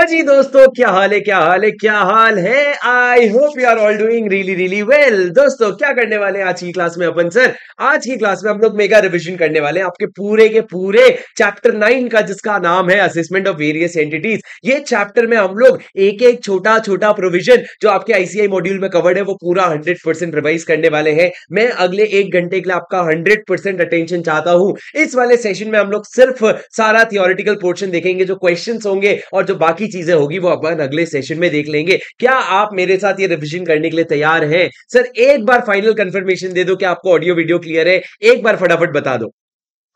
हाँ जी दोस्तों क्या हाल है क्या हाल है क्या हाल है I hope you are all doing really really well दोस्तों क्या करने वाले हैं आज की क्लास में अपन सर आज की क्लास में हम लोग मेगा रिवीजन करने वाले हैं आपके पूरे के पूरे चैप्टर नाइन का जिसका नाम है असेसमेंट ऑफ वेरियस एंटिटीज ये चैप्टर में हम लोग एक एक छोटा छोटा प्रोविजन जो आपके आईसीआई मॉड्यूल में कवर्ड है वो पूरा हंड्रेड रिवाइज करने वाले हैं मैं अगले एक घंटे के लिए आपका हंड्रेड अटेंशन चाहता हूँ इस वाले सेशन में हम लोग सिर्फ सारा थियोरिटिकल पोर्शन देखेंगे जो क्वेश्चन होंगे और जो बाकी चीजें होगी वो अपन अगले सेशन में देख लेंगे क्या आप मेरे साथ ये रिविजन करने के लिए तैयार हैं सर एक बार फाइनल कंफर्मेशन दे दो कि आपको ऑडियो वीडियो क्लियर है एक बार फटाफट बता दो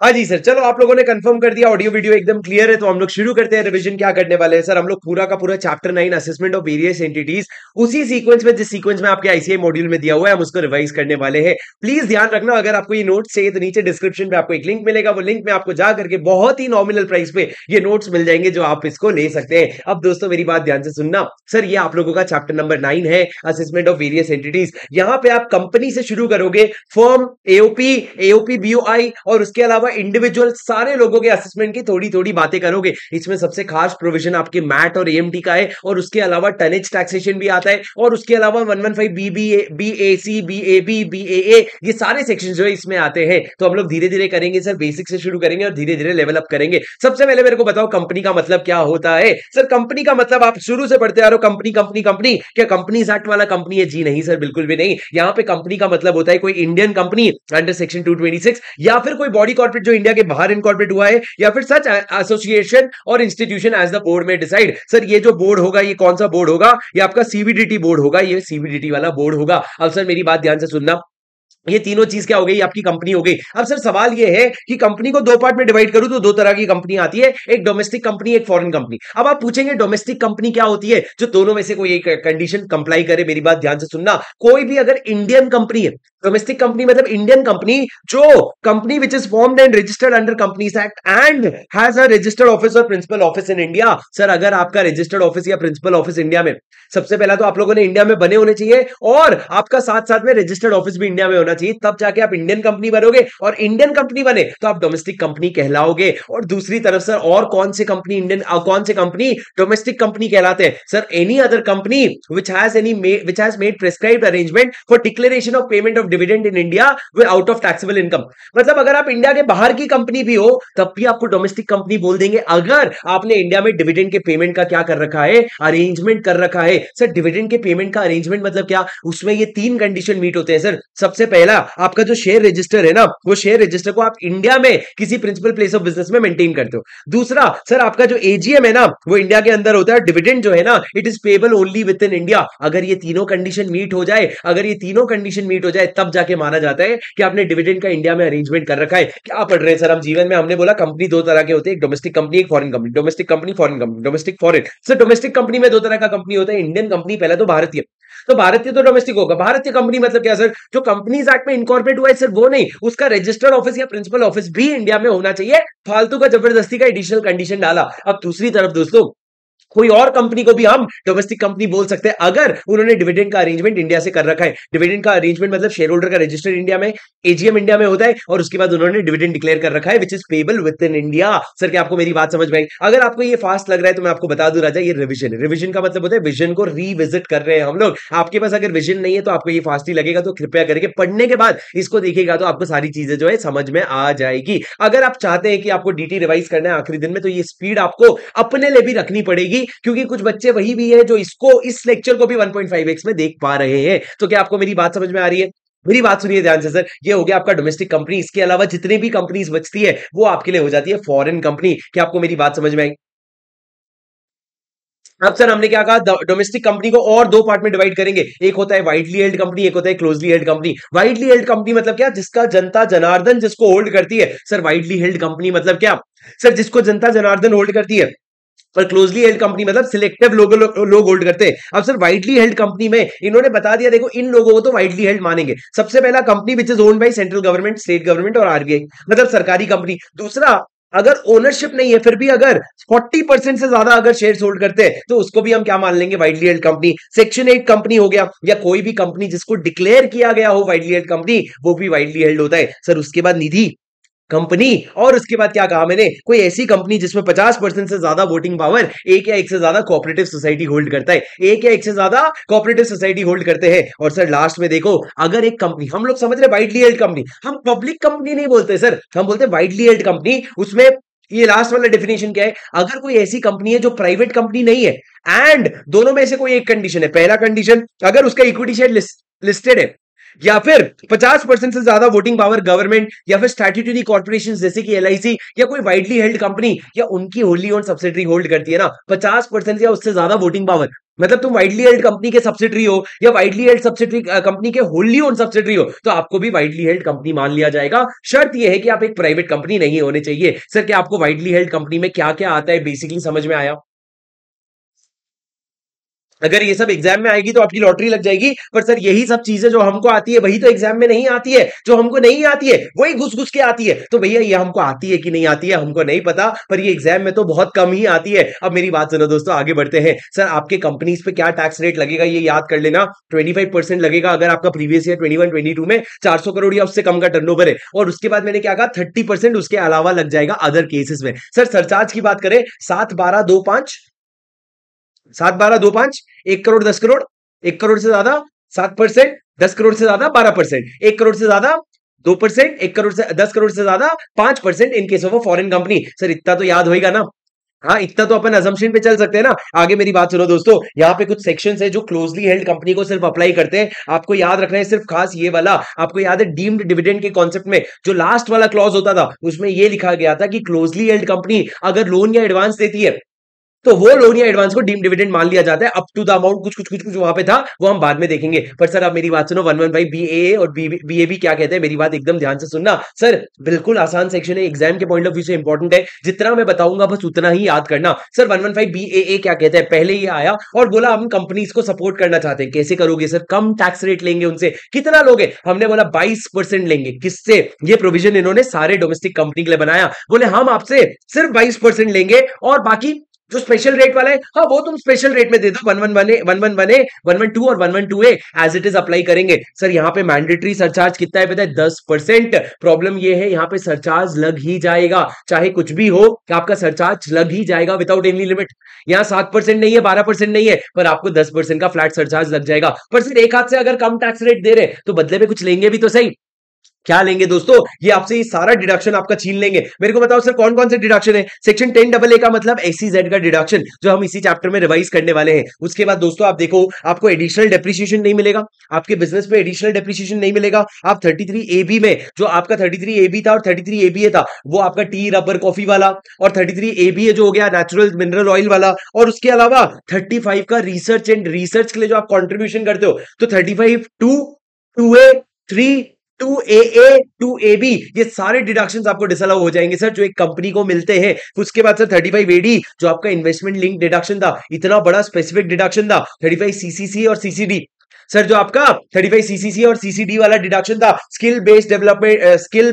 हाँ जी सर चलो आप लोगों ने कंफर्म कर दिया ऑडियो वीडियो एकदम क्लियर है तो हम लोग शुरू करते हैं रिवीजन क्या करने वाले हैं सर हम लोग पूरा का पूरा chapter nine assessment of various entities उसी सीक्वेंस में जिस सीक्वेंस में आपके आईसीआई मॉड्यूल में दिया हुआ है हम उसको रिवाइज करने वाले हैं प्लीज ध्यान रखना अगर आपको ये नोट्स चाहिए तो नीचे डिस्क्रिप्शन में आपको एक लिंक मिलेगा वो लिंक में आपको जा करके बहुत ही नॉमिनल प्राइस पे ये नोट्स मिल जाएंगे जो आप इसको ले सकते हैं अब दोस्तों मेरी बात ध्यान से सुनना सर ये आप लोगों का चैप्टर नंबर नाइन है असेसमेंट ऑफ वेरियस एंटिटीज यहाँ पे आप कंपनी से शुरू करोगे फॉर्म एओपी एओपी बीओआई और उसके अलावा अलावा इंडिविजुअल सारे लोगों के असेसमेंट की थोड़ी थोड़ी बातें करोगे इसमें सबसे खास प्रोविजन आपके मैट और एम का है और उसके अलावा टनेज टैक्सेशन भी आता है और उसके अलावा one one five B B A B A C B A B B A A ये सारे सेक्शन जो है इसमें आते हैं तो हम लोग धीरे धीरे करेंगे सर बेसिक से शुरू करेंगे और धीरे धीरे लेवल अप करेंगे सबसे पहले मेरे को बताओ कंपनी का मतलब क्या होता है सर कंपनी का मतलब आप शुरू से पढ़ते आ रहे हो कंपनी कंपनी कंपनी क्या कंपनी एक्ट वाला कंपनी है जी नहीं सर बिल्कुल भी नहीं यहाँ पे कंपनी का मतलब होता है कोई Indian company under section two या फिर कोई बॉडी कॉर्पोरेट इनकॉर्पोरेट जो इंडिया के बाहर इनकॉर्पोरेट हुआ है या फिर सच एसोसिएशन और इंस्टीट्यूशन एज द बोर्ड में डिसाइड सर ये जो बोर्ड होगा ये कौन सा बोर्ड होगा ये आपका सीबीडीटी बोर्ड होगा ये सीबीडीटी वाला बोर्ड होगा अब सर मेरी बात ध्यान से सुनना ये तीनों चीज क्या हो गई आपकी कंपनी हो गई अब सर सवाल ये है कि कंपनी को दो पार्ट में डिवाइड करूं तो दो तरह की कंपनी आती है एक डोमेस्टिक कंपनी एक फॉरेन कंपनी अब आप पूछेंगे डोमेस्टिक कंपनी क्या होती है जो दोनों में से कोई एक कंडीशन कंप्लाई करे मेरी बात ध्यान से सुनना कोई भी अगर इंडियन कंपनी है डोमेस्टिक कंपनी मतलब इंडियन कंपनी जो company which is formed and registered under companies act and has registered office और principal office in India sir अगर आपका रजिस्टर्ड ऑफिस या प्रिंसिपल ऑफिस इंडिया में सबसे पहला तो आप लोगों ने इंडिया में बने होने चाहिए और आपका साथ साथ में रजिस्टर्ड ऑफिस भी इंडिया में होना चाहिए तब जाके आप इंडियन कंपनी बनोगे और इंडियन कंपनी बने तो आप डोमेस्टिक कंपनी कहलाओगे और दूसरी तरफ सर और कौन से कंपनी इंडियन कौन से कंपनी डोमेस्टिक कंपनी कहलाते हैं sir any other company which has any which has made prescribe arrangement for declaration of payment of dividend in India way out of taxable income मतलब अगर आप इंडिया के बाहर की कंपनी भी हो तब भी आपको डोमेस्टिक कंपनी बोल देंगे अगर आपने इंडिया में डिविडेंड के पेमेंट का क्या कर रखा है अरेंजमेंट कर रखा है सर डिविडेंड के पेमेंट का अरेंजमेंट मतलब क्या उसमें ये तीन कंडीशन मीट होते हैं सर सबसे पहला आपका जो शेयर रजिस्टर है ना वो शेयर रजिस्टर को आप इंडिया में किसी प्रिंसिपल प्लेस ऑफ बिजनेस में मेंटेन करते हो दूसरा सर आपका जो एजीएम है ना वो इंडिया के अंदर होता है डिविडेंड जो है ना it is payable only within India अगर ये तीनों कंडीशन मीट हो जाए अगर ये तीनों कंडीशन मीट हो जाए तब तब जाके माना जाता है कि आपने डिविडेंड का इंडिया में अरेंजमेंट कर रखा है क्या पढ़ रहे हैं सर हम जीवन में हमने बोला कंपनी दो तरह के होते हैं एक डोमेस्टिक कंपनी एक foreign company domestic company foreign company domestic foreign sir domestic company में दो तरह का कंपनी होता है इंडियन कंपनी पहले तो भारतीय तो भारतीय तो डोमेस्टिक होगा भारतीय कंपनी मतलब क्या सर जो कंपनीज एक्ट में इनकॉर्पोरेट हुआ है सर वो नहीं उसका रजिस्टर्ड ऑफिस या प्रिंसिपल ऑफिस भी इंडिया में होना चाहिए फालतू का जबरदस्ती का एडिशनल कंडीशन डाला अब दूसरी तरफ दोस्तों कोई और कंपनी को भी हम डोमेस्टिक कंपनी बोल सकते हैं अगर उन्होंने डिविडेंड का अरेंजमेंट इंडिया से कर रखा है डिविडेंड का अरेंजमेंट मतलब शेयर होल्डर का रजिस्टर इंडिया में एजीएम इंडिया में होता है और उसके बाद उन्होंने डिविडेंड डिक्लेयर कर रखा है which is payable within India sir क्या आपको मेरी बात समझ में आई अगर आपको ये फास्ट लग रहा है तो मैं आपको बता दू राजा ये रिविजन रिविजन का मतलब होता है विजन को रिविजिट कर रहे हैं हम लोग आपके पास अगर विजन नहीं है तो आपको ये फास्ट ही लगेगा तो कृपया करके पढ़ने के बाद इसको देखेगा तो आपको सारी चीजें जो है समझ में आ जाएगी अगर आप चाहते हैं कि आपको डीटी रिवाइज करना है आखिरी दिन में तो ये स्पीड आपको अपने लिए भी रखनी पड़ेगी क्योंकि कुछ बच्चे वही भी है जो इसको इस लेक्चर को भी 1.5x में देख पा रहे हैं तो क्या आपको मेरी बात समझ में आ रही है मेरी बात सुनिए ध्यान से सर ये हो गया आपका डोमेस्टिक कंपनी इसके अलावा जितनी भी कंपनीज बचती है वो आपके लिए हो जाती है फॉरेन कंपनी क्या आपको मेरी बात समझ में आई अब सर हमने क्या कहा डोमेस्टिक कंपनी को और दो पार्ट में डिवाइड करेंगे एक होता है वाइडली हेल्ड कंपनी एक होता है closely held company widely held company मतलब क्या जिसका जनता जनार्दन जिसको होल्ड करती है सर वाइडली हेल्ड कंपनी मतलब क्या सर जिसको जनता जनार्दन होल्ड करती है और क्लोजली हेल्ड कंपनी मतलब सिलेक्टिव लोग लोग होल्ड करते हैं अब सर वाइडली हेल्ड कंपनी में इन्होंने बता दिया देखो इन लोगों को तो वाइडली हेल्ड मानेंगे सबसे पहला company which is own by central government state government और आरबीआई मतलब सरकारी कंपनी दूसरा अगर ओनरशिप नहीं है फिर भी अगर 40 परसेंट से ज्यादा अगर शेयर होल्ड करते हैं तो उसको भी हम क्या मान लेंगे widely held company section eight company हो गया या कोई भी कंपनी जिसको डिक्लेयर किया गया हो वाइडली हेल्ड कंपनी वो भी वाइडली हेल्ड होता है सर उसके बाद निधि कंपनी और उसके बाद क्या कहा मैंने कोई ऐसी कंपनी जिसमें पचास परसेंट से ज्यादा वोटिंग पावर एक या एक से ज्यादा कोऑपरेटिव सोसाइटी होल्ड करता है एक या एक से ज्यादा कोऑपरेटिव सोसाइटी होल्ड करते हैं और सर लास्ट में देखो अगर एक कंपनी हम लोग समझ रहे वाइडली हेल्ड कंपनी हम पब्लिक कंपनी नहीं बोलते सर हम बोलते हैं वाइडली हेल्ड कंपनी उसमें ये लास्ट वाला डेफिनेशन क्या है अगर कोई ऐसी कंपनी है जो प्राइवेट कंपनी नहीं है एंड दोनों में से कोई एक कंडीशन है पहला कंडीशन अगर उसका इक्विटी शेयर लिस्टेड है या फिर 50 परसेंट से ज्यादा वोटिंग पावर गवर्नमेंट या फिर स्टैट्यूटरी कॉर्पोरेशन जैसे कि एल या कोई वाइडली हेल्ड कंपनी या उनकी होली ऑन सब्सिडरी होल्ड करती है ना पचास परसेंट या उससे ज्यादा वोटिंग पावर मतलब तुम वाइडली हेल्ड कंपनी के सब्सिडरी हो या वाइडली हेल्ड सब्सिडरी कंपनी के होली ओन सब्सिडरी हो तो आपको भी वाइडली हेल्ड कंपनी मान लिया जाएगा शर्त यह है कि आप एक प्राइवेट कंपनी नहीं होने चाहिए सर क्या आपको वाइडली हेल्ड कंपनी में क्या क्या आता है बेसिकली समझ में आया अगर ये सब एग्जाम में आएगी तो आपकी लॉटरी लग जाएगी पर सर यही सब चीजें जो हमको आती है वही तो एग्जाम में नहीं आती है जो हमको नहीं आती है वही घुस घुस के आती है तो भैया ये हमको आती है कि नहीं आती है हमको नहीं पता पर ये एग्जाम में तो बहुत कम ही आती है अब मेरी बात सुनो दोस्तों आगे बढ़ते हैं सर आपके कंपनीज पे क्या टैक्स रेट लगेगा ये याद कर लेना ट्वेंटी लगेगा अगर आपका प्रीवियस ईयर ट्वेंटी वन में चार करोड़ या उससे कम का टर्न है और उसके बाद मैंने क्या कहा थर्टी उसके अलावा लग जाएगा अदर केसेस में सर सरचार्ज की बात करें सात बारह दो पांच सात बारह दो पांच एक करोड़ दस करोड़ एक करोड़ से ज्यादा सात परसेंट दस करोड़ से ज्यादा बारह परसेंट एक करोड़ से ज्यादा दो परसेंट एक करोड़ से दस करोड़ से ज्यादा पांच percent in case of a foreign company sir इतना तो याद होगा ना हाँ इतना तो अपन अजम्पशन पे चल सकते हैं ना आगे मेरी बात सुनो दोस्तों यहाँ पे कुछ सेक्शंस है जो क्लोजली हेल्ड कंपनी को सिर्फ अप्लाई करते हैं आपको याद रखना है सिर्फ खास ये वाला आपको याद है डीम्ड डिविडेंड के कॉन्सेप्ट में जो लास्ट वाला क्लॉज होता था उसमें ये लिखा गया था कि क्लोजली हेल्ड कंपनी अगर लोन या एडवांस देती है तो वो लोन या एडवांस को डीम डिविडेंड मान लिया जाता है अप टू द अमाउंट कुछ कुछ कुछ कुछ वहां पे था वो हम बाद में देखेंगे पर सर आप मेरी बात सुनो one one by B A और बी ए बी क्या कहते हैं मेरी बात एकदम ध्यान से सुनना सर बिल्कुल आसान सेक्शन है एग्जाम के पॉइंट ऑफ व्यू से इंपॉर्टेंट है जितना मैं बताऊंगा बस उतना ही याद करना sir one one five B A A क्या कहते हैं पहले ही आया और बोला हम कंपनीज को सपोर्ट करना चाहते हैं कैसे करोगे सर कम टैक्स रेट लेंगे उनसे कितना लोगे हमने बोला बाईस परसेंट लेंगे किससे ये प्रोविजन इन्होंने सारे डोमेस्टिक कंपनी के लिए बनाया बोले हम आपसे सिर्फ बाईस परसेंट लेंगे और बाकी जो स्पेशल रेट वाला है हाँ वो तुम स्पेशल रेट में दे दो one one one one one one A one one two और one one two A as it is apply करेंगे सर यहाँ पे मैंडेटरी सरचार्ज कितना है पता है दस परसेंट प्रॉब्लम ये है यहाँ पे सरचार्ज लग ही जाएगा चाहे कुछ भी हो आपका सरचार्ज लग ही जाएगा विदाउट एनी लिमिट यहाँ सात परसेंट नहीं है बारह परसेंट नहीं है पर आपको दस परसेंट का फ्लैट सरचार्ज लग जाएगा पर सिर्फ एक हाथ से अगर कम टैक्स रेट दे रहे तो बदले में कुछ लेंगे भी तो सही क्या लेंगे दोस्तों ये आपसे ये सारा डिडक्शन आपका छीन लेंगे मेरे को बताओ सर कौन कौन से डिडक्शन है सेक्शन टेन डबल ए का मतलब एसी जेड का डिडक्शन जो हम इसी चैप्टर में रिवाइज करने वाले हैं उसके बाद दोस्तों आप देखो आपको एडिशनल डेप्रिशिएशन नहीं मिलेगा आपके बिजनेस पे एडिशनल डेप्रिशिएशन नहीं मिलेगा आप थर्टी थ्री ए बी में जो आपका थर्टी थ्री ए बी था और thirty three A B A था वो आपका टी रबर कॉफी वाला और thirty three A B A जो हो गया नेचुरल मिनरल ऑयल वाला और उसके अलावा थर्टी फाइव का रिसर्च एंड रिसर्च के लिए जो आप कॉन्ट्रीब्यूशन करते हो तो thirty five two two A three two A A two A B ये सारे डिडक्शन आपको डिसअलाउ हो जाएंगे सर जो एक कंपनी को मिलते हैं उसके बाद सर थर्टी फाइव एडी जो आपका इन्वेस्टमेंट लिंक डिडक्शन था इतना बड़ा स्पेसिफिक डिडक्शन था थर्टी फाइव सीसीसी और सीसीडी सर जो आपका 35 सीसीसी और सीसीडी वाला डिडक्शन था skill based development skill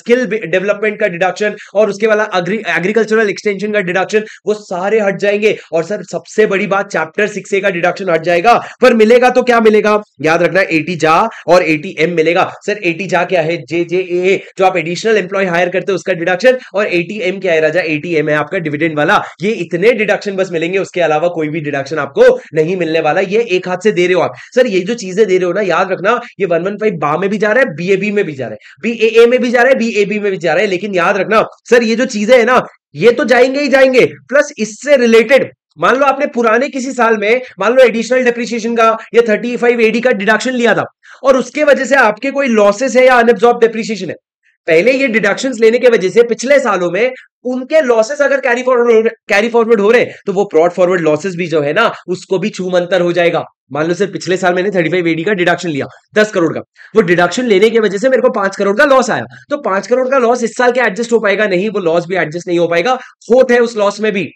skill development का डिडक्शन और उसके वाला एग्रीकल्चरल एक्सटेंशन का डिडक्शन वो सारे हट जाएंगे और सर सबसे बड़ी बात चैप्टर सिक्स ए का डिडक्शन हट जाएगा पर मिलेगा तो क्या मिलेगा याद रखना एटी जा और एटी एम मिलेगा सर एटी जा क्या है जे जे ए जो आप एडिशनल एम्प्लॉय हायर करते हो उसका डिडक्शन और एटी एम क्या है राजा एटी एम है आपका डिविडेंड वाला ये इतने डिडक्शन बस मिलेंगे उसके अलावा कोई भी डिडक्शन आपको नहीं मिलने वाला ये एक हाथ से दे रहे हो आप सर ये जो चीजें दे रहे हो ना याद रखना ये वन वन फाइव बा में भी जा रहा है बी ए बी में भी जा रहा है बी ए ए में भी जा रहा है बी ए बी में भी जा रहा है लेकिन याद रखना सर ये जो चीजें है ना ये तो जाएंगे ही जाएंगे प्लस इससे रिलेटेड मान लो आपने पुराने किसी साल में मान लो एडिशनल डिप्रिसिएशन का या थर्टी फाइव एडी का डिडक्शन लिया था और उसके वजह से आपके कोई लॉसेस है या अनएब्जॉर्ब डिप्रिसिएशन है पहले ये डिडक्शंस लेने के वजह से पिछले सालों में उनके लॉसेस अगर कैरी फॉरवर्ड कैरी फॉरवर्ड हो रहे तो वो ब्रॉड फॉरवर्ड लॉसेस भी जो है ना उसको भी छूम अंतर हो जाएगा मान लो सर पिछले साल मैंने थर्टी फाइव एडी का डिडक्शन लिया दस करोड़ का वो डिडक्शन लेने की वजह से मेरे को पांच करोड़ का लॉस आया तो पांच करोड़ का लॉस इस साल के एडजस्ट हो पाएगा नहीं वो लॉस भी एडजस्ट नहीं हो पाएगा होत है उस लॉस में भी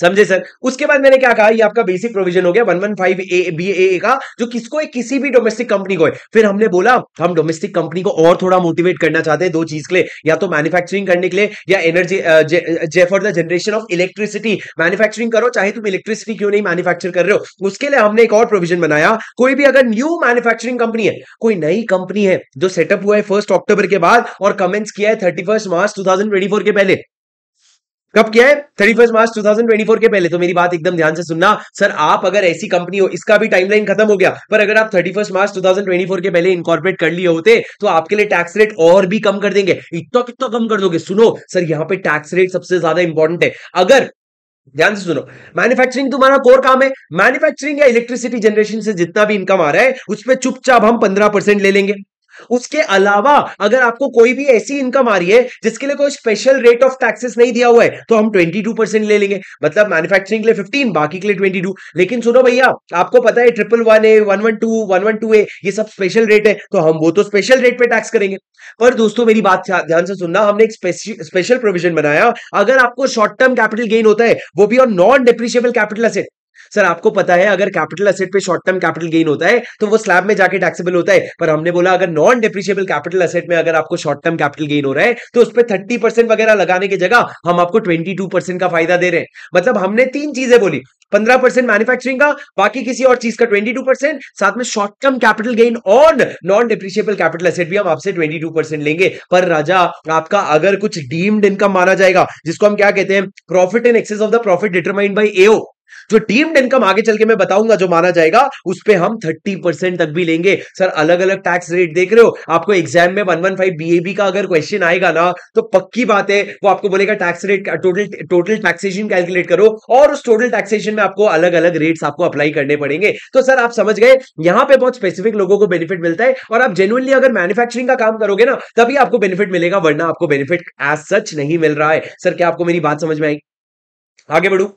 समझे सर उसके बाद मैंने क्या कहा ये आपका बेसिक प्रोविजन हो गया one one five A B A का जो किसको है किसी भी डोमेस्टिक कंपनी को है फिर हमने बोला हम डोमेस्टिक कंपनी को और थोड़ा मोटिवेट करना चाहते हैं दो चीज के लिए या तो मैन्युफैक्चरिंग करने के लिए या एनर्जी जे for the generation of electricity manufacturing करो चाहे तुम इलेक्ट्रिसिटी क्यों नहीं मैन्युफैक्चर कर रहे हो उसके लिए हमने एक और प्रोविजन बनाया कोई भी अगर न्यू मैन्युफैक्चरिंग कंपनी है कोई नई कंपनी है जो सेटअप हुआ है फर्स्ट अक्टूबर के बाद और कमेंट्स किया है थर्टी मार्च टू के पहले कब क्या है thirty first March two thousand twenty four के पहले तो मेरी बात एकदम ध्यान से सुनना सर आप अगर ऐसी कंपनी हो इसका भी टाइमलाइन खत्म हो गया पर अगर आप thirty first March two thousand twenty four के पहले इनकॉर्पोरेट कर लिए होते तो आपके लिए टैक्स रेट और भी कम कर देंगे इतना कितना कम कर दोगे सुनो सर यहाँ पे टैक्स रेट सबसे ज्यादा इंपॉर्टेंट है अगर ध्यान से सुनो मैन्युफैक्चरिंग तुम्हारा कोर काम है मैन्युफैक्चरिंग या इलेक्ट्रिसिटी जनरेशन से जितना भी इनकम आ रहा है उस पर चुपचाप हम पंद्रह परसेंट ले लेंगे उसके अलावा अगर आपको कोई भी ऐसी इनकम आ रही है जिसके लिए कोई स्पेशल रेट ऑफ टैक्सेस नहीं दिया हुआ है तो हम 22 परसेंट ले लेंगे मतलब मैन्युफैक्चरिंग के लिए 15 बाकी के लिए 22 लेकिन सुनो भैया आपको पता है triple one A one one two one one two A ये सब स्पेशल रेट है तो हम वो तो स्पेशल रेट पे टैक्स करेंगे पर दोस्तों मेरी बात ध्यान से सुनना हमने एक स्पेशल प्रोविजन बनाया अगर आपको शॉर्ट टर्म कैपिटल गेन होता है वो भी और non depreciable capital asset sir आपको पता है अगर कैपिटल असेट पे शॉर्ट टर्म कैपिटल गेन होता है तो वो स्लैब में जाके टैक्सेबल होता है पर हमने बोला अगर नॉन डिप्रिशिएबल कैपिटल असेट में अगर आपको शॉर्ट टर्म कैपिटल गेन हो रहा है तो उस पर थर्टी परसेंट वगैरह लगाने की जगह हम आपको ट्वेंटी टू परसेंट का फायदा दे रहे हैं मतलब हमने तीन चीजें बोली पंद्रह परसेंट मैन्युफैक्चरिंग का बाकी किसी और चीज का ट्वेंटी टू परसेंट साथ में शॉर्ट टर्म कैपिटल गेन और नॉन डिप्रिशिएबल कैपिटल असेट भी हम आपसे ट्वेंटी टू परसेंट लेंगे पर राजा आपका अगर कुछ डीम्ड इनकम माना जाएगा जिसको हम क्या कहते हैं profit in excess of the profit determined by AO जो डीम्ड इनकम आगे चल के मैं बताऊंगा जो माना जाएगा उस पर हम थर्टी परसेंट तक भी लेंगे सर अलग अलग टैक्स रेट देख रहे हो आपको एग्जाम में वन वन फाइव बीएबी का अगर क्वेश्चन आएगा ना तो पक्की बात है वो आपको बोलेगा tax rate total total taxation calculate करो और उस टोटल टैक्सेशन में आपको अलग अलग रेट्स आपको अप्लाई करने पड़ेंगे तो सर आप समझ गए यहां पे बहुत स्पेसिफिक लोगों को बेनिफिट मिलता है और आप जेनुअनली अगर मैन्युफैक्चरिंग का काम करोगे ना तभी आपको बेनिफिट मिलेगा वरना आपको बेनिफिट एज सच नहीं मिल रहा है सर क्या आपको मेरी बात समझ में आई आगे बढ़ू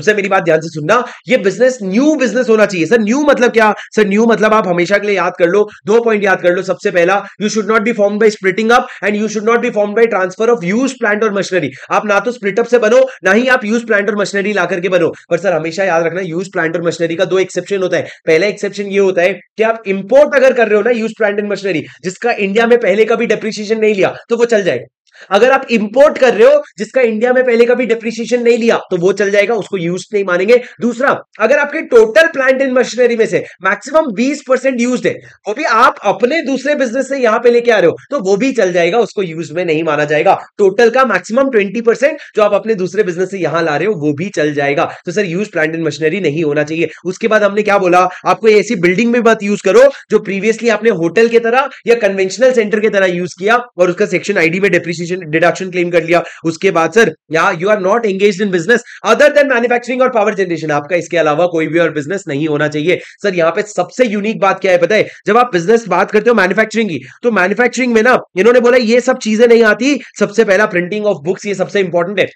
से मेरी बात ध्यान से सुनना ये बिजनेस न्यू बिजनेस होना चाहिए सर न्यू मतलब क्या सर न्यू मतलब आप हमेशा के लिए याद कर लो दो पॉइंट याद कर लो सबसे पहला you should not be form by splitting up and you should not be form by transfer of use plant और मशीनरी आप ना तो स्प्लिटअप से बनो ना ही आप यूज प्लांट और मशीनरी ला करके बनो पर सर हमेशा याद रखना यूज प्लांट और मशीनरी का दो एक्सेप्शन होता है पहला एक्सेप्शन ये होता है कि आप इंपोर्ट अगर कर रहे हो ना यूज प्लांट एंड मशीनरी जिसका इंडिया में पहले कभी डिप्रिशिएशन नहीं लिया तो वो चल जाएगा अगर आप इंपोर्ट कर रहे हो जिसका इंडिया में पहले कभी डिप्रिशिएशन नहीं लिया तो वो चल जाएगा उसको यूज नहीं मानेंगे दूसरा अगर आपके टोटल प्लांट एंड मशीनरी में से मैक्सिमम बीस परसेंट यूज है वो भी आप अपने दूसरे बिजनेस से यहां पे लेके आ रहे हो तो वो भी चल जाएगा उसको यूज में नहीं माना जाएगा टोटल का मैक्सिमम ट्वेंटी परसेंट जो आप अपने दूसरे बिजनेस से यहां ला रहे हो वो भी चल जाएगा तो sir use plant and machinery नहीं होना चाहिए उसके बाद हमने क्या बोला आपको ऐसी बिल्डिंग में बात यूज करो जो प्रीवियसली आपने होटल की तरह या कन्वेंशनल सेंटर की तरह यूज किया और उसका सेक्शन आईडी में डिप्रिशिएशन डिडक्शन क्लेम कर लिया उसके बाद सर या you are not engage in business other than manufacturing और पावर जनरेशन आपका इसके अलावा कोई भी और बिजनेस नहीं होना चाहिए सर यहाँ पे सबसे यूनिक बात क्या है पता है जब आप बिजनेस बात करते हो मैन्युफैक्चरिंग की तो मैन्युफैक्चरिंग में ना इन्होंने बोला ये सब चीजें नहीं आती सबसे पहला प्रिंटिंग ऑफ बुक्स ये सबसे इंपॉर्टेंट है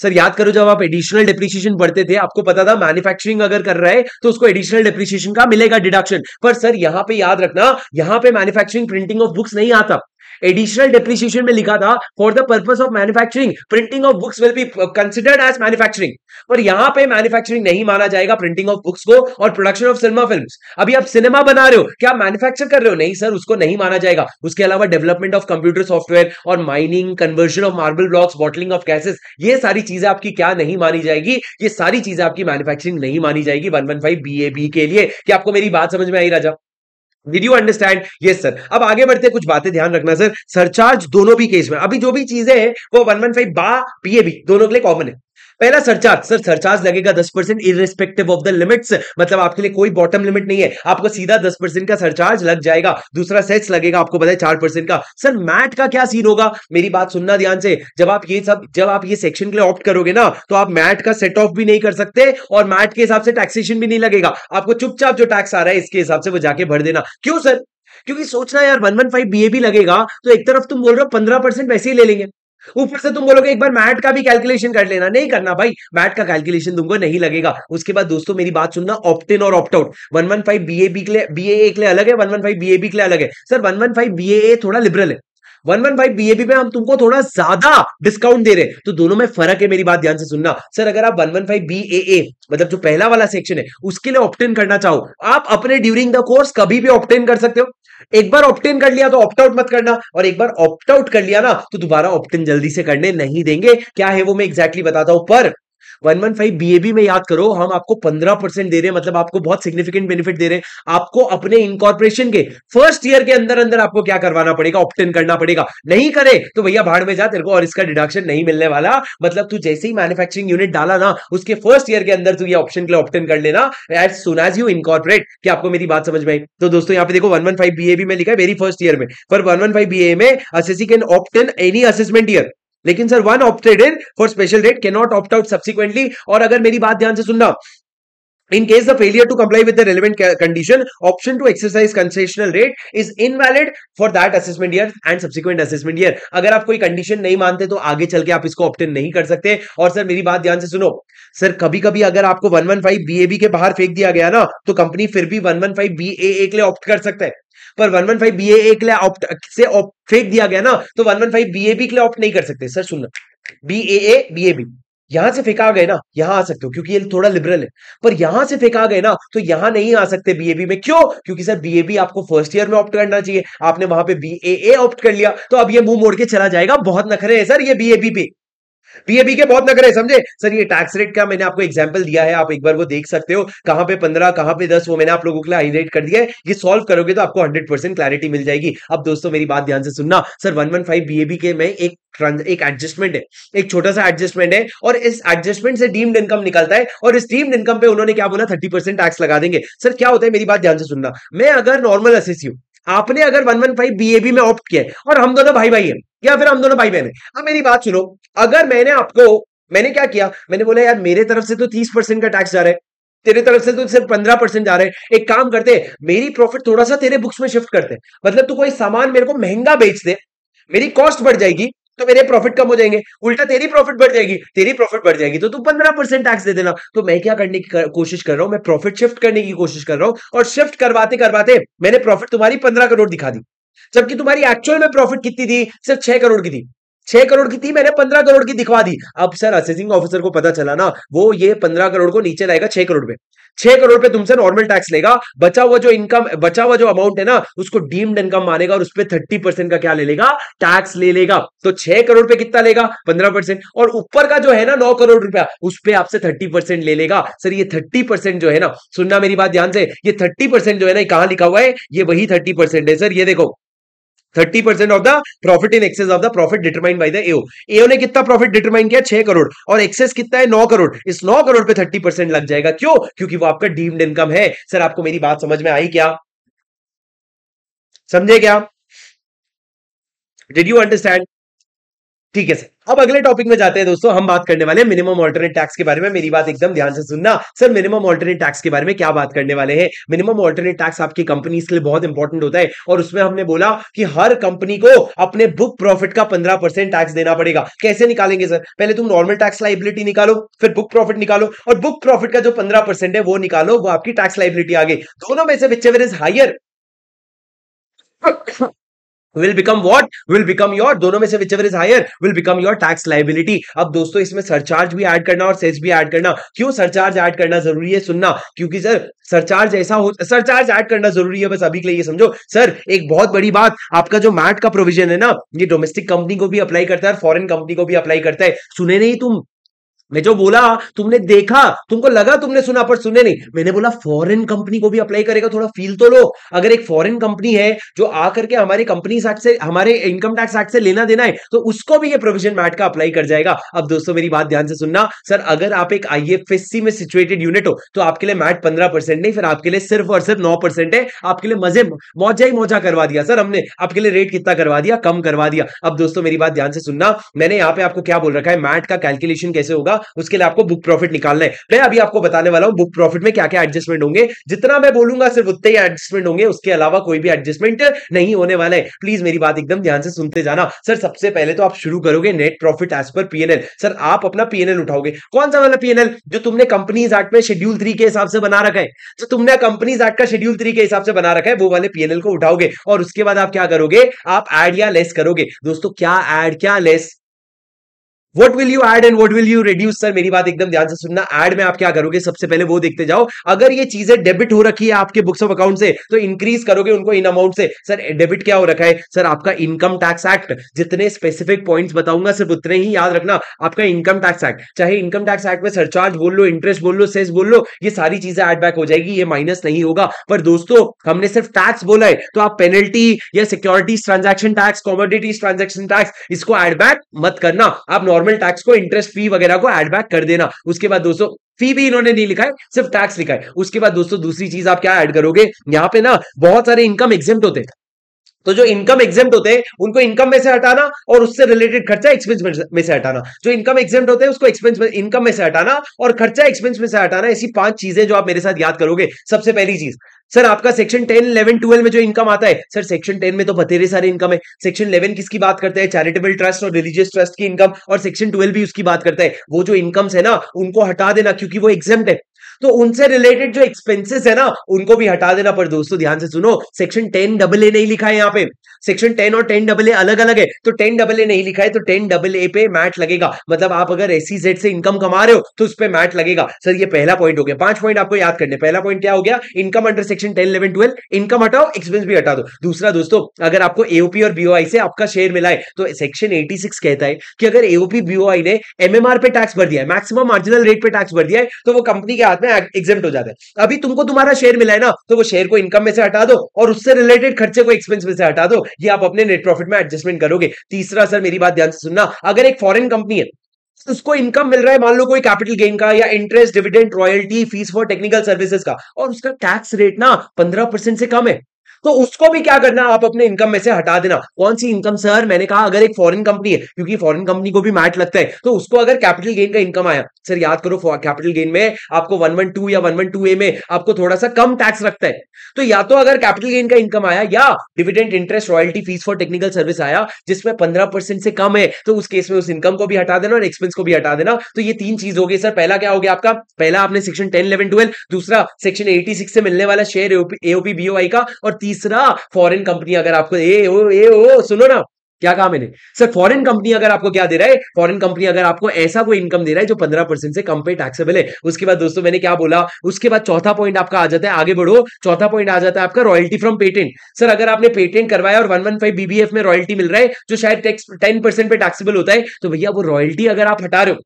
सर याद करो जब आप एडिशनल डिप्रिशिएशन बढ़ते थे आपको पता था मैन्युफैक्चरिंग अगर कर रहा है तो उसको एडिशनल डिप्रिशिएशन का मिलेगा डिडक्शन पर सर यहां पे याद रखना यहां पे मैन्युफैक्चरिंग प्रिंटिंग ऑफ बुक्स नहीं आता एडिशनल डिप्रिसिएशन में लिखा था for the purpose of manufacturing printing of books will be considered as manufacturing पर यहां पे मैन्युफैक्चरिंग नहीं माना जाएगा प्रिंटिंग ऑफ बुक्स को और प्रोडक्शन ऑफ सिनेमा फिल्म अभी आप सिनेमा बना रहे हो क्या मैन्युफैक्चर कर रहे हो नहीं सर उसको नहीं माना जाएगा उसके अलावा डेवलपमेंट ऑफ कंप्यूटर सॉफ्टवेयर और mining conversion of marble blocks bottling of gases ये सारी चीजें आपकी क्या नहीं मानी जाएगी ये सारी चीजें आपकी मैन्युफैक्चरिंग नहीं मानी जाएगी one one five B A B के लिए क्या आपको मेरी बात समझ में आई राजा Did you understand Yes, sir अब आगे बढ़ते कुछ बातें ध्यान रखना सर सरचार्ज दोनों भी केस में अभी जो भी चीजें हैं वो वन वन फाइव बा बी दोनों के लिए कॉमन है पहला सरचार्ज सर सरचार्ज लगेगा दस percent irrespective of the limits मतलब आपके लिए कोई बॉटम लिमिट नहीं है आपको सीधा दस परसेंट का सरचार्ज लग जाएगा दूसरा सेट्स लगेगा आपको पता है चार परसेंट का सर मैट का क्या सीन होगा मेरी बात सुनना ध्यान से जब आप ये सब जब आप ये सेक्शन के लिए ऑप्ट करोगे ना तो आप मैट का सेट ऑफ भी नहीं कर सकते और मैट के हिसाब से टैक्सेशन भी नहीं लगेगा आपको चुपचाप जो टैक्स आ रहा है इसके हिसाब से वो जाके भर देना क्यों सर क्योंकि सोचना यार वन वन फाइव बी लगेगा तो एक तरफ तुम बोल रहे हो पंद्रह परसेंट वैसे ही ले लेंगे ऊपर से तुम बोलोगे एक बार मैट का भी कैलकुलेशन कर लेना नहीं करना भाई मैट का कैलकुलेशन तुमको नहीं लगेगा उसके बाद दोस्तों मेरी बात सुनना इन और opt out one one five B A B के लिए बी ए के लिए अलग है one one five B A B के लिए अलग है sir one one five B A थोड़ा लिबरल है वन वन फाइव बीएबी में हम तुमको थोड़ा ज्यादा डिस्काउंट दे रहे हैं तो दोनों में फर्क है मेरी बात ध्यान से सुनना सर अगर आप one one five B A मतलब जो पहला वाला सेक्शन है उसके लिए ऑप्टेन करना चाहो आप अपने ड्यूरिंग द कोर्स कभी भी ऑप्टेन कर सकते हो एक बार ऑप्टेन कर लिया तो ऑप्ट आउट मत करना और एक बार ऑप्ट आउट कर लिया ना तो दोबारा ऑप्टेन जल्दी से करने नहीं देंगे क्या है वो मैं एग्जैक्टली exactly बताता हूं पर वन वन फाइव बीएबी में याद करो हम आपको पंद्रह परसेंट दे रहे हैं मतलब आपको बहुत सिग्निफिकेंट बेनिफिट दे रहे हैं आपको अपने इनकॉर्पोरेशन के फर्स्ट ईयर के अंदर अंदर आपको क्या करवाना पड़ेगा ऑप्टेन करना पड़ेगा नहीं करे तो भैया भाड़ में जा तेरे को और इसका डिडक्शन नहीं मिलने वाला मतलब तू जैसे ही मैन्युफैक्चरिंग यूनिट डाला ना उसके फर्स्ट ईयर के अंदर तू ये ऑप्शन के लिए ऑप्टेन कर लेना एज सुन एज यू इनकॉर्पोरेट कि आपको मेरी बात समझ में आई तो दोस्तों यहाँ पे देखो वन वन फाइव बी में लिखा है वेरी फर्स्ट ईयर में पर वन वन फाइव बीए में assessee can opt in any assessment year लेकिन sir one opted in for special rate cannot opt out subsequently और अगर मेरी बात ध्यान से सुनना In case the failure to comply with the relevant condition, option to exercise concessional rate is invalid for that assessment year and subsequent assessment year. अगर आप कोई कंडीशन नहीं मानते तो आगे चल के आप इसको ऑप्टेन नहीं कर सकते और सर मेरी बात ध्यान से सुनो सर कभी कभी अगर आपको 115 बीएबी के बाहर फेंक दिया गया ना तो कंपनी फिर भी 115 ए के लिए ऑप्ट कर सकते हैं पर बी ए के लिए ऑप्ट से फेंक दिया गया ना तो one one five B A B के लिए ऑप्ट नहीं कर सकते सर सुनना ए बी यहां से फेंका गए ना यहां आ सकते हो क्योंकि ये थोड़ा लिबरल है पर यहां से फेंका गए ना तो यहां नहीं आ सकते बीएबी में क्यों क्योंकि सर बीएबी आपको फर्स्ट ईयर में ऑप्ट करना चाहिए आपने वहां पे बीएए ऑप्ट कर लिया तो अब ये मुंह मोड़ के चला जाएगा बहुत नखरे है सर ये बीएबी पे पीएपी के बहुत है समझे सर ये टैक्स रेट का मैंने आपको एग्जाम्पल दिया है आप एक बार वो देख सकते हो कहां पे पंद्रह कहां पे दस वो मैंने आप लोगों के लिए हाईलाइट कर दिया है ये सॉल्व करोगे तो आपको हंड्रेड परसेंट क्लैरिटी मिल जाएगी अब दोस्तों मेरी बात ध्यान से सुनना sir one one five B A B के में एक एक एडजस्टमेंट है एक छोटा सा एडजस्टमेंट है और इस एडजस्टमेंट से डीम्ड इनकम निकलता है और इस डीम्ड इनकम पे उन्होंने क्या बोला थर्टी परसेंट टैक्स लगा देंगे सर क्या होता है मेरी बात ध्यान से सुनना मैं अगर नॉर्मल असेसी हूं आपने अगर one one five B A B में ऑप्ट किया है और हम दोनों भाई भाई हैं या फिर हम दोनों भाई बहन है अब मेरी बात सुनो अगर मैंने आपको मैंने क्या किया मैंने बोला यार मेरे तरफ से तो तीस परसेंट का टैक्स जा रहा है तेरे तरफ से तो सिर्फ पंद्रह परसेंट जा रहे हैं एक काम करते मेरी प्रॉफिट थोड़ा सा तेरे बुक्स में शिफ्ट करते मतलब तू कोई सामान मेरे को महंगा बेच दे मेरी कॉस्ट बढ़ जाएगी तो मेरे प्रॉफिट कम हो जाएंगे उल्टा तेरी प्रॉफिट बढ़ जाएगी तेरी प्रॉफिट बढ़ जाएगी तो तू पंद्रह परसेंट टैक्स दे देना तो मैं क्या करने की कोशिश कर रहा हूं मैं प्रॉफिट शिफ्ट करने की कोशिश कर रहा हूं और शिफ्ट करवाते करवाते मैंने प्रॉफिट तुम्हारी पंद्रह करोड़ दिखा दी जबकि तुम्हारी एक्चुअल में प्रॉफिट कितनी थी सिर्फ छह करोड़ की थी छह करोड़ की थी मैंने पंद्रह करोड़ की दिखवा दी अब सर असेसिंग ऑफिसर को पता चला ना वो ये पंद्रह करोड़ को नीचे लाएगा छह करोड़ पे छह करोड़ रुपए तुमसे नॉर्मल टैक्स लेगा बचा हुआ जो इनकम बचा हुआ जो अमाउंट है ना उसको डीम्ड इनकम मानेगा और उस पर थर्टी परसेंट का क्या ले लेगा टैक्स ले लेगा तो छह करोड़ पे कितना लेगा पंद्रह परसेंट और ऊपर का जो है ना नौ करोड़ रुपया उस पर आपसे थर्टी परसेंट ले लेगा सर ये थर्टी परसेंट जो है ना सुनना मेरी बात ध्यान से ये थर्टी परसेंट जो है ना कहा लिखा हुआ है ये वही थर्टी परसेंट है सर ये देखो thirty percent of the profit in excess of the profit determine by the AO AO ने कितना प्रॉफिट डिटरमाइन किया छह करोड़ और एक्सेस कितना है नौ करोड़ इस नौ करोड़ पे थर्टी परसेंट लग जाएगा क्यों क्योंकि वो आपका डीम्ड इनकम है सर आपको मेरी बात समझ में आई क्या समझे क्या डिड यू अंडरस्टैंड ठीक है सर अब अगले टॉपिक में जाते हैं दोस्तों हम बात करने वाले हैं मिनिमम ऑल्टरनेट टैक्स के बारे में मेरी बात एकदम ध्यान से सुनना सर मिनिमम ऑल्टरनेट टैक्स के बारे में क्या बात करने वाले हैं मिनिमम ऑल्टरनेट टैक्स आपकी कंपनीज के लिए बहुत इंपॉर्टेंट होता है और उसमें हमने बोला कि हर कंपनी को अपने बुक प्रॉफिट का पंद्रह परसेंट टैक्स देना पड़ेगा कैसे निकालेंगे सर पहले तुम नॉर्मल टैक्स लाइबिलिटी निकालो फिर बुक प्रॉफिट निकालो और बुक प्रॉफिट का जो पंद्रह परसेंट है वो निकालो वो आपकी टैक्स लाइबिलिटी आ गई दोनों में से which is higher will become what will become your दोनों में से which is higher will become your tax liability अब दोस्तों इसमें सरचार्ज भी ऐड करना और सेस भी एड करना क्यों सरचार्ज एड करना जरूरी है सुनना क्योंकि सर सरचार्ज ऐसा हो सरचार्ज एड करना जरूरी है बस अभी के लिए समझो सर एक बहुत बड़ी बात आपका जो मैट का प्रोविजन है ना ये डोमेस्टिक कंपनी को भी अप्लाई करता है और फॉरेन कंपनी को भी अप्लाई करता है सुने नहीं तुम મેં જો બોલા તુમને દેખા તુમકો લગા તુમને સુના પર સુને નહીં મેને બોલા ફોરેન કંપની કો ભી એપ્લાય કરેગા થોડા ફીલ તો લો અગર એક ફોરેન કંપની હે જો આકર કે હમારી કંપની સાથે હમારે ઇન્કમ ટેક્સ એક્ટ સે લેના દેના હે તો ઉસકો ભી યે પ્રોવિઝન મેટ કા એપ્લાય કર જાયેગા અબ દોસ્તો મેરી બાત ધ્યાન સે સુન્ના સર અગર આપ એક आईएफएससी મે સિચ્યુએટેડ યુનિટ હો તો આપકે લિયે મેટ 15% નહીં ફિર આપકે લિયે સિર્ફ અર સિર્ફ 9% હે આપકે લિયે મજે મોજાઈ મોજા કરવા દિયા સર હમને આપકે લિયે રેટ કિતના કરવા દિયા કમ કરવા દિયા અબ દોસ્તો મેરી બાત ધ્યાન સે સુન્ના મેને યહાં પે આપકો ક્યા બોલ રહા હૈ મેટ કા કેલ્ક્યુલેશન કેસે હોગા उसके लिए आपको बुक प्रॉफिट निकालना है मैं अभी आपको बताने वाला हूं बुक प्रॉफिट में क्या क्या एडजस्टमेंट होंगे जितना मैं बोलूंगा सिर्फ उतने ही एडजस्टमेंट होंगे उसके अलावा कोई भी एडजस्टमेंट नहीं होने वाला है प्लीज मेरी बात एकदम ध्यान से सुनते जाना सर सबसे पहले तो आप शुरू करोगे नेट प्रॉफिट एज पर पीएनएल सर आप अपना पीएनएल उठाओगे कौन सा वाला पीएनएल जो तुमने कंपनीज एक्ट में शेड्यूल थ्री के हिसाब से बना रखा है जो तुमने कंपनीज एक्ट का शेड्यूल थ्री के हिसाब से बना रखा है वो वाले पीएनएल को उठाओगे और उसके बाद आप क्या करोगे आप एड या लेस करोगे दोस्तों क्या एड क्या less what will you add and what will you reduce sir मेरी बात एकदम ध्यान से सुनना एड में आप क्या करोगे सबसे पहले वो देखते जाओ अगर ये चीजें डेबिट हो रखी है आपके बुक्स ऑफ अकाउंट से तो इंक्रीज करोगे उनको इन अमाउंट से सर डेबिट क्या हो रखा है सर आपका इनकम टैक्स एक्ट जितने स्पेसिफिक पॉइंट बताऊंगा सिर्फ उतने ही याद रखना आपका इनकम टैक्स एक्ट चाहे इनकम टैक्स एक्ट में सरचार्ज बोल लो इंटरेस्ट बोल लो सेस बोल लो ये सारी चीजें एड बैक हो जाएगी ये माइनस नहीं होगा पर दोस्तों हमने सिर्फ टैक्स बोला है तो आप पेनल्टी या securities transaction tax commodities transaction tax इसको एडबैक मत करना आप नॉर्मल टैक्स को इंटरेस्ट फी वगैरह को एडबैक कर देना उसके बाद दोस्तों फी भी इन्होंने नहीं लिखा है सिर्फ टैक्स लिखा है उसके बाद दोस्तों दूसरी चीज आप क्या ऐड करोगे यहाँ पे ना बहुत सारे इनकम एग्जाम होते हैं तो जो इनकम एग्जाम होते हैं उनको इनकम में से हटाना और उससे रिलेटेड खर्चा एक्सपेंस में से हटाना जो इनकम एग्जाम होते हैं उसको एक्सपेंस इनकम में से हटाना और खर्चा एक्सपेंस में से हटाना ऐसी पांच चीजें जो आप मेरे साथ याद करोगे सबसे पहली चीज सर आपका सेक्शन टेन इलेवन ट्वेल्व में जो इनकम आता है सर सेक्शन टेन में तो बतेरे सारे इनकम है सेक्शन इलेवन किसकी बात करते हैं चैरिटेबल ट्रस्ट और रिलीजियस ट्रस्ट की इनकम और सेक्शन ट्वेल्व भी उसकी बात करता है वो जो इनकम्स है ना उनको हटा देना क्योंकि वो एग्जाम है तो उनसे रिलेटेड जो एक्सपेंसेस है ना उनको भी हटा देना पर दोस्तों ध्यान से सुनो सेक्शन टेन डबल ए नहीं लिखा है यहाँ पे सेक्शन टेन और टेन डबल ए अलग अलग है तो टेन डबल ए नहीं लिखा है तो टेन डबल ए पे मैट लगेगा मतलब आप अगर एसी जेड से इनकम कमा रहे हो तो उस पर मैट लगेगा सर ये पहला पॉइंट हो गया पांच पॉइंट आपको याद करने पहला पॉइंट क्या हो गया income under section ten eleven twelve income हटाओ एक्सपेंस भी हटा दो दूसरा दोस्तों अगर आपको एओपी और बीओआई से आपका शेयर मिला है तो सेक्शन एटी सिक्स कहता है कि अगर एओपी बीओआई ने एमएमआर पे टैक्स भर दिया है मैक्सिमम मार्जिनल रेट पे टैक्स भर दिया है तो वो कंपनी के हाथ में ना एग्जाम हो जाते हैं अभी तुमको तुम्हारा शेयर मिला है ना तो वो शेयर को इनकम में से हटा दो और उससे रिलेटेड खर्चे को एक्सपेंस में से हटा दो ये आप अपने नेट प्रॉफिट में एडजस्टमेंट करोगे तीसरा सर मेरी बात ध्यान से सुनना अगर एक फॉरेन कंपनी है उसको इनकम मिल रहा है मान लो कोई कैपिटल गेन का या interest dividend royalty fees for technical services का और उसका टैक्स रेट ना पंद्रह परसेंट से कम है तो उसको भी क्या करना आप अपने इनकम में से हटा देना कौन सी इनकम सर मैंने कहा अगर एक फॉरन कंपनी है क्योंकि फॉरन कंपनी को भी मैट लगता है तो उसको अगर कैपिटल गेन का इनकम आया सर याद करो कैपिटल गेन में आपको वन वन टू या वन वन टू ए में आपको थोड़ा सा कम टैक्स रखता है तो या तो अगर कैपिटल गेन का इनकम आया या dividend interest royalty fees for technical service आया जिसमें पंद्रह परसेंट से कम है तो उस केस में उस इनकम को भी हटा देना और एक्सपेंस को भी हटा देना तो ये तीन चीज हो गई सर पहला क्या हो गया आपका पहला आपने सेक्शन टेन इलेवन ट्वेल्व दूसरा सेक्शन एटी सिक्स से मिलने वाला शेयर एओपी बीओआई का और तीन तीसरा फॉरेन कंपनी अगर आपको ए ओ ए ओ सुनो ना क्या कहा मैंने सर फॉरेन कंपनी अगर आपको क्या दे रहा है फॉरेन कंपनी अगर आपको ऐसा कोई इनकम दे रहा है जो पंद्रह परसेंट से कम पे टैक्सेबल है उसके बाद दोस्तों मैंने क्या बोला उसके बाद चौथा पॉइंट आपका आ जाता है आगे बढ़ो चौथा पॉइंट आ जाता है आपका रॉयल्टी फ्रॉम पेटेंट सर अगर आपने पेटेंट करवाया और वन वन फाइव बीबीएफ में रॉयल्टी मिल रहा है जो शायद टेन परसेंट पे टैक्सेबल होता है तो भैया वो रॉयल्टी अगर आप हटा रहे हो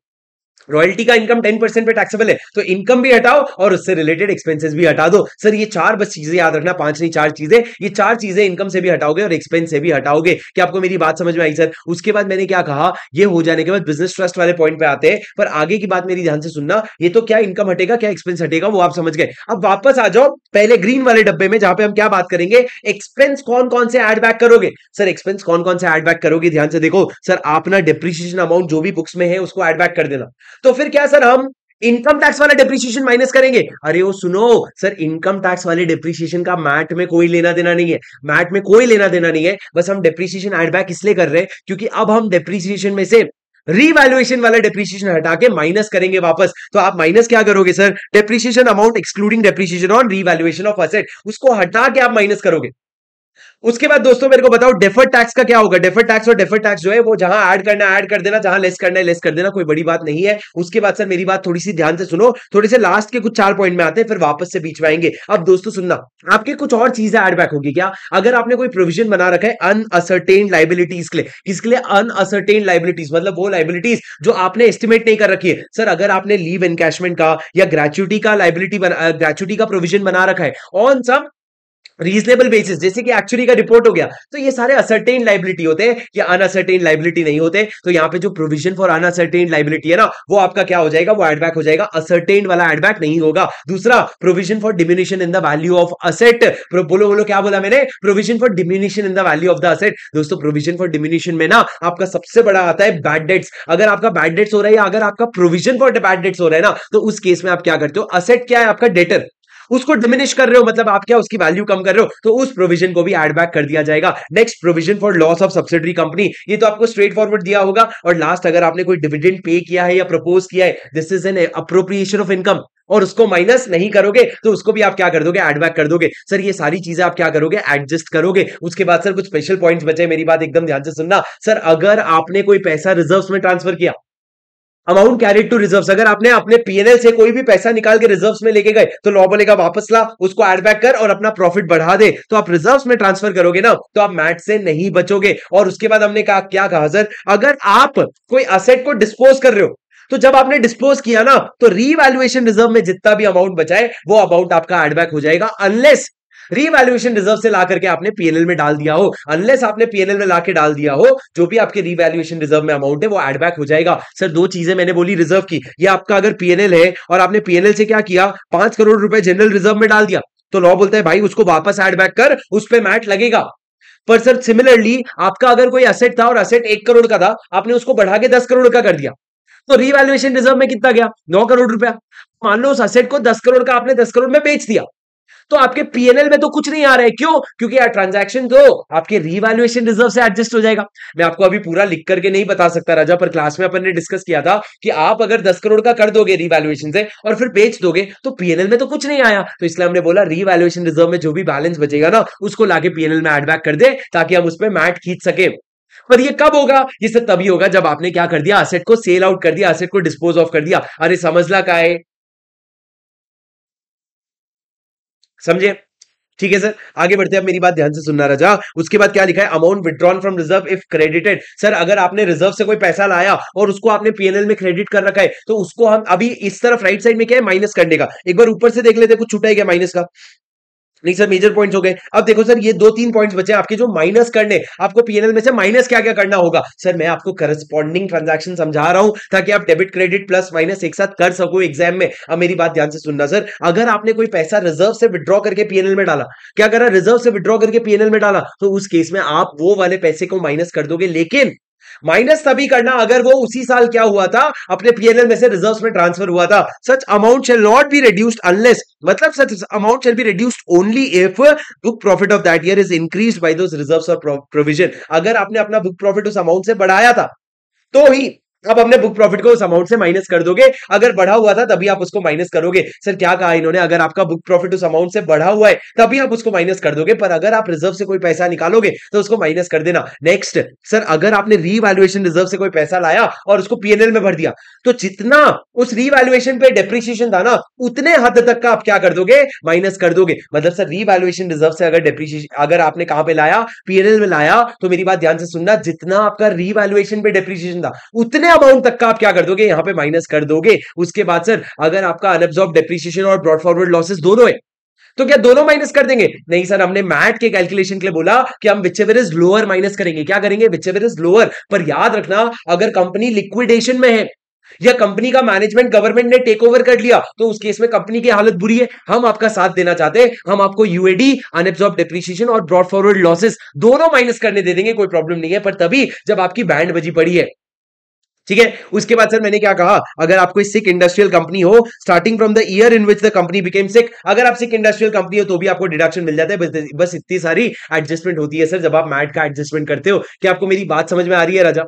रॉयल्टी का इनकम टेन परसेंट पे टैक्सेबल है तो इनकम भी हटाओ और उससे रिलेटेड एक्सपेंसेस भी हटा दो सर ये चार बस चीजें याद रखना पांच नहीं चार चीजें ये चार चीजें इनकम से भी हटाओगे और एक्सपेंस से भी हटाओगे कि आपको मेरी बात समझ में आई सर उसके बाद मैंने क्या कहा ये हो जाने के बाद बिजनेस ट्रस्ट वाले पॉइंट पे आते हैं पर आगे की बात मेरी ध्यान से सुनना ये तो क्या इनकम हटेगा क्या एक्सपेंस हटेगा वो आप समझ गए अब वापस आ जाओ पहले ग्रीन वाले डब्बे में जहां पे हम क्या बात करेंगे एक्सपेंस कौन कौन से एड बैक करोगे सर एक्सपेंस कौन कौन से एड बैक करोगे ध्यान से देखो सर अपना डिप्रिशिएशन अमाउंट जो भी बुक्स में है उसको एड बैक कर देना तो फिर क्या सर हम इनकम टैक्स वाला डिप्रिसिएशन माइनस करेंगे अरे वो सुनो सर इनकम टैक्स वाले डिप्रिसिएशन का मैट में कोई लेना देना नहीं है मैट में कोई लेना देना नहीं है बस हम डिप्रिसिएशन एड बैक इसलिए कर रहे हैं क्योंकि अब हम डिप्रिसिएशन में से रीवैल्यूएशन वाला डिप्रिसिएशन हटा के माइनस करेंगे वापस तो आप माइनस क्या करोगे sir depreciation amount excluding depreciation on revaluation of asset उसको हटा के आप माइनस करोगे उसके बाद दोस्तों मेरे को बताओ डेफर टैक्स का क्या होगा डेफर टैक्स और डेफर टैक्स जो है वो जहां ऐड करना ऐड कर देना जहां लेस करना है लेस कर देना कोई बड़ी बात नहीं है उसके बाद सर मेरी बात थोड़ी सी ध्यान से सुनो थोड़े से लास्ट के कुछ चार पॉइंट में आते हैं फिर वापस से बीच में आएंगे अब दोस्तों सुनना आपके कुछ और चीजें एड बैक होगी क्या अगर आपने कोई प्रोविजन बना रखा है अनअसरटेन लाइबिलिटीज के लिए किसके लिए अनअसरटेन लाइबिलिटीज मतलब वो लाइबिलिटीज जो आपने एस्टिमेट नहीं कर रखी है सर अगर आपने लीव एनकैशमेंट का या ग्रेचुटी का लाइबिलिटी ग्रेचुटी का प्रोविजन बना रखा है ऑन सम रीजनेबल बेसिस जैसे कि एक्चुअली का रिपोर्ट हो गया तो ये सारे असरटेन लाइबिलिटी होते हैं या अनअसर्टेन लाइबिलिटी नहीं होते तो यहाँ पे जो प्रोविजन फॉर अनअसर्टेन लाइबिलिटी है ना वो आपका क्या हो जाएगा वो एडबैक हो जाएगा असरटेन वाला एडबैक नहीं होगा दूसरा provision for diminution in the value of asset बोलो बोलो क्या बोला मैंने provision for diminution in the value of the asset दोस्तों प्रोविजन फॉर डिमिनिशन में ना आपका सबसे बड़ा आता है बैड डेट्स अगर आपका बैड डेट्स हो रहा है या अगर आपका प्रोविजन फॉर बैड डेट्स हो रहा है ना तो उस केस में आप क्या करते हो असेट क्या है आपका डेटर उसको डिमिनिश कर रहे हो मतलब आप क्या उसकी वैल्यू कम कर रहे हो तो उस प्रोविजन को भी एड बैक कर दिया जाएगा next provision for loss of subsidiary company ये तो आपको स्ट्रेट फॉरवर्ड दिया होगा और लास्ट अगर आपने कोई डिविडेंड पे किया है या प्रपोज किया है this is an appropriation of income और उसको माइनस नहीं करोगे तो उसको भी आप क्या कर दोगे एडबैक कर दोगे सर ये सारी चीजें आप क्या करोगे एडजस्ट करोगे उसके बाद सर कुछ स्पेशल पॉइंट्स बचे मेरी बात एकदम ध्यान से सुनना सर अगर आपने कोई पैसा रिजर्व्स में ट्रांसफर किया अमाउंट कैरिड टू रिजर्व अगर आपने अपने पीएनएल से कोई भी पैसा निकाल के रिजर्व में लेके गए तो लॉ बोलेगा वापस ला उसको एड बैक कर और अपना प्रॉफिट बढ़ा दे तो आप रिजर्व में ट्रांसफर करोगे ना तो आप मैट से नहीं बचोगे और उसके बाद हमने कहा क्या कहा सर अगर आप कोई असेट को डिस्पोज कर रहे हो तो जब आपने डिस्पोज किया ना तो रीवैल्युएशन रिजर्व में जितना भी अमाउंट बचाए वो अमाउंट आपका एडबैक हो जाएगा अनलेस रीवैल्यूएशन रिजर्व से ला करके आपने पीएनएल में डाल दिया हो अनलेस आपने पीएनएल में लाके डाल दिया हो जो भी आपके रीवैल्यूएशन रिजर्व में अमाउंट है वो एडबैक हो जाएगा सर दो चीजें मैंने बोली रिजर्व की ये आपका अगर पीएनएल है और आपने पीएनएल से क्या किया पांच करोड़ रुपए जनरल रिजर्व में डाल दिया तो लॉ बोलता है भाई उसको वापस एडबैक कर उस पर मैट लगेगा पर सर सिमिलरली आपका अगर कोई असेट था और असेट एक करोड़ का था आपने उसको बढ़ा के दस करोड़ का कर दिया तो रीवैल्यूएशन रिजर्व में कितना गया नौ करोड़ रुपया मान लो उस असेट को दस करोड़ का आपने दस करोड़ में बेच दिया तो आपके पीएनएल में तो कुछ नहीं आ रहा है क्यों क्योंकि यार ट्रांजैक्शन तो आपके रीवैल्युएशन रिजर्व से एडजस्ट हो जाएगा मैं आपको अभी पूरा लिख करके नहीं बता सकता राजा पर क्लास में अपन ने डिस्कस किया था कि आप अगर दस करोड़ का कर दोगे रीवैल्युएशन से और फिर बेच दोगे तो पीएनएल में तो कुछ नहीं आया तो इसलिए हमने बोला रीवैल्युएशन रिजर्व में जो भी बैलेंस बचेगा ना उसको लाके पीएनएल में एडबैक कर दे ताकि हम उस पर मैट खींच सके पर ये कब होगा ये सब तभी होगा जब आपने क्या कर दिया असेट को सेल आउट कर दिया असेट को डिस्पोज ऑफ कर दिया अरे समझला का है समझे ठीक है सर आगे बढ़ते हैं मेरी बात ध्यान से सुनना राजा उसके बाद क्या लिखा है amount withdrawn from reserve if credited sir अगर आपने रिजर्व से कोई पैसा लाया और उसको आपने पीएनएल में क्रेडिट कर रखा है तो उसको हम अभी इस तरफ राइट साइड में क्या है माइनस करने का एक बार ऊपर से देख लेते कुछ छुटाई है क्या माइनस का नहीं सर मेजर पॉइंट्स हो गए अब देखो सर ये दो तीन पॉइंट्स बचे आपके जो माइनस करने आपको पीएनएल में से माइनस क्या क्या करना होगा सर मैं आपको करस्पॉन्डिंग ट्रांजेक्शन समझा रहा हूं ताकि आप डेबिट क्रेडिट प्लस माइनस एक साथ कर सको एग्जाम में अब मेरी बात ध्यान से सुनना सर अगर आपने कोई पैसा रिजर्व से विड्रॉ करके पीएनएल में डाला क्या करा रिजर्व से विड्रॉ करके पीएनएल में डाला तो उस केस में आप वो वाले पैसे को माइनस कर दोगे लेकिन माइनस तभी करना अगर वो उसी साल क्या हुआ था अपने पीएनएल में से रिजर्व में ट्रांसफर हुआ था such amount shall not be reduced unless मतलब such amount shall be reduced only if book profit of that year is increase by those reserves और प्रोविजन अगर आपने अपना बुक प्रॉफिट उस अमाउंट से बढ़ाया था तो ही अब अपने बुक प्रॉफिट को उस अमाउंट से माइनस कर दोगे अगर बढ़ा हुआ था तभी आप उसको माइनस करोगे सर क्या कहा इन्होंने अगर आपका बुक प्रॉफिट उस अमाउंट से बढ़ा हुआ है तभी आप उसको माइनस कर दोगे पर अगर आप रिजर्व से कोई पैसा निकालोगे तो उसको माइनस कर देना नेक्स्ट सर अगर आपने रीवैल्युएशन रिजर्व से कोई पैसा लाया और उसको पीएनएल में भर दिया तो जितना उस रीवैल्युएशन पे डेप्रिसिएशन था ना उतने हद तक का आप क्या कर दोगे माइनस कर दोगे मतलब सर रीवैल्युएशन रिजर्व से अगर डेप्रिसिएशन अगर आपने कहां पे लाया पीएनएल में लाया तो मेरी बात ध्यान से सुनना जितना आपका रीवैल्युएशन पे डेप्रिसिएशन था उतने अमाउंट तक का आप क्या कर दोगे यहाँ पे माइनस कर दोगे उसके बाद सर अगर आपका अनअब्सॉर्ब डेप्रिसिएशन और ब्रॉड फॉरवर्ड लॉसेस दोनों है तो क्या दोनों माइनस कर देंगे नहीं सर हमने मैट के कैलकुलेशन के लिए बोला कि हम विचेवर इज लोअर माइनस करेंगे क्या करेंगे विचेवर इज लोअर पर याद रखना अगर कंपनी लिक्विडेशन में है या कंपनी का मैनेजमेंट गवर्नमेंट ने टेक ओवर कर लिया तो उस केस में कंपनी की हालत बुरी है हम आपका साथ देना चाहते हैं हम आपको यूएडी अनएब्सॉर्ब डिप्रिशिएशन और ब्रॉड फॉरवर्ड लॉसेस दोनों माइनस करने दे देंगे कोई प्रॉब्लम नहीं है पर तभी जब आपकी बैंड बजी पड़ी है ठीक है उसके बाद सर मैंने क्या कहा अगर आप कोई सिक इंडस्ट्रियल कंपनी हो starting from the year in which the company became sick अगर आप सिक इंडस्ट्रियल कंपनी हो तो भी आपको डिडक्शन मिल जाता है बस, बस इतनी सारी एडजस्टमेंट होती है सर जब आप मैट का एडजस्टमेंट करते हो क्या आपको मेरी बात समझ में आ रही है राजा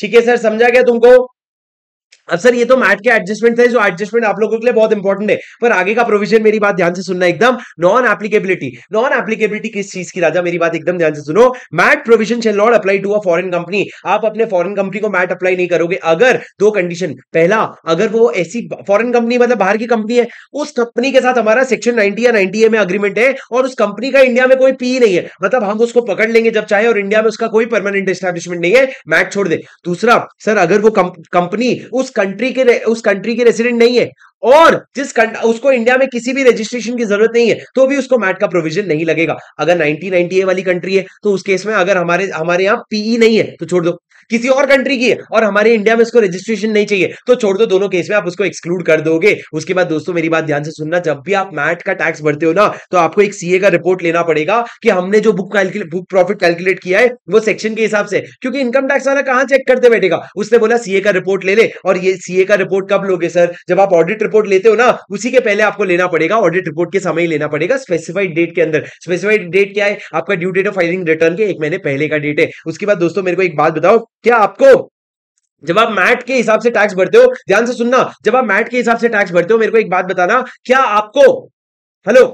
ठीक है सर समझा गया तुमको अब सर ये तो मैट के एडजस्टमेंट थे जो एडजस्टमेंट आप लोगों के लिए बहुत इंपॉर्टेंट है पर आगे का प्रोविजन मेरी बात ध्यान से सुनना एकदम नॉन एप्लीकेबिलिटी नॉन एप्लीकेबिलिटी किस चीज की राजा मेरी बात एकदम ध्यान से सुनो MAT provision shall not apply to a foreign company आप अपने फॉरन कंपनी को मैट अप्लाई नहीं करोगे अगर दो कंडीशन पहला अगर वो ऐसी फॉरन कंपनी मतलब बाहर की कंपनी है उस कंपनी के साथ हमारा सेक्शन नाइनटी या नाइनटी में अग्रीमेंट है और उस कंपनी का इंडिया में कोई पी नहीं है मतलब हम उसको पकड़ लेंगे जब चाहे और इंडिया में उसका कोई परमानेंट स्टैब्लिशमेंट नहीं है मैट छोड़ दे दूसरा सर अगर वो कंपनी उस कंट्री के उस कंट्री के रेसिडेंट नहीं है और जिस उसको इंडिया में किसी भी रजिस्ट्रेशन की जरूरत नहीं है तो भी उसको मैट का प्रोविजन नहीं लगेगा अगर नाइनटी ए वाली कंट्री है तो उस केस में अगर हमारे हमारे यहाँ पीई e नहीं है तो छोड़ दो किसी और कंट्री की है और हमारे इंडिया में उसको रजिस्ट्रेशन नहीं चाहिए तो छोड़ दो दोनों केस में आप उसको एक्सक्लूड कर दोगे उसके बाद दोस्तों मेरी बात ध्यान से सुनना जब भी आप मैट का टैक्स भरते हो ना तो आपको एक सीए का रिपोर्ट लेना पड़ेगा कि हमने जो बुक बुक प्रॉफिट कैलकुलेट किया है वो सेक्शन के हिसाब से क्योंकि इनकम टैक्स वाला कहां चेक करते बैठेगा उसने बोला सीए का रिपोर्ट ले ले और ये सीए का रिपोर्ट कब लोगे सर जब आप ऑडिट रिपोर्ट लेते हो ना उसी के पहले आपको लेना पड़ेगा ऑडिट रिपोर्ट के समय ही लेना पड़ेगा स्पेसिफाइड डेट के अंदर स्पेसिफाइड डेट क्या है आपका due date of filing return के एक महीने पहले का डेट है उसके बाद दोस्तों मेरे को एक बात बताओ क्या आपको जब आप मैट के हिसाब से टैक्स भरते हो ध्यान से सुनना जब आप मैट के हिसाब से टैक्स भरते हो मेरे को एक बात बताना क्या आपको हेलो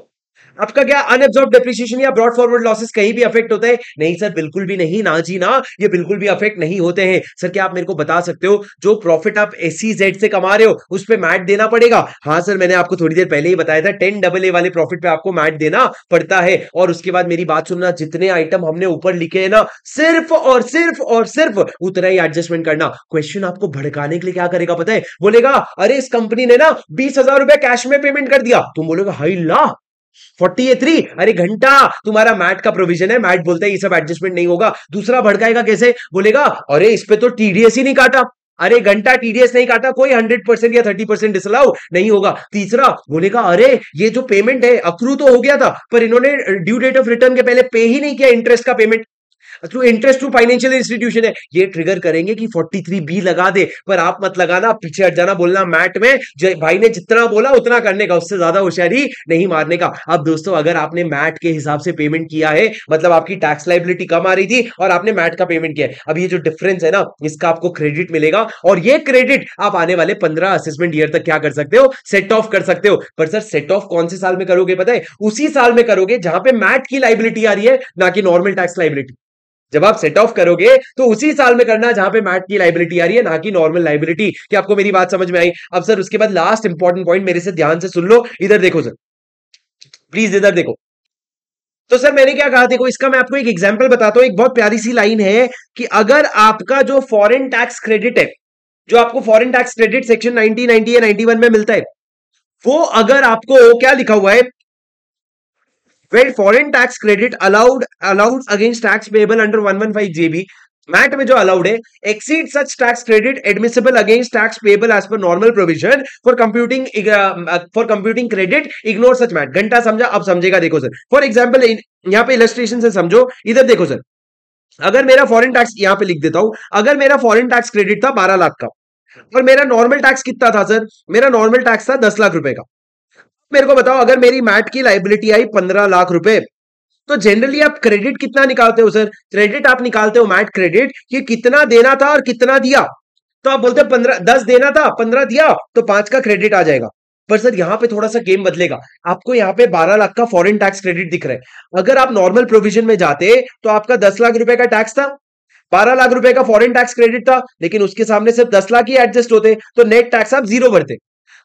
आपका क्या अनएब्जॉर्ब डेप्रिसिएशन या ब्रॉड फॉरवर्ड लॉसेस कहीं भी अफेक्ट होते हैं नहीं सर बिल्कुल भी नहीं ना जी ना ये बिल्कुल भी अफेक्ट नहीं होते हैं सर क्या आप मेरे को बता सकते हो जो प्रॉफिट आप एस e से कमा रहे हो उस पर मैट देना पड़ेगा हाँ सर मैंने आपको थोड़ी देर पहले ही बताया था टेन डबल ए वाले प्रॉफिट पे आपको मैट देना पड़ता है और उसके बाद मेरी बात सुनना जितने आइटम हमने ऊपर लिखे है ना सिर्फ और सिर्फ और सिर्फ उतना ही एडजस्टमेंट करना क्वेश्चन आपको भड़काने के लिए क्या करेगा पता है बोलेगा अरे इस कंपनी ने ना बीस हजार रुपए कैश में पेमेंट कर दिया तुम बोलोगे हाई ला फोर्टी ए थ्री अरे घंटा तुम्हारा मैट का प्रोविजन है मैट बोलता है ये सब एडजस्टमेंट नहीं होगा दूसरा भड़काएगा कैसे बोलेगा अरे इस पे तो टीडीएस ही नहीं काटा अरे घंटा टीडीएस नहीं काटा कोई हंड्रेड परसेंट या थर्टी परसेंट डिसलाउ नहीं होगा तीसरा बोलेगा अरे ये जो पेमेंट है अक्रू तो हो गया था पर इन्होंने ड्यू डेट ऑफ रिटर्न के पहले पे ही नहीं किया इंटरेस्ट का payment through interest through financial institution है ये ट्रिगर करेंगे कि 43 बी लगा दे पर आप मत लगाना पीछे हट जाना बोलना मैट में भाई ने जितना बोला उतना करने का उससे ज्यादा होशियारी नहीं मारने का अब दोस्तों अगर आपने मैट के हिसाब से पेमेंट किया है मतलब आपकी टैक्स लाइबिलिटी कम आ रही थी और आपने मैट का पेमेंट किया है अब ये जो डिफरेंस है ना इसका आपको क्रेडिट मिलेगा और ये क्रेडिट आप आने वाले पंद्रह असेसमेंट ईयर तक क्या कर सकते हो सेट ऑफ कर सकते हो पर सर सेट ऑफ कौन से साल में करोगे पता है उसी साल में करोगे जहां पे मैट की लाइबिलिटी आ रही है ना कि नॉर्मल टैक्स लाइबिलिटी जब आप सेट ऑफ करोगे तो उसी साल में करना जहां पे मैट की लाइबिलिटी आ रही है ना कि नॉर्मल लाइबिलिटी कि आपको मेरी बात समझ में आई अब सर उसके बाद लास्ट इंपॉर्टेंट पॉइंट मेरे से ध्यान से सुन लो इधर देखो सर प्लीज इधर देखो तो सर मैंने क्या कहा देखो इसका मैं आपको एक एग्जाम्पल बताता हूं एक बहुत प्यारी सी लाइन है कि अगर आपका जो फॉरन टैक्स क्रेडिट है जो आपको foreign tax credit section ninety या नाइनटी में मिलता है वो अगर आपको क्या लिखा हुआ है foreign tax credit allowed allowed against tax payable under one one five J B MAT में जो अलाउड है exceed such tax credit admissible against tax payable as per normal provision for computing for computing credit ignore such MAT घंटा समझा अब समझेगा देखो sir for example यहाँ पे इलस्ट्रेशन से समझो इधर देखो सर अगर मेरा फॉरन टैक्स यहाँ पे लिख देता हूं अगर मेरा फॉरन टैक्स क्रेडिट था बारह लाख का और मेरा नॉर्मल टैक्स कितना था सर मेरा नॉर्मल टैक्स था दस लाख रुपए का मेरे को बताओ अगर मेरी मैट की लाइबिलिटी आई पंद्रह लाख रुपए तो जनरली आप क्रेडिट कितना निकालते हो सर क्रेडिट आप निकालते हो मैट क्रेडिट कि कितना देना था और कितना दिया तो आप बोलते हो पंद्रह दस देना था पंद्रह दिया तो पांच का क्रेडिट आ जाएगा पर सर यहाँ पे थोड़ा सा गेम बदलेगा आपको यहाँ पे बारह लाख का फॉरेन टैक्स क्रेडिट दिख रहा है अगर आप नॉर्मल प्रोविजन में जाते तो आपका दस लाख रुपए का टैक्स था बारह लाख रुपए का फॉरेन टैक्स क्रेडिट था लेकिन उसके सामने सिर्फ दस लाख ही एडजस्ट होते तो नेट टैक्स आप जीरो भरते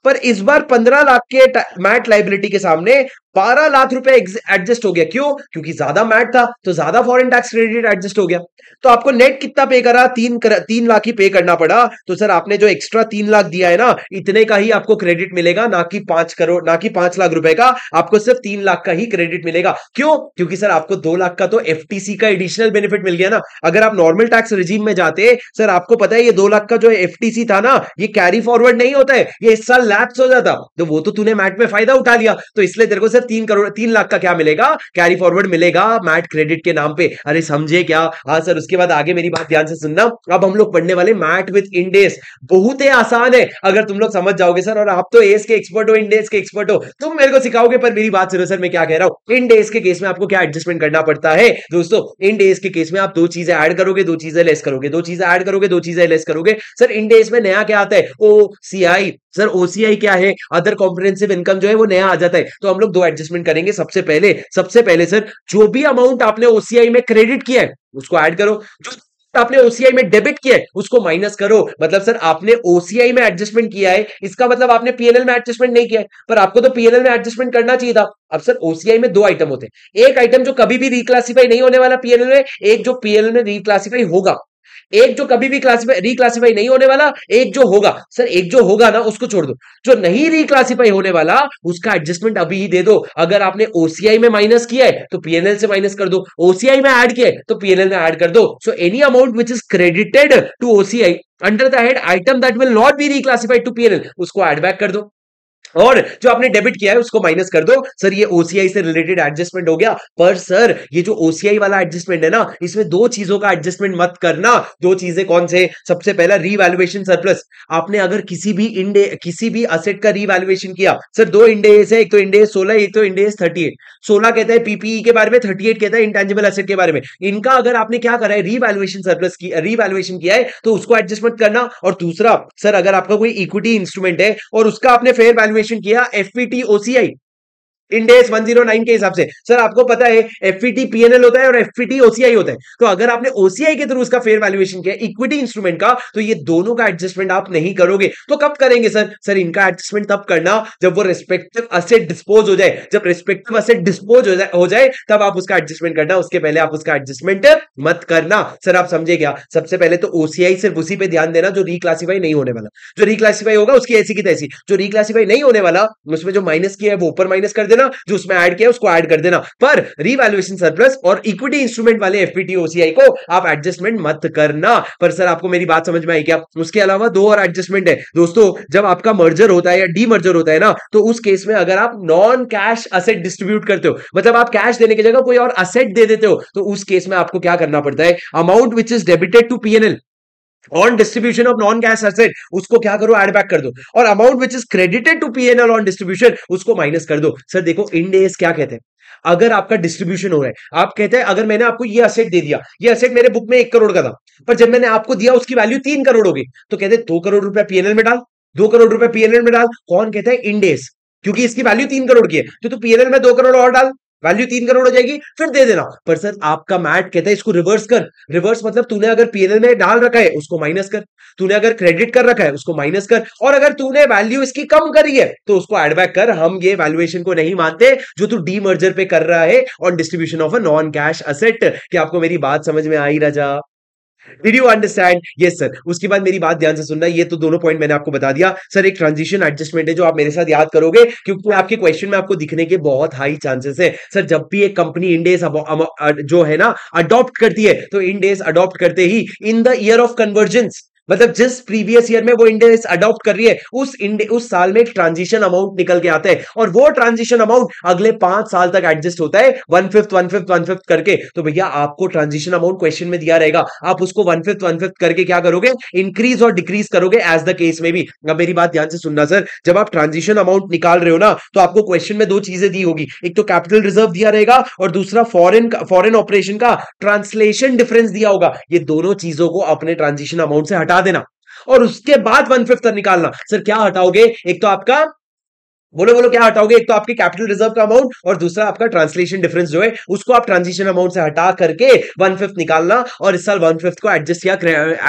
पर इस बार पंद्रह लाख के मैट लाइबिलिटी के सामने बारह लाख रुपए एडजस्ट हो गया क्यों क्योंकि ज्यादा मैट था तो ज्यादा फॉरेन टैक्स क्रेडिट एडजस्ट हो गया तो आपको नेट कितना पे करा तीन कर, तीन लाख ही पे करना पड़ा तो सर आपने जो एक्स्ट्रा तीन लाख दिया है ना इतने का ही आपको क्रेडिट मिलेगा ना कि पांच करोड़ ना कि पांच लाख रुपए का आपको सिर्फ तीन लाख का ही क्रेडिट मिलेगा क्यों क्योंकि सर आपको दो लाख का तो एफ का एडिशनल बेनिफिट मिल गया ना अगर आप नॉर्मल टैक्स रिजीम में जाते सर आपको पता है ये दो लाख का जो एफ था ना ये कैरी फॉरवर्ड नहीं होता है ये इस साल लैप्स हो जाता तो वो तो तूने मैट में फायदा उठा लिया तो इसलिए तेरे को से तीन करोड़ तीन लाख का क्या मिलेगा कैरी फॉरवर्ड मिलेगा मैट क्रेडिट के नाम पे अरे समझे क्या हाँ सर उसके बाद आगे मेरी बात ध्यान से सुनना अब हम लोग पढ़ने वाले मैट विथ इंडेस बहुत ही आसान है अगर तुम लोग समझ जाओगे सर और आप तो एस के एक्सपर्ट हो इंडेस के एक्सपर्ट हो तुम मेरे को सिखाओगे पर मेरी बात सुनो सर मैं क्या कह रहा हूँ इंडेस के केस में आपको क्या एडजस्टमेंट करना पड़ता है दोस्तों इंडेस के केस में आप दो चीजें ऐड करोगे दो चीजें लेस करोगे दो चीजें ऐड करोगे दो चीजें लेस करोगे सर इंडेस में नया क्या आता है ओ सी आई सर ओसीआई क्या है अदर कॉम्प्रिहेंसिव इनकम जो है वो नया आ जाता है तो हम लोग दो एडजस्टमेंट करेंगे सबसे पहले सबसे पहले सर जो भी अमाउंट आपने ओसीआई में क्रेडिट किया है उसको ऐड करो जो आपने ओसीआई में डेबिट किया है उसको माइनस करो मतलब सर आपने ओसीआई में एडजस्टमेंट किया है इसका मतलब आपने पीएनएल में एडजस्टमेंट नहीं किया है पर आपको तो पीएनएल में एडजस्टमेंट करना चाहिए था अब सर ओसीआई में दो आइटम होते हैं एक आइटम जो कभी भी रिक्लासीफाई नहीं होने वाला पीएनएल में एक जो पीएनएल में रिक्लासीफाई होगा एक जो कभी भी क्लासिफाई रिक्लासीफाई नहीं होने वाला एक जो होगा सर एक जो होगा ना उसको छोड़ दो जो नहीं रिक्लासीफाई होने वाला उसका एडजस्टमेंट अभी ही दे दो अगर आपने ओसीआई में माइनस किया है तो पीएनएल से माइनस कर दो ओसीआई में ऐड किया है तो पीएनएल में ऐड कर दो so any amount which is credited to OCI under the head item that will not be reclassified to PNL उसको एडबैक कर दो और जो आपने डेबिट किया है उसको माइनस कर दो सर ये ओसीआई से रिलेटेड एडजस्टमेंट हो गया पर सर ये जो ओसीआई वाला एडजस्टमेंट है ना इसमें दो चीजों का एडजस्टमेंट मत करना दो चीजें कौन से सबसे पहला रीवैल्युएशन सरप्लस आपने अगर किसी भी इंडे किसी भी असेट का रीवैल्युएशन किया सर दो इंडेस है एक तो इंडेस सोलह एक तो इंडेस थर्टी एट सोलह कहता है पीपीई e के बारे में थर्टी एट कहता है इंटेंजिबल असेट के बारे में इनका अगर आपने क्या करा है रीवैल्युएशन सरप्लस की रीवैल्युएशन किया है तो उसको एडजस्टमेंट करना और दूसरा सर अगर आपका कोई इक्विटी इंस्ट्रूमेंट है और उसका आपने फेयर वैल्यू कन्फर्मेशन किया F P T OCI Ind AS 109 के हिसाब से सर आपको पता है एफईटी पीएनएल e होता है और एफईटी ओसीआई e होता है तो अगर आपने ओसीआई के थ्रू उसका फेयर वैल्यूएशन किया इक्विटी इंस्ट्रूमेंट का तो ये दोनों का एडजस्टमेंट आप नहीं करोगे तो कब करेंगे सर सर इनका एडजस्टमेंट तब करना जब वो रिस्पेक्टिव असेट डिस्पोज हो जाए जब रेस्पेक्टिव असेट डिस्पोज हो जाए हो जाए तब आप उसका एडजस्टमेंट करना उसके पहले आप उसका एडजस्टमेंट मत करना सर आप समझे क्या सबसे पहले तो ओसीआई सिर्फ उसी पर ध्यान देना जो रिक्लासीफाई नहीं होने वाला जो रिक्लासीफाई होगा उसकी ऐसी की तैसी जो रिक्लासीफाई नहीं होने वाला उसमें जो माइनस किया है वो ऊपर माइनस कर दे देना जो उसमें ऐड किया उसको ऐड कर देना पर रिवैल्युएशन सरप्लस और इक्विटी इंस्ट्रूमेंट वाले एफपीटी ओसीआई को आप एडजस्टमेंट मत करना पर सर आपको मेरी बात समझ में आई क्या उसके अलावा दो और एडजस्टमेंट है दोस्तों जब आपका मर्जर होता है या डी मर्जर होता है ना तो उस केस में अगर आप नॉन कैश असेट डिस्ट्रीब्यूट करते हो मतलब आप कैश देने की जगह कोई और असेट दे देते हो तो उस केस में आपको क्या करना पड़ता है amount which is debited to PNL on distribution of non cash asset उसको क्या करो एड बैक कर दो और amount which is credited to PNL on distribution उसको माइनस कर दो सर देखो इंडेस क्या कहते हैं अगर आपका डिस्ट्रीब्यूशन हो रहा है आप कहते हैं अगर मैंने आपको ये असेट दे दिया ये असेट मेरे बुक में एक करोड़ का था पर जब मैंने आपको दिया उसकी वैल्यू तीन करोड़ होगी तो कहते दो करोड़ रुपया पीएनएल में डाल दो करोड़ रुपया पीएनएल में डाल कौन कहता है इंडेस क्योंकि इसकी वैल्यू तीन करोड़ की है तो तू पीएनएल में दो करोड़ और डाल वैल्यू तीन करोड़ हो जाएगी फिर दे देना पर सर आपका मैट कहता है इसको रिवर्स कर रिवर्स मतलब तूने अगर पीएनएल में डाल रखा है उसको माइनस कर तूने अगर क्रेडिट कर रखा है उसको माइनस कर और अगर तूने वैल्यू इसकी कम करी है तो उसको एडबैक कर हम ये वैल्यूएशन को नहीं मानते जो तू डी मर्जर पे कर रहा है on distribution of a non cash asset क्या आपको मेरी बात समझ में आई राजा did you understand yes sir उसके बाद मेरी बात ध्यान से सुनना ये तो दोनों पॉइंट मैंने आपको बता दिया सर एक ट्रांजिशन एडजस्टमेंट है जो आप मेरे साथ याद करोगे क्योंकि आपके क्वेश्चन में आपको दिखने के बहुत हाई चांसेस है सर जब भी एक कंपनी इंडेस जो है ना अडॉप्ट करती है तो इंडेस अडॉप्ट करते ही in the year of convergence मतलब जिस प्रीवियस ईयर में वो इंडेक्स अडॉप्ट कर रही है उस उस साल में एक ट्रांजिशन अमाउंट निकल के आता है और वो ट्रांजिशन अमाउंट अगले पांच साल तक एडजस्ट होता है one fifth one fifth one fifth करके तो भैया आपको ट्रांजिशन अमाउंट क्वेश्चन में दिया रहेगा आप उसको वन फिफ्थ वन फिफ्थ करके क्या करोगे इंक्रीज और डिक्रीज करोगे एज द केस में भी अब मेरी बात ध्यान से सुनना सर जब आप ट्रांजिशन अमाउंट निकाल रहे हो ना तो आपको क्वेश्चन में दो चीजें दी होगी एक तो कैपिटल रिजर्व दिया रहेगा और दूसरा फॉरन फॉरन ऑपरेशन का ट्रांसलेशन डिफरेंस दिया होगा ये दोनों चीजों को अपने ट्रांजिशन अमाउंट से हटा हटा देना और उसके बाद वन फिफ्थ निकालना सर क्या हटाओगे एक तो आपका बोलो बोलो क्या हटाओगे एक तो आपके कैपिटल रिजर्व का अमाउंट और दूसरा आपका ट्रांसलेशन डिफरेंस जो है उसको आप ट्रांजिशन अमाउंट से हटा करके वन फिफ्थ निकालना और इस साल वन फिफ्थ को एडजस्ट या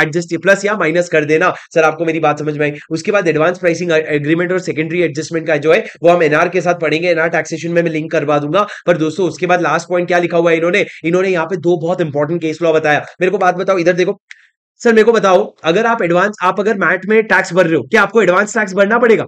एडजस्ट प्लस या माइनस कर देना सर आपको मेरी बात समझ में आई उसके बाद एडवांस प्राइसिंग एग्रीमेंट और सेकेंडरी एडजस्टमेंट का जो है वो हम एनआर के साथ पढ़ेंगे एनआर टैक्सेशन में मैं लिंक करवा दूंगा पर दोस्तों उसके बाद लास्ट पॉइंट क्या लिखा हुआ है इन्होंने इन्होंने यहाँ पे दो बहुत इंपॉर्टेंट केस लॉ बताया मेरे को बात बताओ इधर देखो सर मेरे को बताओ अगर आप एडवांस आप अगर मैट में टैक्स भर रहे हो क्या आपको एडवांस टैक्स भरना पड़ेगा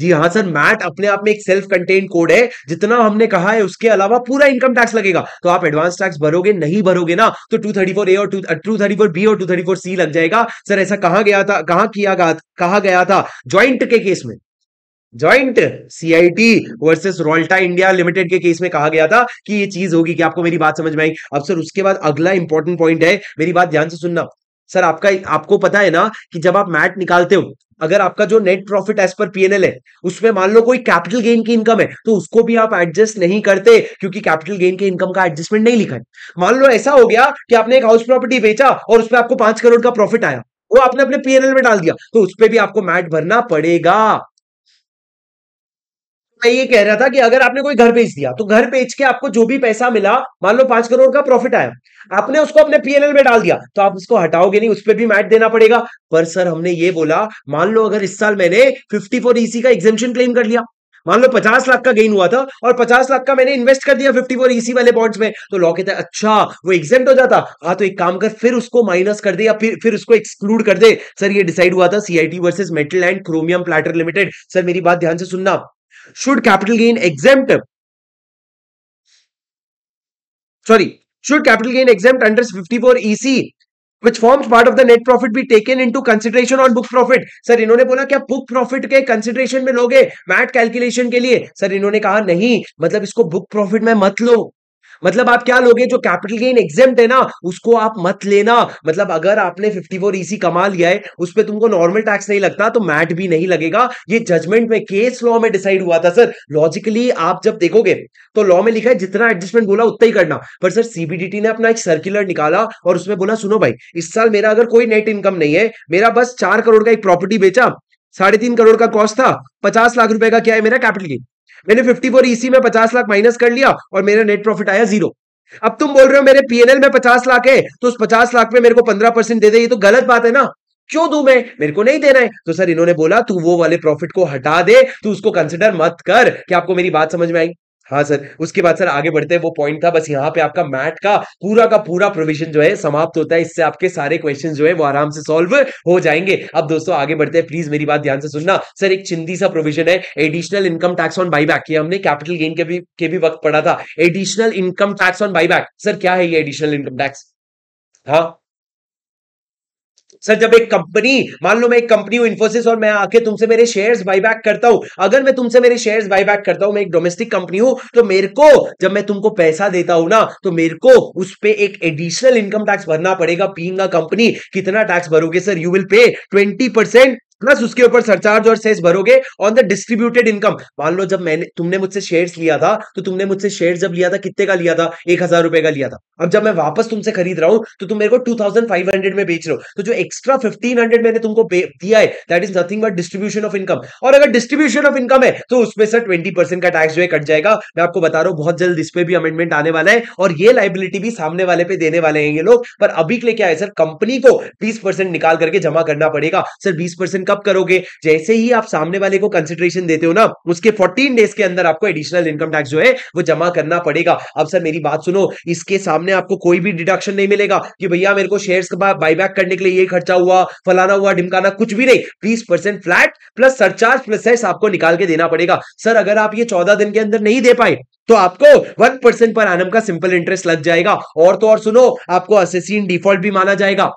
जी हाँ सर मैट अपने आप में एक सेल्फ कंटेन कोड है जितना हमने कहा है उसके अलावा पूरा इनकम टैक्स लगेगा तो आप एडवांस टैक्स भरोगे नहीं भरोगे ना तो टू थर्टी फोर ए और two two thirty four B और टू थर्टी फोर सी लग जाएगा सर ऐसा कहा गया था कहा किया गया कहा गया था ज्वाइंट के केस में joint CIT versus Rolta India Limited के केस में कहा गया था कि ये चीज होगी कि आपको मेरी बात समझ में आई अब सर उसके बाद अगला इंपॉर्टेंट पॉइंट है मेरी बात ध्यान से सुनना सर आपका आपको पता है ना कि जब आप मैट निकालते हो अगर आपका जो नेट प्रॉफिट एज पर पीएनएल है उसमें मान लो कोई कैपिटल गेन की इनकम है तो उसको भी आप एडजस्ट नहीं करते क्योंकि कैपिटल गेन के इनकम का एडजस्टमेंट नहीं लिखा है मान लो ऐसा हो गया कि आपने एक हाउस प्रॉपर्टी बेचा और उसमें आपको पांच करोड़ का प्रॉफिट आया वो आपने अपने पीएनएल में डाल दिया तो उस पर भी आपको मैट भरना पड़ेगा मैं ये कह रहा था कि अगर आपने कोई घर बेच दिया तो घर बेच के आपको जो भी पैसा मिला मान लो पांच करोड़ का प्रॉफिट आया आपने उसको अपने पीएनएल में डाल दिया तो आप उसको हटाओगे नहीं उस पर भी मैट देना पड़ेगा पर सर हमने ये बोला मान लो अगर इस साल मैंने फिफ्टी फोर ईसी का एग्जेम्पन क्लेम कर लिया मान लो पचास लाख का गेन हुआ था और पचास लाख का मैंने इन्वेस्ट कर दिया फिफ्टी फोर ईसी वाले बॉन्ड्स में तो लॉ कहता है अच्छा वो एग्जेंट हो जाता हाँ तो एक काम कर फिर उसको माइनस कर दे या फिर फिर उसको एक्सक्लूड कर दे सर ये डिसाइड हुआ था CIT versus metal and chromium plater limited sir मेरी बात ध्यान से सुनना should capital gain exempt sorry should capital gain exempt under 54 EC which forms part of the net profit be taken into consideration on book profit sir इन्होंने बोला क्या book profit के consideration में लोगे मैट कैलकुलेशन के लिए sir इन्होंने कहा नहीं मतलब इसको बुक प्रॉफिट में मत लो मतलब आप क्या लोगे जो कैपिटल गेन एग्जेम्प्ट है ना उसको आप मत लेना मतलब अगर आपने 54 ईसी कमा लिया है उस पर तुमको नॉर्मल टैक्स नहीं लगता तो मैट भी नहीं लगेगा ये जजमेंट में केस लॉ में डिसाइड हुआ था सर लॉजिकली आप जब देखोगे तो लॉ में लिखा है जितना एडजस्टमेंट बोला उतना ही करना पर सर सीबीडीटी ने अपना एक सर्कुलर निकाला और उसमें बोला सुनो भाई इस साल मेरा अगर कोई नेट इनकम नहीं है मेरा बस चार करोड़ का एक प्रॉपर्टी बेचा साढ़े तीन करोड़ का कॉस्ट था पचास लाख रुपए का क्या है मेरा कैपिटल गेन मैंने फिफ्टी फोर ईसी में पचास लाख माइनस कर लिया और मेरा नेट प्रॉफिट आया जीरो अब तुम बोल रहे हो मेरे पीएनएल में पचास लाख है तो उस पचास लाख में मेरे को पंद्रह परसेंट दे दे ये तो गलत बात है ना क्यों दू मैं मेरे को नहीं देना है तो सर इन्होंने बोला तू वो वाले प्रॉफिट को हटा दे तू उसको कंसिडर मत कर क्या आपको मेरी बात समझ में आई हाँ सर उसके बाद सर आगे बढ़ते हैं वो पॉइंट था बस यहाँ पे आपका मैट का पूरा का पूरा प्रोविजन जो है समाप्त होता है इससे आपके सारे क्वेश्चन जो है वो आराम से सॉल्व हो जाएंगे अब दोस्तों आगे बढ़ते हैं प्लीज मेरी बात ध्यान से सुनना सर एक चिंदी सा प्रोविजन है additional income tax on buy ये हमने कैपिटल गेन के भी के भी वक्त पढ़ा था additional income tax on buy sir क्या है ये एडिशनल इनकम टैक्स हाँ सर जब एक कंपनी मान लो मैं एक कंपनी हूं इन्फोसिस और मैं आके तुमसे मेरे शेयर्स बैक करता हूं अगर मैं तुमसे मेरे शेयर्स बैक करता हूं मैं एक डोमेस्टिक कंपनी हूं तो मेरे को जब मैं तुमको पैसा देता हूं ना तो मेरे को उस पर एक एडिशनल इनकम टैक्स भरना पड़ेगा बींग कंपनी कितना टैक्स भरोगे sir you will pay twenty percent plus उसके ऊपर सरचार्ज और सेस भरोगे ऑन द डिस्ट्रीब्यूटेड इनकम मान लो जब मैंने तुमने मुझसे शेयर्स लिया था तो तुमने मुझसे शेयर जब लिया था कितने का लिया था एक हजार रुपए का लिया था अब जब मैं वापस तुमसे खरीद रहा हूं तो तुम मेरे को टू थाउजेंड फाइव हंड्रेड में बेच रहे हो तो जो एक्स्ट्रा फिफ्टीन हंड्रेड मैंने तुमको दिया है that is nothing but distribution of income और अगर डिस्ट्रीब्यूशन ऑफ इनकम है तो उसमें सर ट्वेंटी परसेंट का टैक्स जो है कट जाएगा मैं आपको बता रहा हूँ बहुत जल्द इस पर भी अमेंडमेंट आने वाला है और ये लाइबिलिटी भी सामने वाले पे देने वाले हैं ये लोग पर अभी के लिए क्या है सर कंपनी को बीस निकाल करके जमा करना पड़ेगा सर बीस कब करोगे जैसे ही आप सामने वाले को कंसिडरेशन देते हो ना उसके फोर्टीन डेज के अंदर आपको एडिशनल इनकम टैक्स जो है वो जमा करना पड़ेगा अब सर मेरी बात सुनो इसके सामने आपको कोई भी डिडक्शन नहीं मिलेगा कि भैया मेरे को शेयर बाईबैक करने के लिए ये खर्चा हुआ फलाना हुआ ढिमकाना कुछ भी नहीं बीस percent flat plus surcharge plus cess आपको निकाल के देना पड़ेगा सर अगर आप ये चौदह दिन के अंदर नहीं दे पाए तो आपको वन परसेंट पर एनम का सिंपल इंटरेस्ट लग जाएगा और तो और सुनो आपको असेसिन डिफॉल्ट भी माना जाएगा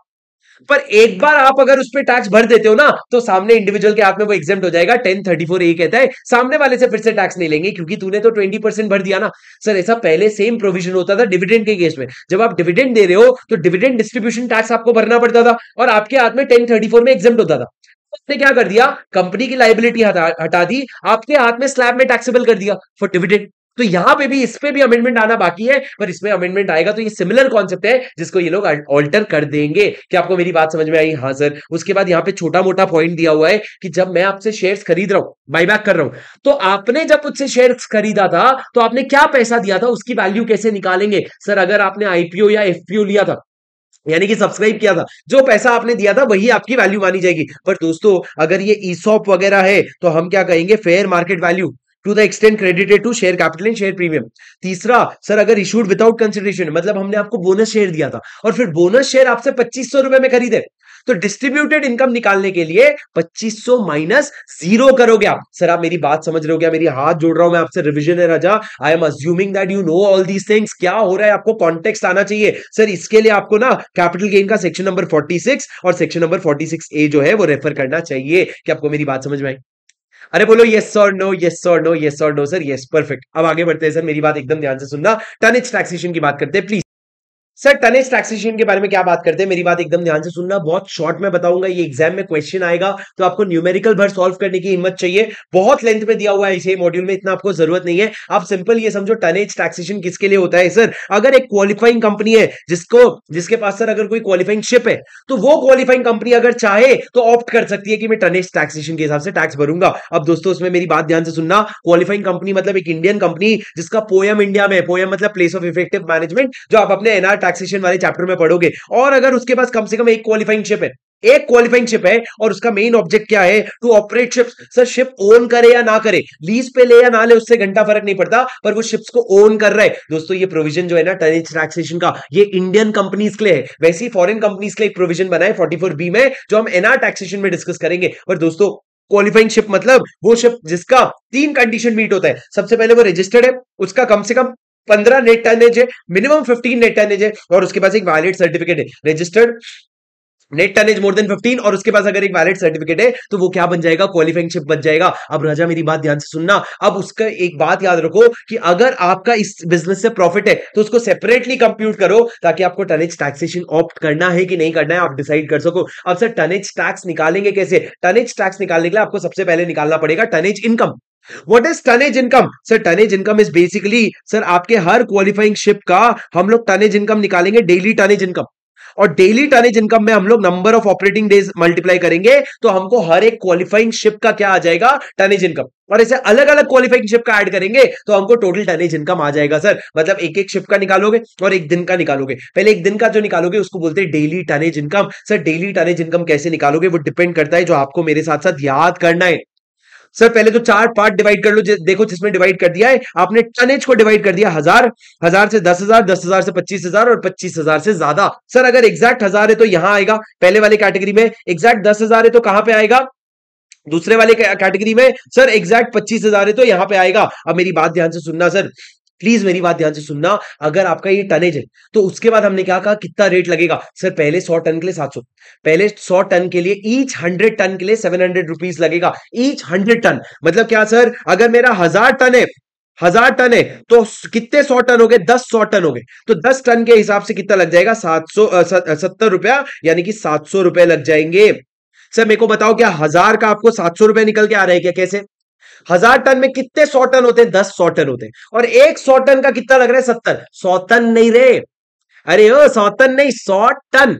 पर एक बार आप अगर उस पर टैक्स भर देते हो ना तो सामने इंडिविजुअल के हाथ में वो एग्जाम हो जाएगा टेन थर्टी फोर ए कहता है सामने वाले से फिर से टैक्स नहीं लेंगे क्योंकि तूने तो ट्वेंटी परसेंट भर दिया ना सर ऐसा पहले सेम प्रोविजन होता था डिविडेंड के केस में जब आप डिविडेंड दे रहे हो तो डिविडेंड डिस्ट्रीब्यूशन टैक्स आपको भरना पड़ता था और आपके हाथ में टेन थर्टी फोर में एग्जाम होता था उसने क्या कर दिया कंपनी की लाइबिलिटी हटा दी आपके हाथ में स्लैब में टैक्सेबल कर दिया फॉर डिविडेंड तो यहां पे भी इस पे भी अमेंडमेंट आना बाकी है पर इसमें अमेंडमेंट आएगा तो ये सिमिलर कॉन्सेप्ट है जिसको ये लोग ऑल्टर कर देंगे कि आपको मेरी बात समझ में आई हाँ सर उसके बाद यहाँ पे छोटा मोटा पॉइंट दिया हुआ है कि जब मैं आपसे शेयर खरीद रहा हूँ बैक कर रहा हूँ तो आपने जब मुझसे शेयर खरीदा था तो आपने क्या पैसा दिया था उसकी वैल्यू कैसे निकालेंगे सर अगर आपने आईपीओ या एफपीओ लिया था यानी कि सब्सक्राइब किया था जो पैसा आपने दिया था वही आपकी वैल्यू मानी जाएगी पर दोस्तों अगर ये ईसॉप वगैरह है तो हम क्या कहेंगे fair market value to the extent credited to share capital and share premium तीसरा सर अगर इशूड विदाउट कंसिडरेशन मतलब हमने आपको बोनस शेयर दिया था और फिर बोनस शेयर आपसे पच्चीस सौ रुपए में खरीदे तो डिस्ट्रीब्यूटेड इनकम निकालने के लिए 2500 माइनस जीरो करोगे आप सर आप मेरी बात समझ रहे हो क्या मेरी हाथ जोड़ रहा हूं मैं आपसे रिविजन है राजा I am assuming that you know all these things क्या हो रहा है आपको कॉन्टेक्स्ट आना चाहिए सर इसके लिए आपको ना कैपिटल गेन का सेक्शन नंबर 46 और सेक्शन नंबर 46 ए जो है वो रेफर करना चाहिए कि आपको मेरी बात समझ में आई अरे बोलो यस और नो येस और नो ये और नो सर ये परफेक्ट अब आगे बढ़ते हैं सर मेरी बात एकदम ध्यान से सुनना टनिज टैक्सेशन की बात करते हैं प्लीज सर टनेज टैक्सेशन के बारे में क्या बात करते हैं मेरी बात एकदम ध्यान से सुनना बहुत शॉर्ट में बताऊंगा ये एग्जाम में क्वेश्चन आएगा तो आपको न्यूमेरिकल भर सॉल्व करने की हिम्मत चाहिए बहुत लेंथ में दिया हुआ है इसे मॉड्यूल में इतना आपको जरूरत नहीं है आप सिंपल ये समझो टनेज टैक्सेशन किसके लिए होता है सर अगर एक क्वालिफाइंग कंपनी है जिसको जिसके पास सर अगर कोई क्वालिफाइंग शिप है तो वो क्वालिफाइंग कंपनी अगर चाहे तो ऑप्ट कर सकती है कि मैं टनेज टैक्सेशन के हिसाब से टैक्स भरूंगा अब दोस्तों उसमें मेरी बात ध्यान से सुनना क्वालिफाइंग कंपनी मतलब एक इंडियन कंपनी जिसका पोयम इंडिया में पोयम मतलब प्लेस ऑफ इफेक्टिव मैनेजमेंट जो आप अपने एनआर टैक्सेशन वाले चैप्टर में पढ़ोगे और अगर उसके पास कम से कम एक क्वालिफाइंग शिप है एक क्वालिफाइंग शिप है और उसका मेन ऑब्जेक्ट क्या है to operate ships sir ship own करे या ना करे लीज पे ले या ना ले उससे घंटा फर्क नहीं पड़ता पर वो शिप्स को ओन कर रहा है दोस्तों ये प्रोविजन जो है ना टनेज टैक्सेशन का ये इंडियन कंपनीज के लिए है वैसे ही फॉरेन कंपनीज के लिए एक प्रोविजन बना है फोर्टी बी में जो हम एनआर टैक्सेशन में डिस्कस करेंगे पर दोस्तों क्वालिफाइंग शिप मतलब वो शिप जिसका तीन कंडीशन मीट होता है सबसे पहले वो रजिस्टर्ड है उसका कम से कम पंद्रह नेट टन है मिनिमम फिफ्टीन नेट टन है और उसके पास एक वैलिड सर्टिफिकेट है registered net tonnage more than 15 और उसके पास अगर एक वैलिड सर्टिफिकेट है तो वो क्या बन जाएगा क्वालिफाइंग शिप बन जाएगा अब राजा मेरी बात ध्यान से सुनना अब उसका एक बात याद रखो कि अगर आपका इस बिजनेस से प्रॉफिट है तो उसको सेपरेटली कंप्यूट करो ताकि आपको टनेज टैक्सेशन ऑप्ट करना है कि नहीं करना है आप डिसाइड कर सको अब सर टनेज टैक्स निकालेंगे कैसे टनेज टैक्स निकालने के लिए आपको सबसे पहले निकालना पड़ेगा tonnage income what is tonnage income sir tonnage income is basically sir आपके हर क्वालिफाइंग शिप का हम लोग टनेज इनकम निकालेंगे डेली टनेज इनकम और डेली टनेज इनकम में हम लोग number of operating days multiply करेंगे तो हमको हर एक क्वालिफाइंग शिप का क्या आ जाएगा टनेज इनकम और ऐसे अलग अलग क्वालिफाइंग शिप का ऐड करेंगे तो हमको टोटल टनेज इनकम आ जाएगा सर मतलब एक एक शिप का निकालोगे और एक दिन का निकालोगे पहले एक दिन का जो निकालोगे उसको बोलते हैं daily tonnage income sir daily tonnage income कैसे निकालोगे वो डिपेंड करता है जो आपको मेरे साथ साथ याद करना है सर पहले तो चार पार्ट डिवाइड कर लो देखो जिसमें डिवाइड कर दिया है आपने टनेज को डिवाइड कर दिया हजार हजार से दस हजार दस हजार से पच्चीस हजार और पच्चीस हजार से ज्यादा सर अगर एग्जैक्ट हजार है तो यहां आएगा पहले वाले कैटेगरी में एग्जैक्ट दस हजार है तो कहां पे आएगा दूसरे वाले कैटेगरी में सर एग्जैक्ट पच्चीस हजार है तो यहां पे आएगा अब मेरी बात ध्यान से सुनना सर प्लीज मेरी बात ध्यान से सुनना अगर आपका ये टनेज है तो उसके बाद हमने क्या कहा कितना रेट लगेगा सर पहले सौ टन के लिए सात सौ पहले सौ टन के लिए ईच हंड्रेड टन के लिए सेवन हंड्रेड रुपीज लगेगा ईच हंड्रेड टन मतलब क्या सर अगर मेरा हजार टन है हजार टन है तो कितने सौ टन हो गए दस सौ टन हो गए तो दस टन के हिसाब से कितना लग जाएगा सात सौ सत्तर रुपया यानी कि सात सौ रुपए लग जाएंगे सर मेरे को बताओ क्या हजार का आपको सात सौ रुपए निकल के आ रहे हैं क्या कैसे हजार टन में कितने सौ टन होते हैं दस सौ टन होते हैं और एक सौ टन का कितना लग रहा है सत्तर सौ टन नहीं रे अरे ओ सौ टन नहीं सौ टन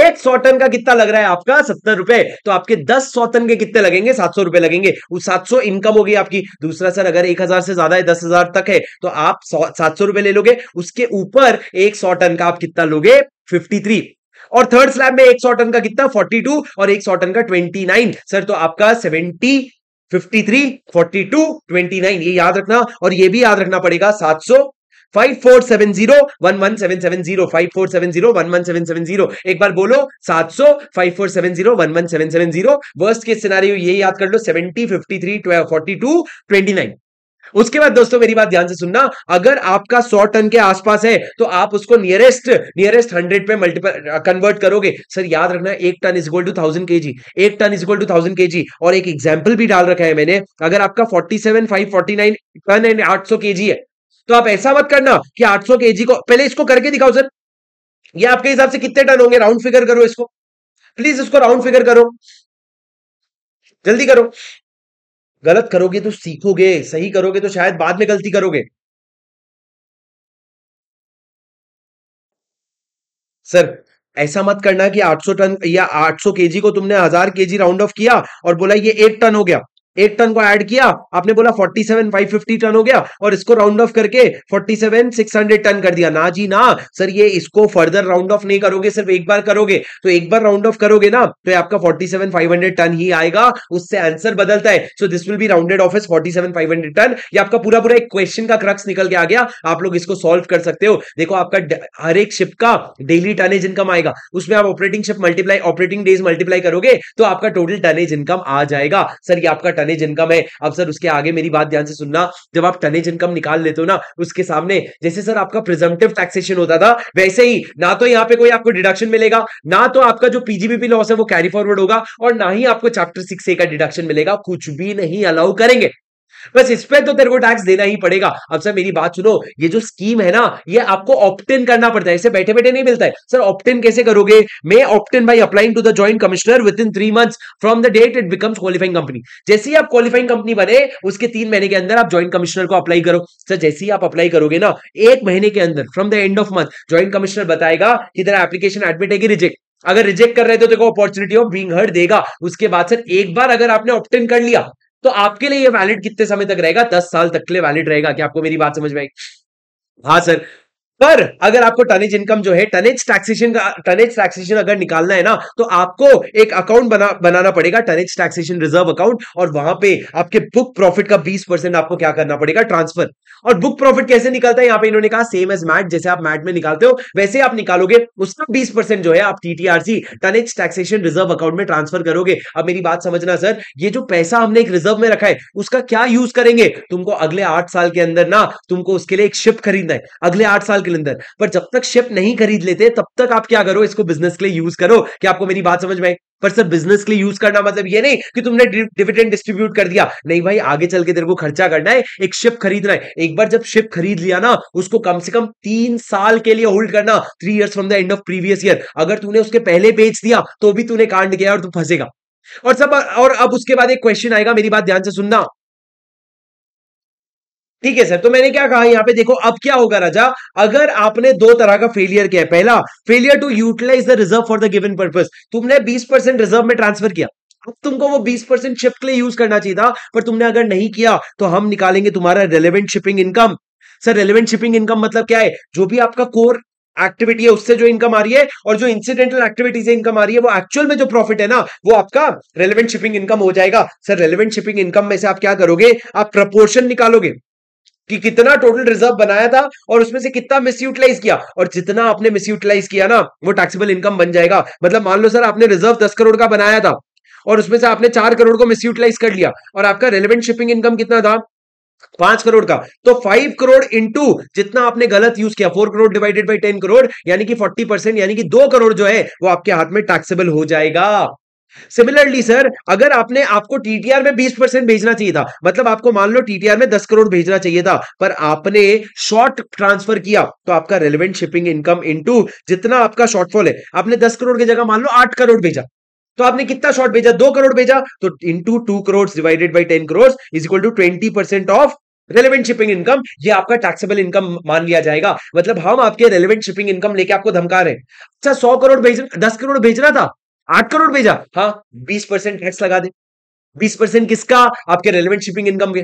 एक सौ टन का कितना लग रहा है आपका सत्तर रुपए तो आपके दस सौ टन के कितने लगेंगे सात सौ रुपए लगेंगे उस सात सौ इनकम होगी आपकी दूसरा सर अगर एक हजार से ज्यादा है दस हजार तक है तो आप सात सौ रुपए ले लोगे उसके ऊपर एक सौ टन का आप कितना लोगे फिफ्टी थ्री और थर्ड स्लैब में एक सौ टन का कितना फोर्टी टू और एक सौ टन का ट्वेंटी नाइन सर तो आपका seventy fifty three forty two twenty nine ये याद रखना और ये भी याद रखना पड़ेगा सात सौ five four seven zero one one seven seven zero five four seven zero one one seven seven zero एक बार बोलो सात सौ five four seven zero one one seven seven zero worst के सिनारियो ये याद कर लो seventy fifty three twelve forty two twenty nine उसके बाद दोस्तों मेरी बात ध्यान से सुनना अगर आपका सौ टन के आसपास है तो आप उसको नियरेस्ट नियरेस्ट हंड्रेड पे मल्टीपल कन्वर्ट करोगे सर याद रखना एक ton is equal to thousand K G एक ton is equal to thousand K G और एक एग्जाम्पल भी डाल रखा है मैंने अगर आपका forty seven five forty nine ton and आठ सौ के जी है तो आप ऐसा मत करना कि आठ सौ के जी को पहले इसको करके दिखाओ सर ये आपके हिसाब से कितने टन होंगे राउंड फिगर करो इसको प्लीज इसको राउंड फिगर करो जल्दी करो गलत करोगे तो सीखोगे सही करोगे तो शायद बाद में गलती करोगे सर ऐसा मत करना कि 800 टन या 800 केजी को तुमने हजार केजी राउंड ऑफ किया और बोला ये एक टन हो गया एक टन को ऐड किया आपने बोला 47,550 टन हो गया और इसको राउंड ऑफ करके 47,600 टन कर दिया ना जी ना सर ये इसको फर्दर राउंड ऑफ नहीं करोगे सिर्फ एक बार करोगे तो एक बार राउंड ऑफ करोगे ना तो ये आपका 47,500 टन ही आएगा उससे आंसर बदलता है so this will be rounded off as 47,500 ton ये आपका पूरा पूरा एक क्वेश्चन का क्रक्स निकल के आ गया आप लोग इसको सोल्व कर सकते हो देखो आपका हर एक शिप का डेली टनेज इनकम आएगा उसमें आप operating ship multiply operating days multiply करोगे तो आपका टोटल टनेज इनकम आ जाएगा सर ये आपका टनेज इनकम है अब सर उसके आगे मेरी बात ध्यान से सुनना जब आप टनेज इनकम निकाल लेते हो ना उसके सामने जैसे सर आपका प्रिजमटिव टैक्सेशन होता था वैसे ही ना तो यहाँ पे कोई आपको डिडक्शन मिलेगा ना तो आपका जो पीजीबीपी लॉस है वो कैरी फॉरवर्ड होगा और ना ही आपको चैप्टर सिक्स ए का डिडक्शन मिलेगा कुछ भी नहीं अलाउ करेंगे बस इस पर तो तेरे को टैक्स देना ही पड़ेगा अब सर मेरी बात सुनो ये जो स्कीम है ना ये आपको ऑप्टेन करना पड़ता है इसे बैठे बैठे नहीं मिलता है सर ऑप्टेन कैसे करोगे may obtain by applying to the joint commissioner within three month from the date it becomes qualifying company जैसे ही आप क्वालिफाइंग कंपनी बने उसके तीन महीने के अंदर आप ज्वाइंट कमिश्नर को अप्लाई करो सर जैसे ही आप अप्लाई करोगे ना एक महीने के अंदर from the end of month joint commissioner बताएगा कि तेरा एप्लीकेशन एडमिट है कि रिजेक्ट अगर रिजेक्ट कर रहे तो देखो अपॉर्चुनिटी ऑफ बींग हर्ड देगा उसके बाद सर एक बार अगर आपने ऑप्टेन कर लिया तो आपके लिए ये वैलिड कितने समय तक रहेगा दस साल तक के लिए वैलिड रहेगा क्या आपको मेरी बात समझ में आई हाँ सर पर अगर आपको टनेज इनकम जो है टनेज टैक्सेशन का टनेज टैक्सेशन अगर निकालना है ना तो आपको एक अकाउंट बना बनाना पड़ेगा टनेज टैक्सेशन रिजर्व अकाउंट और वहां पे आपके बुक प्रॉफिट का 20 परसेंट आपको क्या करना पड़ेगा ट्रांसफर और बुक प्रॉफिट कैसे निकलता है यहाँ पे इन्होंने कहा सेम एज मैट जैसे आप मैट में निकालते हो वैसे आप निकालोगे उसका बीस जो है आप TTRC tonnage taxation reserve account में ट्रांसफर करोगे अब मेरी बात समझना सर ये जो पैसा हमने एक रिजर्व में रखा है उसका क्या यूज करेंगे तुमको अगले आठ साल के अंदर ना तुमको उसके लिए एक शिप खरीदना है अगले आठ साल के कैलेंडर पर जब तक शिप नहीं खरीद लेते तब तक आप क्या करो इसको बिजनेस के लिए यूज करो कि आपको मेरी बात समझ में पर सर बिजनेस के लिए यूज करना मतलब ये नहीं कि तुमने डिविडेंड डिस्ट्रीब्यूट कर दिया नहीं भाई आगे चल के तेरे को खर्चा करना है एक शिप खरीदना है एक बार जब शिप खरीद लिया ना उसको कम से कम तीन साल के लिए होल्ड करना three years from the end of previous year अगर तूने उसके पहले बेच दिया तो भी तूने कांड किया और तू फंसेगा और सब और अब उसके बाद एक क्वेश्चन आएगा मेरी बात ध्यान से सुनना ठीक है सर तो मैंने क्या कहा यहाँ पे देखो अब क्या होगा राजा अगर आपने दो तरह का फेलियर किया पहला failure to utilise the reserve for the given purpose तुमने 20 परसेंट रिजर्व में ट्रांसफर किया अब तुमको वो 20 परसेंट शिफ्ट के लिए यूज करना चाहिए था पर तुमने अगर नहीं किया तो हम निकालेंगे तुम्हारा relevant shipping income sir relevant shipping income मतलब क्या है जो भी आपका कोर एक्टिविटी है उससे जो इनकम आ रही है और जो इंसिडेंटल एक्टिविटी से इनकम आ रही है वो एक्चुअल में जो प्रॉफिट है ना वो आपका रेलिवेंट शिपिंग इनकम हो जाएगा सर रेलिवेंट शिपिंग इनकम में से आप क्या करोगे आप प्रपोर्शन निकालोगे कि कितना टोटल रिजर्व बनाया था और उसमें से कितना मिस यूटिलाइज किया और जितना आपने मिस यूटिलाइज किया ना वो टैक्सेबल इनकम बन जाएगा मतलब मान लो सर आपने रिजर्व दस करोड़ का बनाया था और उसमें से आपने चार करोड़ को मिस यूटिलाइज कर लिया और आपका रेलिवेंट शिपिंग इनकम कितना था पांच करोड़ का तो फाइव करोड़ इंटू जितना आपने गलत यूज किया four crore divided by ten crore यानी कि फोर्टी परसेंट यानी कि दो करोड़ जो है वो आपके हाथ में टैक्सेबल हो जाएगा सिमिलरली सर अगर आपने आपको टीटीआर में 20 परसेंट भेजना चाहिए था मतलब आपको मान लो टीटीआर में 10 करोड़ भेजना चाहिए था पर आपने शॉर्ट ट्रांसफर किया तो आपका रेलिवेंट शिपिंग इनकम इनटू जितना आपका शॉर्टफॉल है आपने 10 करोड़ की जगह मान लो 8 करोड़ भेजा तो आपने कितना शॉर्ट भेजा दो करोड़ भेजा तो into two crore divided by ten crore is equal to twenty percent of relevant shipping income ये आपका टैक्सेबल इनकम मान लिया जाएगा मतलब हम आपके रेलिवेंट शिपिंग इनकम लेके आपको धमका रहे हैं अच्छा सौ करोड़ भेज दस करोड़ भेजना था आठ करोड़ भेजा हाँ हम्म। बीस परसेंट टैक्स लगा दे बीस परसेंट किसका आपके रेलिवेंट शिपिंग इनकम के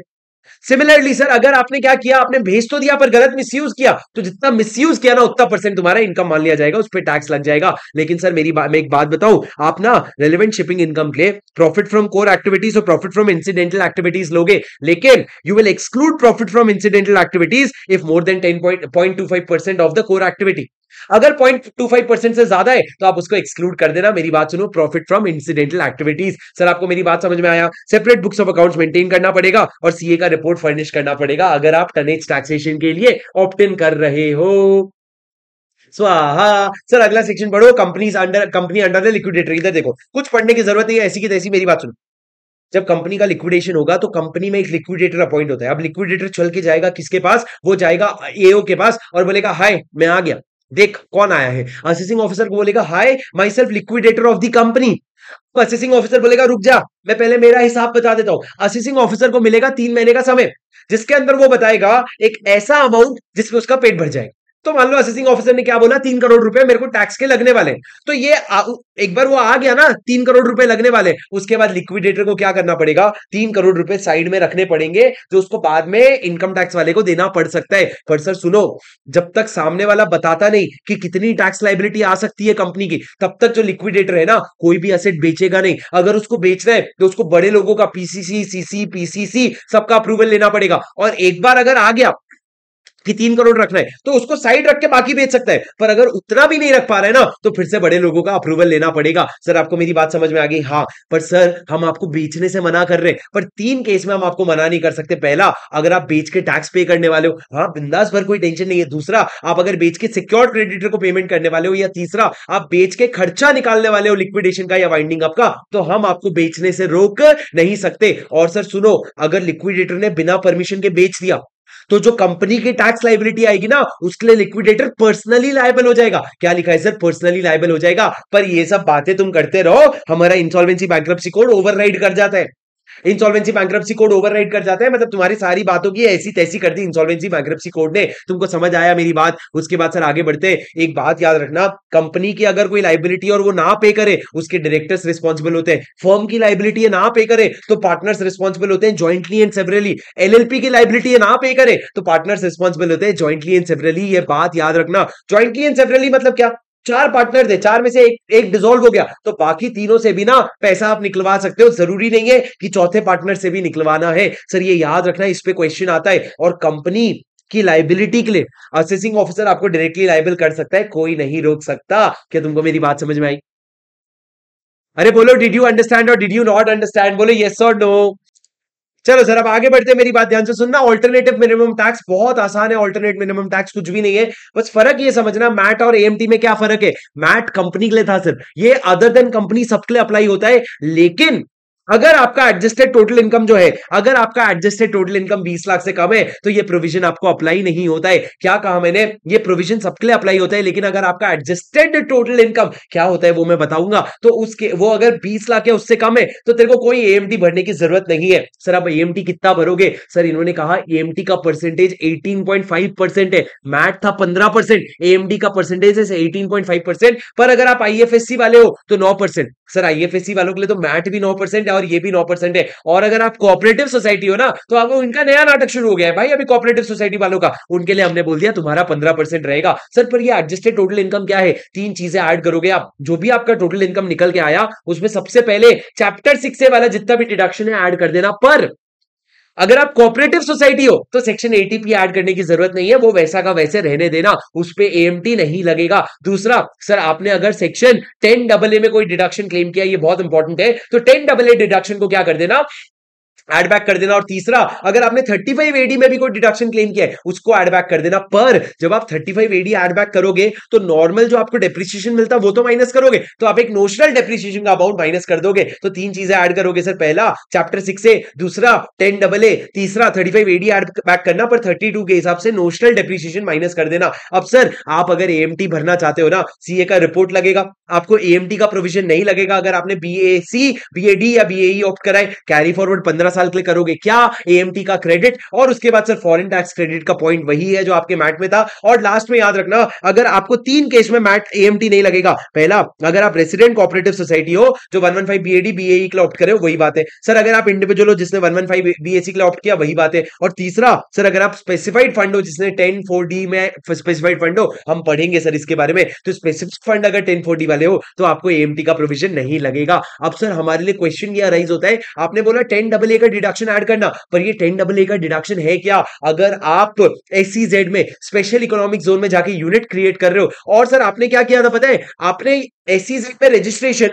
सिमिलरली सर अगर आपने क्या किया आपने भेज तो दिया पर गलत मिसयूज किया तो जितना मिसयूज किया ना उतना परसेंट तुम्हारा इनकम मान लिया जाएगा उस पर टैक्स लग जाएगा लेकिन सर मेरी बा, मैं एक बात बताऊं आप ना रेलिवेंट शिपिंग इनकम के प्रॉफिट फ्रॉम कोर एक्टिविटीज और प्रॉफिट फ्रॉम इंसिडेंटल एक्टिविटीज लोगे लेकिन you will exclude profit from incidental activities if more than ten point of the core activity अगर पॉइंट टू फाइव परसेंट से ज्यादा है तो आप उसको एक्सक्लूड कर देना मेरी बात सुनो profit from incidental activities sir आपको मेरी बात समझ में आया separate books of accounts maintain करना पड़ेगा और सीए का रिपोर्ट फर्निश करना पड़ेगा अगर आप टनेज टैक्सेशन के लिए ऑप्ट इन कर रहे हो स्वाहा सर अगला सेक्शन पढ़ो companies under company under the liquidator इधर देखो कुछ पढ़ने की जरूरत नहीं है ऐसी की तैसी मेरी बात सुनो जब कंपनी का लिक्विडेशन होगा तो कंपनी में एक लिक्विडेटर अपॉइंट होता है अब लिक्विडेटर चल के जाएगा किसके पास वो जाएगा एओ के पास और बोलेगा हाय मैं आ गया देख कौन आया है असिसिंग ऑफिसर को बोलेगा hi myself liquidator of the company assessing officer बोलेगा रुक जा मैं पहले मेरा हिसाब बता देता हूं असिसिंग ऑफिसर को मिलेगा तीन महीने का समय जिसके अंदर वो बताएगा एक ऐसा अमाउंट जिसमें उसका पेट भर जाएगा तो मान लो असिस्टिंग ऑफिसर ने क्या बोला तीन करोड़ रुपए मेरे को टैक्स के लगने वाले तो ये आ, एक बार वो आ गया ना तीन करोड़ रुपए लगने वाले उसके बाद लिक्विडेटर को क्या करना पड़ेगा तीन करोड़ रुपए साइड में रखने पड़ेंगे जो उसको बाद में इनकम टैक्स वाले को देना पड़ सकता है पर सर सुनो जब तक सामने वाला बताता नहीं कि कितनी टैक्स लाइबिलिटी आ सकती है कंपनी की तब तक जो लिक्विडेटर है ना कोई भी असेट बेचेगा नहीं अगर उसको बेचना है तो उसको बड़े लोगों का पीसीसी सीसी पीसीसी सबका अप्रूवल लेना पड़ेगा और एक बार अगर आ गया कि तीन करोड़ रखना है तो उसको साइड रख के बाकी बेच सकता है पर अगर उतना भी नहीं रख पा रहे ना तो फिर से बड़े लोगों का अप्रूवल लेना पड़ेगा सर आपको मेरी बात समझ में आ गई हाँ पर सर हम आपको बेचने से मना कर रहे हैं पर तीन केस में हम आपको मना नहीं कर सकते पहला अगर आप बेच के टैक्स पे करने वाले हो हाँ बिंदास भर कोई टेंशन नहीं है दूसरा आप अगर बेच के सिक्योर क्रेडिटर को पेमेंट करने वाले हो या तीसरा आप बेच के खर्चा निकालने वाले हो लिक्विडेशन का या वाइंडिंग अप का तो हम आपको बेचने से रोक नहीं सकते और सर सुनो अगर लिक्विडेटर ने बिना परमिशन के बेच दिया तो जो कंपनी की टैक्स लाइबिलिटी आएगी ना उसके लिए लिक्विडेटर पर्सनली लाइबल हो जाएगा क्या लिखा है सर पर्सनली लाइबल हो जाएगा पर ये सब बातें तुम करते रहो हमारा इंसॉल्वेंसी बैंक कोड ओवरराइड कर जाता है इंसॉल्वेंसी बैंक्रप्सी कोड ओवरराइड कर जाते हैं मतलब तुम्हारी सारी बातों की ऐसी तैसी कर दी इंसॉल्वेंसी बैंक्रप्सी कोड ने तुमको समझ आया मेरी बात उसके बाद सर आगे बढ़ते एक बात याद रखना कंपनी की अगर कोई लाइबिलिटी और वो ना पे करे उसके डायरेक्टर्स रिस्पॉन्सिबल होते हैं फर्म की लाइबिलिटी ना पे करे तो पार्टनर्स रिस्पॉन्सिबल होते हैं ज्वाइंटली एंड सेवरली एलएलपी की लाइबिलिटी ना पे करे तो पार्टनर्स रिस्पॉन्सिबल होते हैं ज्वाइंटली एंड सेवरली ये बात याद रखना ज्वाइंटली एंड सेवरली मतलब क्या चार पार्टनर थे चार में से एक एक डिजोल्व हो गया तो बाकी तीनों से भी ना पैसा आप निकलवा सकते हो जरूरी नहीं है कि चौथे पार्टनर से भी निकलवाना है सर ये याद रखना इस पे क्वेश्चन आता है और कंपनी की लाइबिलिटी के लिए असेसिंग ऑफिसर आपको डायरेक्टली लाइबल कर सकता है कोई नहीं रोक सकता क्या तुमको मेरी बात समझ में आई अरे बोलो डिड यू अंडरस्टैंड और डिड यू नॉट अंडरस्टैंड बोलो येस और नो चलो सर अब आगे बढ़ते मेरी बात ध्यान से सुनना ऑल्टरनेटिव मिनिमम टैक्स बहुत आसान है ऑल्टरनेट मिनिमम टैक्स कुछ भी नहीं है बस फर्क ये समझना मैट और एएमटी में क्या फर्क है मैट कंपनी के लिए था सर ये अदर देन कंपनी सबके लिए अप्लाई होता है लेकिन अगर आपका एडजस्टेड टोटल इनकम जो है अगर आपका एडजस्टेड टोटल इनकम 20 लाख से कम है तो ये प्रोविजन आपको अप्लाई नहीं होता है क्या कहा मैंने ये प्रोविजन सबके लिए अप्लाई होता है लेकिन अगर आपका एडजस्टेड टोटल इनकम क्या होता है वो मैं बताऊंगा तो उसके वो अगर बीस लाख है उससे कम है तो तेरे को कोई एएमटी भरने की जरूरत नहीं है सर आप एएमटी कितना भरोगे सर इन्होंने कहा एएमटी का परसेंटेज एटीन है मैट था पंद्रह परसेंट का परसेंटेज है एटीन पर अगर आप आई वाले हो तो नौ सर आई वालों के लिए तो मैट भी नौ और ये भी नौ परसेंट है और अगर आप कोऑपरेटिव सोसाइटी हो ना तो आपको उनका नया नाटक शुरू हो गया है भाई अभी कोऑपरेटिव सोसाइटी वालों का उनके लिए हमने बोल दिया तुम्हारा पंद्रह परसेंट रहेगा सर पर ये एडजस्टेड टोटल इनकम क्या है तीन चीजें ऐड करोगे आप जो भी आपका टोटल इनकम निकल के आया उसमें सबसे पहले चैप्टर सिक्स वाला जितना भी डिडक्शन है ऐड कर देना पर अगर आप कोऑपरेटिव सोसाइटी हो तो सेक्शन एटीपी ऐड करने की जरूरत नहीं है वो वैसा का वैसे रहने देना उस पर एएमटी नहीं लगेगा दूसरा सर आपने अगर सेक्शन टेन डबल ए में कोई डिडक्शन क्लेम किया ये बहुत इंपॉर्टेंट है तो टेन डबल ए डिडक्शन को क्या कर देना एड बैक कर देना और तीसरा अगर आपने 35 फाइव एडी में भी कोई डिडक्शन क्लेम किया है उसको एड बैक कर देना पर जब आप 35 फाइव एडी एड बैक करोगे तो नॉर्मल जो आपको डेप्रिसिएशन मिलता है वो तो माइनस करोगे तो आप एक नोशनल डेप्रिसिएशन का अमाउंट माइनस कर दोगे तो तीन चीजें ऐड करोगे सर पहला चैप्टर सिक्स ए दूसरा टेन डबल ए तीसरा thirty five AD add back करना पर थर्टी के हिसाब से नोशनल डेप्रिसिएशन माइनस कर देना अब सर आप अगर एम भरना चाहते हो ना सीए का रिपोर्ट लगेगा आपको एम का प्रोविजन नहीं लगेगा अगर आपने B A C B A D या बी ए ऑप्ट कराए कैरी फॉरवर्ड पंद्रह साल के लिए करोगे क्या एएमटी का क्रेडिट और उसके बाद सर फॉरेन टैक्स क्रेडिट का पॉइंट वही है जो आपके मैट में था और लास्ट में याद रखना अगर आपको तीन केस में मैट एएमटी नहीं लगेगा पहला अगर आप रेसिडेंट कोऑपरेटिव सोसाइटी हो जो 115 बीएडी बीएई के लिए ऑप्ट करे वही बात है सर अगर आप इंडिविजुअल हो जिसने 115 एसी के लिए ऑप्ट किया वही बात है और तीसरा सर अगर आप स्पेसिफाइड फंड हो जिसने टेन फोर डी में स्पेसिफाइड फंड हो हम पढ़ेंगे सर इसके बारे में तो स्पेसिफिक फंड अगर टेन फोर डी वाले हो तो आपको एएमटी का प्रोविजन नहीं लगेगा अब सर हमारे लिए क्वेश्चन यह राइज होता है आपने बोला टेन डबल ए का का डिडक्शन ऐड करना पर ये टेन डबल ए का डिडक्शन है क्या अगर आप एस में स्पेशल इकोनॉमिक जोन में जाके यूनिट क्रिएट कर रहे हो और सर आपने क्या किया था पता है आपने एस में रजिस्ट्रेशन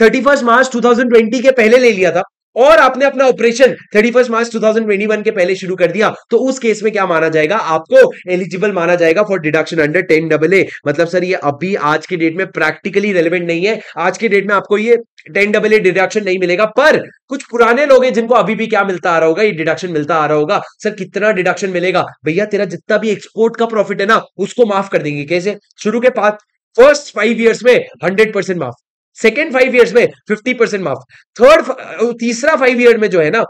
थर्टी फर्स्ट मार्च 2020 के पहले ले लिया था और आपने अपना ऑपरेशन 31 मार्च 2021 के पहले शुरू कर दिया तो उस केस में क्या माना जाएगा आपको एलिजिबल माना जाएगा for deduction under ten double A मतलब सर ये अभी आज के डेट में प्रैक्टिकली रेलिवेंट नहीं है आज के डेट में आपको ये टेन डबल ए डिडक्शन नहीं मिलेगा पर कुछ पुराने लोग हैं जिनको अभी भी क्या मिलता आ रहा होगा ये डिडक्शन मिलता आ रहा होगा सर कितना डिडक्शन मिलेगा भैया तेरा जितना भी एक्सपोर्ट का प्रॉफिट है ना उसको माफ कर देंगे कैसे शुरू के पास फर्स्ट फाइव ईयर्स में हंड्रेड परसेंट माफ सेकेंड फाइव ईयर्स में फिफ्टी परसेंट माफ थर्ड तीसरा फाइव ईयर में जो है ना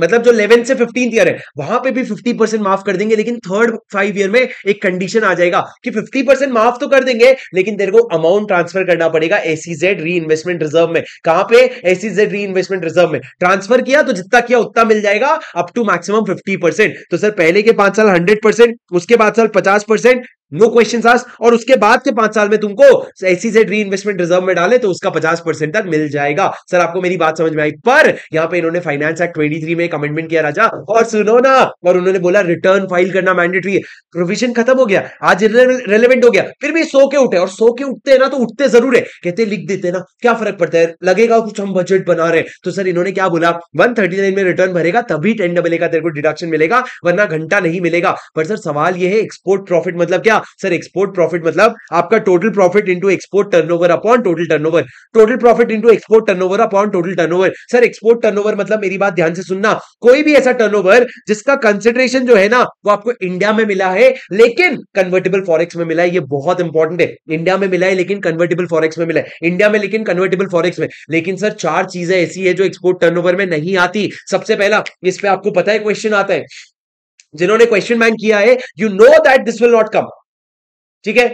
मतलब जो इलेवेंथ से फिफ्टींथ ईयर है वहां पे भी फिफ्टी परसेंट माफ कर देंगे लेकिन थर्ड फाइव ईयर में एक कंडीशन आ जाएगा कि फिफ्टी परसेंट माफ तो कर देंगे लेकिन तेरे को अमाउंट ट्रांसफर करना पड़ेगा एसीजेड री इन्वेस्टमेंट रिजर्व में कहां पे एसीजेड री इन्वेस्टमेंट रिजर्व में ट्रांसफर किया तो जितना किया उतना मिल जाएगा अप टू मैक्सिमम फिफ्टी तो सर पहले के पांच साल हंड्रेड उसके बाद साल पचास नो क्वेश्चन आज और उसके बाद के पांच साल में तुमको ऐसी से री इन्वेस्टमेंट रिजर्व में डाले तो उसका पचास परसेंट तक मिल जाएगा सर आपको मेरी बात समझ में आई पर यहाँ पे इन्होंने फाइनेंस एक्ट ट्वेंटी थ्री में कमेंटमेंट किया राजा और सुनो ना और उन्होंने बोला रिटर्न फाइल करना मैंडेटरी है प्रोविजन खत्म हो गया आज रेलिवेंट हो गया फिर भी सो के उठे और सो के उठते हैं ना तो उठते जरूर है कहते लिख देते ना क्या फर्क पड़ता है लगेगा कुछ हम बजट बना रहे तो सर इन्होंने क्या बोला वन में रिटर्न भरेगा तभी टेन डबल का तेरे को डिडक्शन मिलेगा वरना घंटा नहीं मिलेगा पर सर सवाल यह है एक्सपोर्ट प्रॉफिट मतलब क्या सर एक्सपोर्ट प्रॉफिट मतलब आपका total profit into export turnover upon total turnover total profit into export turnover upon total turnover sir export turnover मतलब मेरी बात ध्यान से सुनना कोई भी ऐसा टर्नओवर जिसका कंसिडरेशन जो है ना वो आपको इंडिया में मिला है लेकिन कन्वर्टेबल फॉरेक्स में मिला है ये बहुत इंपॉर्टेंट है इंडिया में मिला है लेकिन कन्वर्टेबल फॉरेक्स में मिला है इंडिया में लेकिन कन्वर्टेबल फॉरेक्स में लेकिन सर चार चीजें ऐसी है जो एक्सपोर्ट टर्नओवर में नहीं आती सबसे पहला इस पे आपको पता है क्वेश्चन आता है जिन्होंने क्वेश्चन मैन किया है you know that this will not come ठीक है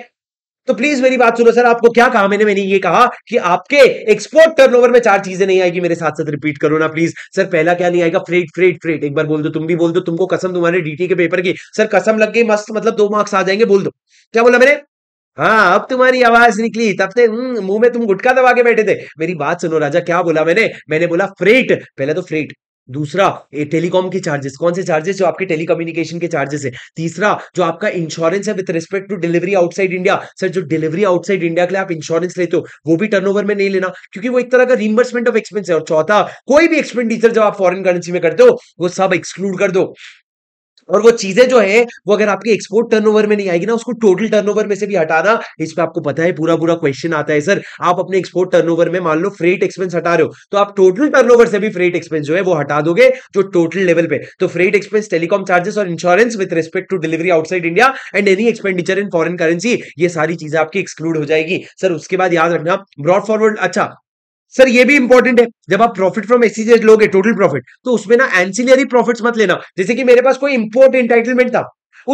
तो प्लीज मेरी बात सुनो सर आपको क्या कहा मैंने मैंने ये कहा कि आपके एक्सपोर्ट टर्नओवर में चार चीजें नहीं आएगी मेरे साथ साथ रिपीट करो ना प्लीज सर पहला क्या नहीं आएगा फ्रेट फ्रेट फ्रेट एक बार बोल दो तुम भी बोल दो तुमको कसम तुम्हारे डीटी के पेपर की सर कसम लग गई मस्त मतलब दो मार्क्स आ जाएंगे बोल दो क्या बोला मैंने हाँ अब तुम्हारी आवाज निकली तब से हम्म, मुंह में तुम गुटका दबा के बैठे थे मेरी बात सुनो राजा क्या बोला मैंने मैंने बोला फ्रेट पहले तो फ्रेट दूसरा टेलीकॉम के चार्जेस कौन से चार्जेस जो आपके टेलीकम्युनिकेशन के चार्जेस है तीसरा जो आपका इंश्योरेंस है with respect to delivery outside India sir जो डिलीवरी आउटसाइड इंडिया के लिए आप इंश्योरेंस लेते हो वो भी टर्नओवर में नहीं लेना क्योंकि वो एक तरह का रिमबर्समेंट ऑफ एक्सपेंस है और चौथा कोई भी एक्सपेंडिचर जब आप फॉरन करेंसी में करते हो वो सब एक्सक्लूड कर दो और वो चीजें जो है वो अगर आपके एक्सपोर्ट टर्नओवर में नहीं आएगी ना उसको टोटल टर्नओवर में से भी हटाना इस पे आपको पता है पूरा पूरा क्वेश्चन आता है सर आप अपने एक्सपोर्ट टर्नओवर में मान लो फ्रेट एक्सपेंस हटा रहे हो तो आप टोटल टर्नओवर से भी फ्रेट एक्सपेंस जो है वो हटा दोगे जो टोटल लेवल पे तो फ्रेट एक्सपेंस टेलीकॉम चार्जेस और insurance with respect to delivery outside India and any expenditure in foreign currency ये सारी चीजें आपकी एक्सक्लूड हो जाएगी सर उसके बाद याद रखना ब्रॉड फॉरवर्ड अच्छा सर ये भी इंपॉर्टेंट है जब आप प्रॉफिट फ्रॉम एक्सचेंजेस लोगे टोटल प्रॉफिट तो उसमें ना एंसिलियरी प्रॉफिट्स मत लेना जैसे कि मेरे पास कोई इंपोर्ट एंटाइटलमेंट था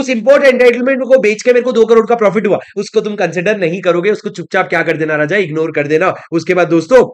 उस इंपोर्ट एंटाइटलमेंट को बेच के मेरे को दो करोड़ का प्रॉफिट हुआ उसको तुम कंसिडर नहीं करोगे उसको चुपचाप क्या कर देना राजा इग्नोर कर देना उसके बाद दोस्तों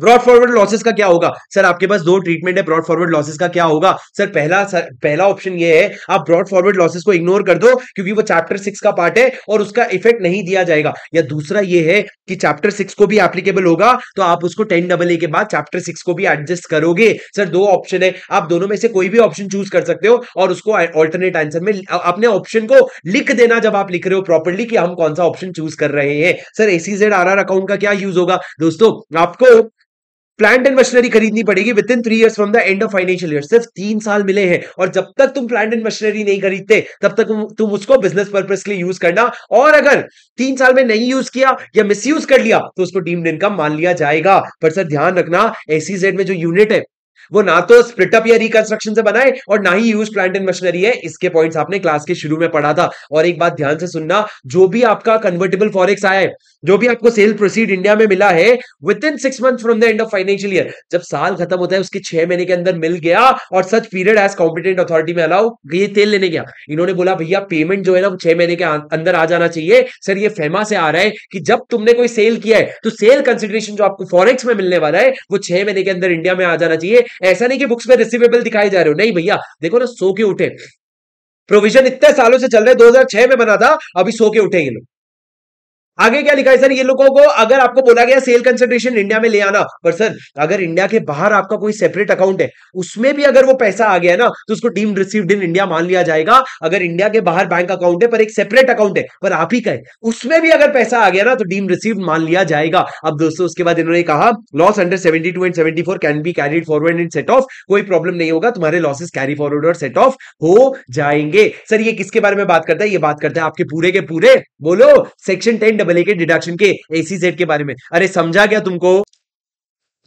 ब्रॉड फॉरवर्ड लॉसेस का क्या होगा सर आपके पास दो ट्रीटमेंट है ब्रॉड फॉरवर्ड लॉसेस का क्या होगा सर पहला सर, पहला ऑप्शन ये है आप ब्रॉड फॉरवर्ड लॉसेस को इग्नोर कर दो क्योंकि वो चैप्टर सिक्स का पार्ट है और उसका इफेक्ट नहीं दिया जाएगा या दूसरा ये है कि चैप्टर सिक्स को भी एप्लीकेबल होगा तो आप उसको टेन डबल ए के बाद चैप्टर सिक्स को भी एडजस्ट करोगे सर दो ऑप्शन है आप दोनों में से कोई भी ऑप्शन चूज कर सकते हो और उसको ऑल्टरनेट आंसर में अपने ऑप्शन को लिख देना जब आप लिख रहे हो प्रॉपरली कि हम कौन सा ऑप्शन चूज कर रहे हैं सर एसीजेड आर आर अकाउंट का क्या यूज होगा दोस्तों आपको प्लांट एंड मशीनरी खरीदनी पड़ेगी within three years from the end of financial year सिर्फ तीन साल मिले हैं और जब तक तुम प्लांट एंड मशीनरी नहीं खरीदते तब तक तुम उसको बिजनेस पर्पज के लिए यूज करना और अगर तीन साल में नहीं यूज किया या मिस कर लिया तो उसको डीम्ड इनकम मान लिया जाएगा पर सर ध्यान रखना एसी में जो यूनिट है वो ना तो स्प्रिटअप या रिकंस्ट्रक्शन से बनाए और ना ही यूज प्लांट एंड मशीनरी है इसके पॉइंट्स आपने क्लास के शुरू में पढ़ा था और एक बात ध्यान से सुनना जो भी आपका कन्वर्टेबल फॉरेक्स आया है जो भी आपको सेल प्रोसीड इंडिया में मिला है within six month from the end of financial year जब साल खत्म होता है उसके छह महीने के अंदर मिल गया और such period as competent authority में अलाउ ये तेल लेने गया इन्होंने बोला भैया पेमेंट जो है ना छह महीने के अंदर आ जाना चाहिए सर ये फेमा से आ रहा है कि जब तुमने कोई सेल किया है तो सेल कंसिडरेशन जो आपको फॉरेक्स में मिलने वाला है वो छह महीने के अंदर इंडिया में आ जाना चाहिए ऐसा नहीं कि बुक्स में रिसीवेबल दिखाई जा रहे हो नहीं भैया देखो ना सो के उठे प्रोविजन इतने सालों से चल रहे दो हजार छह में बना था अभी सो के उठे ये लोग आगे क्या लिखा है सर ये लोगों को अगर आपको बोला गया सेल कंसेंट्रेशन इंडिया में ले आना पर सर अगर इंडिया के बाहर आपका कोई सेपरेट अकाउंट है उसमें भी अगर वो पैसा आ गया ना तो उसको डीम रिसीव्ड इन इंडिया मान लिया जाएगा अगर इंडिया के बाहर बैंक अकाउंट है पर एक सेपरेट अकाउंट है पर आप ही का उसमें भी अगर पैसा आ गया ना तो डीम रिसीव मान लिया जाएगा अब दोस्तों उसके बाद इन्होंने कहा loss under seventy two and seventy four can be carried forward in set off कोई प्रॉब्लम नहीं होगा तुम्हारे लॉसेस कैरी फॉरवर्ड और सेट ऑफ हो जाएंगे सर ये किसके बारे में बात करता है ये बात करता है आपके पूरे के पूरे बोलो सेक्शन टेन टेबल है डिडक्शन के एसी सेट के बारे में अरे समझा गया तुमको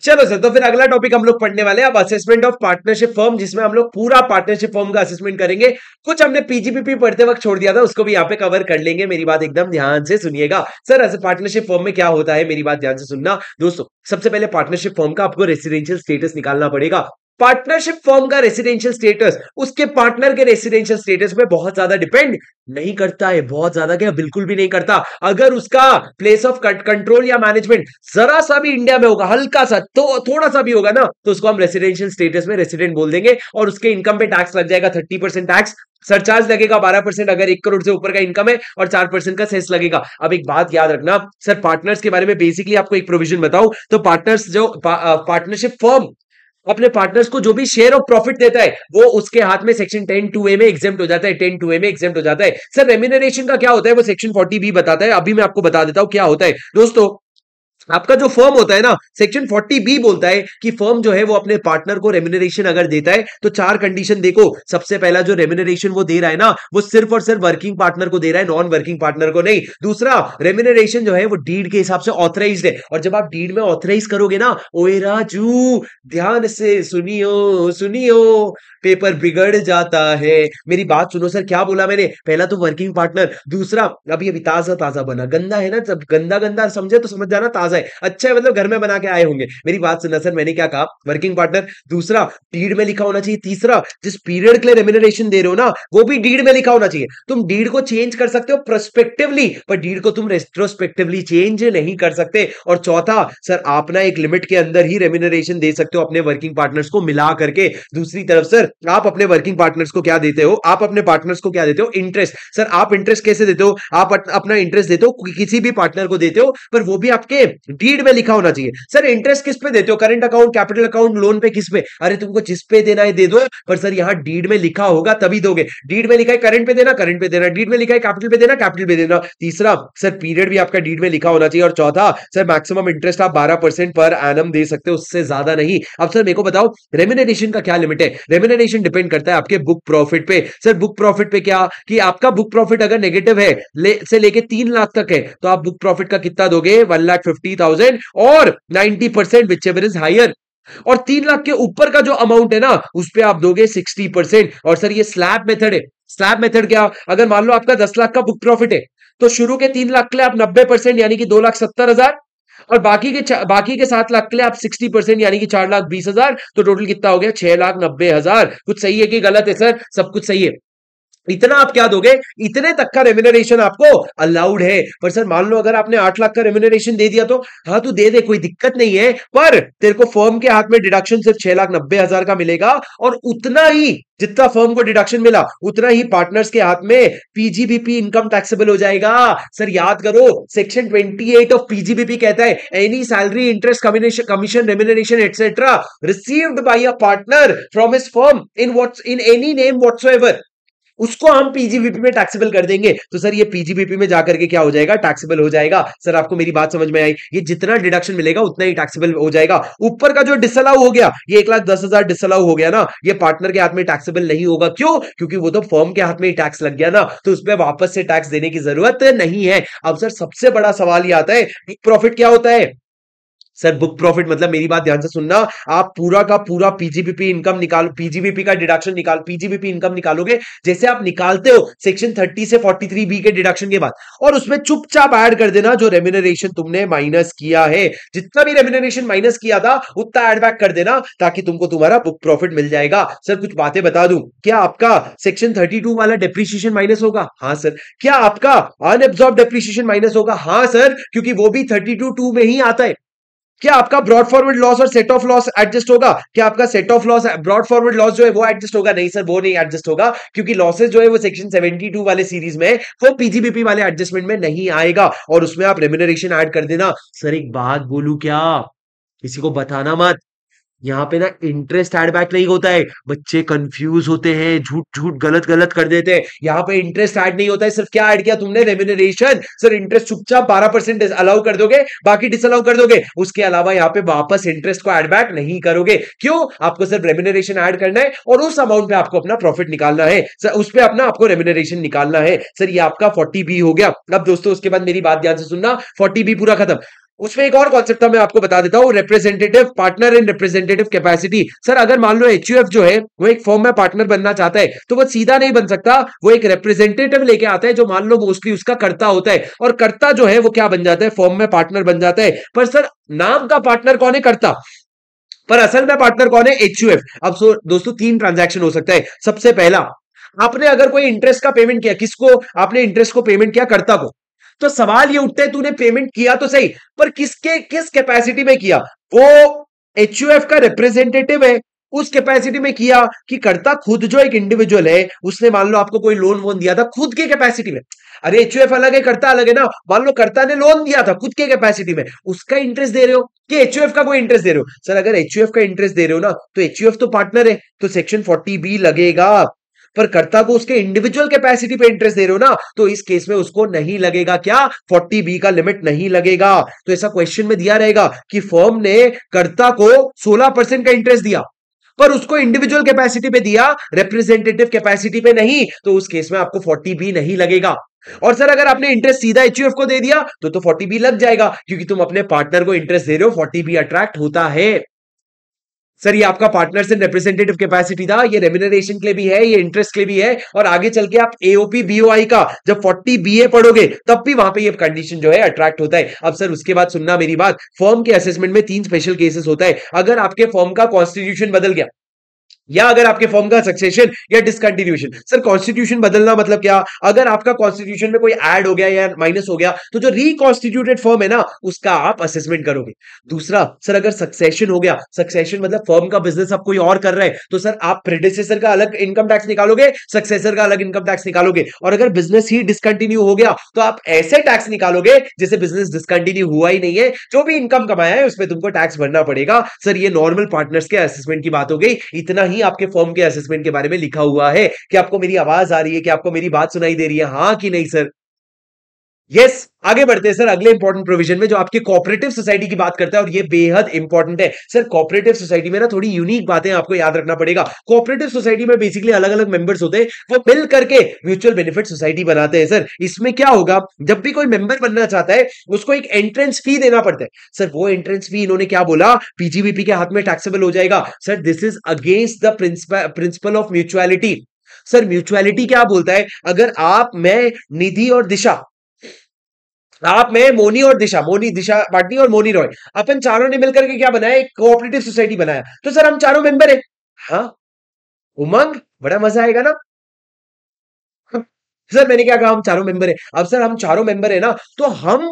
चलो सर तो फिर अगला टॉपिक हम लोग पढ़ने वाले हैं अब असेसमेंट ऑफ पार्टनरशिप फॉर्म जिसमें हम लोग पूरा पार्टनरशिप फॉर्म का असेसमेंट करेंगे कुछ हमने पीजीपीपी पढ़ते वक्त छोड़ दिया था उसको भी यहाँ पे कवर कर लेंगे मेरी बात एकदम ध्यान से सुनिएगा सर ऐसे पार्टनरशिप फॉर्म में क्या होता है मेरी बात ध्यान से सुनना दोस्तों सबसे पहले पार्टनरशिप फॉर्म का आपको रेसिडेंशियल स्टेटस निकालना पड़ेगा पार्टनरशिप फॉर्म का रेसिडेंशियल स्टेटस उसके पार्टनर के रेसिडेंशियल स्टेटस पे बहुत ज्यादा डिपेंड नहीं करता है बहुत ज्यादा क्या बिल्कुल भी नहीं करता अगर उसका प्लेस ऑफ कंट्रोल या मैनेजमेंट जरा सा भी इंडिया में होगा हल्का सा तो थोड़ा सा भी होगा ना तो उसको हम रेसिडेंशियल स्टेटस में रेसिडेंट बोल देंगे और उसके इनकम पे टैक्स लग जाएगा थर्टी परसेंट टैक्स सरचार्ज लगेगा बारह परसेंट अगर एक करोड़ से ऊपर का इनकम है और चार परसेंट का सेस लगेगा अब एक बात याद रखना सर पार्टनर्स के बारे में बेसिकली आपको एक प्रोविजन बताऊं तो पार्टनर्स जो पा, पार्टनरशिप फॉर्म अपने पार्टनर्स को जो भी शेयर ऑफ प्रॉफिट देता है वो उसके हाथ में सेक्शन टेन टू ए में एग्जाम हो जाता है टेन टू ए में एग्जाम हो जाता है सर रेमिनरेशन का क्या होता है वो सेक्शन फोर्टी बी बताता है अभी मैं आपको बता देता हूँ क्या होता है दोस्तों आपका जो फर्म होता है ना सेक्शन 40 बी बोलता है कि फर्म जो है वो अपने पार्टनर को रेम्यूनरेशन अगर देता है तो चार कंडीशन देखो सबसे पहला जो रेम्यूनरेशन वो दे रहा है ना वो सिर्फ और सिर्फ वर्किंग पार्टनर को दे रहा है नॉन वर्किंग पार्टनर को नहीं दूसरा रेम्यूनरेशन जो है वो डीड के हिसाब से ऑथराइज है और जब आप डीड में ऑथराइज करोगे ना ओए राजू ध्यान से सुनियो सुनियो पेपर बिगड़ जाता है मेरी बात सुनो सर क्या बोला मैंने पहला तो वर्किंग पार्टनर दूसरा अभी अभी ताजा ताजा बना गंदा है ना जब गंदा गंदा समझे तो समझ जाना ताजा है अच्छा है मतलब घर में बना के आए होंगे मेरी बात सुनना सर मैंने क्या कहा वर्किंग पार्टनर दूसरा डीड में लिखा होना चाहिए तीसरा जिस पीरियड के लिए रेम्यूनरेशन दे रहे हो ना वो भी डीड में लिखा होना चाहिए तुम डीड को चेंज कर सकते हो प्रोस्पेक्टिवली पर डीड को तुम रेस्ट्रोस्पेक्टिवली चेंज नहीं कर सकते और चौथा सर आप ना एक लिमिट के अंदर ही रेम्यूनरेशन दे सकते हो अपने वर्किंग पार्टनर्स को मिला करके दूसरी तरफ सर आप अपने वर्किंग पार्टनर्स को क्या देते हो आप अपने पार्टनर्स को क्या देते हो इंटरेस्ट सर आप इंटरेस्ट कैसे देते हो आप अपना इंटरेस्ट देते हो किसी भी पार्टनर को देते हो पर वो भी आपके डीड में लिखा होना चाहिए सर इंटरेस्ट किस पे देते हो current account capital account loan पे किस पे अरे तुमको जिस पे देना है दे दो पर सर यहाँ डीड में लिखा होगा तभी दोगे डीड में लिखा है करंट पे देना करंट पे देना डीड में लिखा है कैपिटल पे देना कैपिटल पे देना तीसरा सर पीरियड भी आपका डीड में लिखा होना चाहिए और चौथा सर मैक्सिमम इंटरेस्ट आप बारह पर एनम दे सकते हो उससे ज्यादा नहीं अब सर मेरे को बताओ रेमिनेशन का क्या लिमिट है रेमिनेशन डिपेंड करता है आपके बुक प्रॉफिट पे सर बुक प्रॉफिट पे क्या कि आपका बुक प्रॉफिट अगर नेगेटिव है ले, से लेके तीन लाख तक है तो आप बुक प्रॉफिट का कितना दोगे one lakh fifty fifty thousand और ninety percent whichever is higher और तीन लाख के ऊपर का जो अमाउंट है ना उस पर आप दोगे सिक्सटी परसेंट और सर ये स्लैब मेथड है स्लैब मेथड क्या अगर मान लो आपका दस लाख का बुक प्रॉफिट है तो शुरू के तीन लाख के लिए आप नब्बे परसेंट यानी कि दो लाख सत्तर हजार और बाकी के बाकी के सात लाख के लिए आप सिक्सटी परसेंट यानी कि चार लाख बीस हजार तो टोटल कितना हो गया छह लाख नब्बे हजार कुछ सही है कि गलत है सर सब कुछ सही है इतना आप क्या दोगे इतने तक का रेम्यूनरेशन आपको अलाउड है पर सर मान लो अगर आपने आठ लाख का रेम्यूनरेशन दे दिया तो हाँ तू तो दे दे कोई दिक्कत नहीं है पर तेरे को फर्म के हाथ में डिडक्शन सिर्फ छह लाख नब्बे हजार का मिलेगा और उतना ही जितना फर्म को डिडक्शन मिला उतना ही पार्टनर्स के हाथ में पीजीबीपी इनकम टैक्सेबल हो जाएगा सर याद करो सेक्शन 28 ऑफ पीजीबीपी कहता है any salary interest commission remuneration etcetera received by a partner from his firm in what's in any name whatsoever उसको हम पीजीबीपी में टैक्सेबल कर देंगे तो सर ये पीजीबीपी में जाकर के क्या हो जाएगा टैक्सेबल हो जाएगा सर आपको मेरी बात समझ में आई ये जितना डिडक्शन मिलेगा उतना ही टैक्सेबल हो जाएगा ऊपर का जो डिसअलाउ हो गया ये एक लाख दस हजार डिसअलाउ हो गया ना ये पार्टनर के हाथ में टैक्सेबल नहीं होगा क्यों क्योंकि वो तो फॉर्म के हाथ में ही टैक्स लग गया ना तो उसमें वापस से टैक्स देने की जरूरत नहीं है अब सर सबसे बड़ा सवाल ये आता है प्रॉफिट क्या होता है सर बुक प्रॉफिट मतलब मेरी बात ध्यान से सुनना आप पूरा का पूरा पीजीबीपी इनकम निकालो पीजीबीपी का डिडक्शन निकाल पीजीबीपी इनकम निकालोगे जैसे आप निकालते हो सेक्शन 30 से 43 बी के डिडक्शन के बाद और उसमें चुपचाप ऐड कर देना जो रेम्यूनरेशन तुमने माइनस किया है जितना भी रेम्यूनरेशन माइनस किया था उतना एड बैक कर देना ताकि तुमको तुम्हारा बुक प्रॉफिट मिल जाएगा सर कुछ बातें बता दू क्या आपका सेक्शन थर्टी वाला डेप्रिशिएशन माइनस होगा हाँ सर क्या आपका अनएब्सॉर्ब डेप्रिशिएशन माइनस होगा हाँ सर क्योंकि वो भी थर्टी टू में ही आता है क्या आपका ब्रॉड फॉरवर्ड लॉस और सेट ऑफ लॉस एडजस्ट होगा क्या आपका set off loss brought forward loss जो है वो एडजस्ट होगा नहीं सर वो नहीं एडजस्ट होगा क्योंकि लॉसेस जो है वो सेक्शन 72 वाले सीरीज में वो पीजीबीपी वाले एडजस्टमेंट में नहीं आएगा और उसमें आप रेम्यूनरेशन एड कर देना सर एक बात बोलू क्या किसी को बताना मत यहाँ पे ना इंटरेस्ट एड बैक नहीं होता है बच्चे कंफ्यूज होते हैं झूठ झूठ गलत गलत कर देते हैं यहाँ पे इंटरेस्ट ऐड नहीं होता है सिर्फ क्या ऐड किया तुमने रेम्यूनरेशन सर इंटरेस्ट चुपचाप बारह परसेंट अलाउ कर दोगे बाकी डिसअलाउ कर दोगे उसके अलावा यहाँ पे वापस इंटरेस्ट को एड बैक नहीं करोगे क्यों आपको सिर्फ रेम्यूनरेशन एड करना है और उस अमाउंट पे आपको अपना प्रॉफिट निकालना है सर उस पर अपना आपको रेम्यूनरेशन निकालना है सर ये आपका फोर्टी बी हो गया अब दोस्तों उसके बाद मेरी बात ध्यान से सुनना फोर्टी बी पूरा खत्म उसमें एक और कॉन्सेप्ट था मैं आपको बता देता हूँ representative partner in representative capacity sir अगर मान लो एच जो है वो एक फॉर्म में पार्टनर बनना चाहता है तो वो सीधा नहीं बन सकता वो एक रिप्रेजेंटेटिव लेके आता है जो मान लो मोस्टली उसका करता होता है और करता जो है वो क्या बन जाता है फॉर्म में पार्टनर बन जाता है पर सर नाम का पार्टनर कौन है करता पर असल में पार्टनर कौन है एच अब सो दोस्तों तीन ट्रांजेक्शन हो सकता है सबसे पहला आपने अगर कोई इंटरेस्ट का पेमेंट किया किसको आपने इंटरेस्ट को पेमेंट किया करता को तो सवाल ये उठता है तूने पेमेंट किया तो सही पर किसके किस कैपेसिटी में किया वो एच का रिप्रेजेंटेटिव है उस कैपेसिटी में किया कि करता खुद जो एक इंडिविजुअल है उसने मान लो आपको कोई लोन वोन दिया था खुद के कैपेसिटी में अरे एच अलग है करता अलग है ना मान लो करता ने लोन दिया था खुद के कैपेसिटी में उसका इंटरेस्ट दे रहे हो कि एच का कोई इंटरेस्ट दे रहे हो सर अगर एच यू एफ का इंटरेस्ट दे रहे हो ना तो एच यू एफ तो पार्टनर है तो सेक्शन फोर्टी बी लगेगा पर कर्ता को उसके इंडिविजुअल कैपेसिटी पे इंटरेस्ट दे रहे हो ना तो इस केस में उसको नहीं लगेगा क्या 40 बी का लिमिट नहीं लगेगा तो ऐसा क्वेश्चन में दिया रहेगा कि फर्म ने कर्ता को 16 परसेंट का इंटरेस्ट दिया पर उसको इंडिविजुअल कैपेसिटी पे दिया रिप्रेजेंटेटिव कैपेसिटी पे नहीं तो उस केस में आपको फोर्टी बी नहीं लगेगा और सर अगर आपने इंटरेस्ट सीधा एच को दे दिया तो तो 40 बी लग जाएगा क्योंकि तुम अपने पार्टनर को इंटरेस्ट दे रहे हो 40 बी अट्रैक्ट होता है सर ये आपका पार्टनर्स इन रिप्रेजेंटेटिव कैपेसिटी था ये रेम्यूनरेशन के लिए भी है ये इंटरेस्ट के लिए भी है और आगे चल के आप एओपी बीओआई का जब 40 बीए पढ़ोगे तब भी वहां पे ये कंडीशन जो है अट्रैक्ट होता है अब सर उसके बाद सुनना मेरी बात फॉर्म के असेसमेंट में तीन स्पेशल केसेस होता है अगर आपके फॉर्म का कॉन्स्टिट्यूशन बदल गया या अगर आपके फॉर्म का सक्सेशन या डिसकंटिन्यूशन सर कॉन्स्टिट्यूशन बदलना मतलब क्या अगर आपका कॉन्स्टिट्यूशन में कोई ऐड हो गया या माइनस हो गया तो जो रिकॉन्स्टिट्यूटेड फॉर्म है ना उसका आप असेसमेंट करोगे दूसरा सर अगर सक्सेशन हो गया सक्सेशन मतलब फॉर्म का बिजनेस आप कोई और कर रहे हैं तो सर आप प्रेडिसेसर का अलग इनकम टैक्स निकालोगे सक्सेसर का अलग इनकम टैक्स निकालोगे और अगर बिजनेस ही डिसकंटिन्यू हो गया तो आप ऐसे टैक्स निकालोगे जिसे बिजनेस डिसकंटिन्यू हुआ ही नहीं है जो भी इनकम कमाया है उसमें तुमको टैक्स भरना पड़ेगा सर ये नॉर्मल पार्टनर्स के असेसमेंट की बात हो गई इतना ही ही आपके फॉर्म के असेसमेंट के बारे में लिखा हुआ है कि आपको मेरी आवाज आ रही है कि आपको मेरी बात सुनाई दे रही है हाँ कि नहीं सर यस आगे बढ़ते हैं सर अगले इंपॉर्टेंट प्रोविजन में जो आपके कॉपरेटिव सोसाइटी की बात करता है और ये बेहद इंपॉर्टेंट है सर कॉपरेटिव सोसाइटी में ना थोड़ी यूनिक बातें आपको याद रखना पड़ेगा कॉपरेटिव सोसाइटी में बेसिकली अलग अलग मेंबर्स होते हैं वो मिल करके म्यूचुअल बेनिफिट सोसाइटी बनाते हैं सर इसमें क्या होगा जब भी कोई मेंबर बनना चाहता है उसको एक एंट्रेंस फी देना पड़ता है सर वो एंट्रेंस फी इन्होंने क्या बोला पीजीबीपी के हाथ में टैक्सेबल हो जाएगा sir this is against the principle of mutuality sir mutuality क्या बोलता है अगर आप मैं निधि और दिशा आप मैं मोनी और दिशा मोनी दिशा पाटनी और मोनी रॉय अपन चारों ने मिलकर के क्या बनाया एक कोऑपरेटिव सोसाइटी बनाया तो सर हम चारों मेंबर है हाँ उमंग बड़ा मजा आएगा ना सर मैंने क्या कहा हम चारों मेंबर है अब सर हम चारों मेंबर है ना तो हम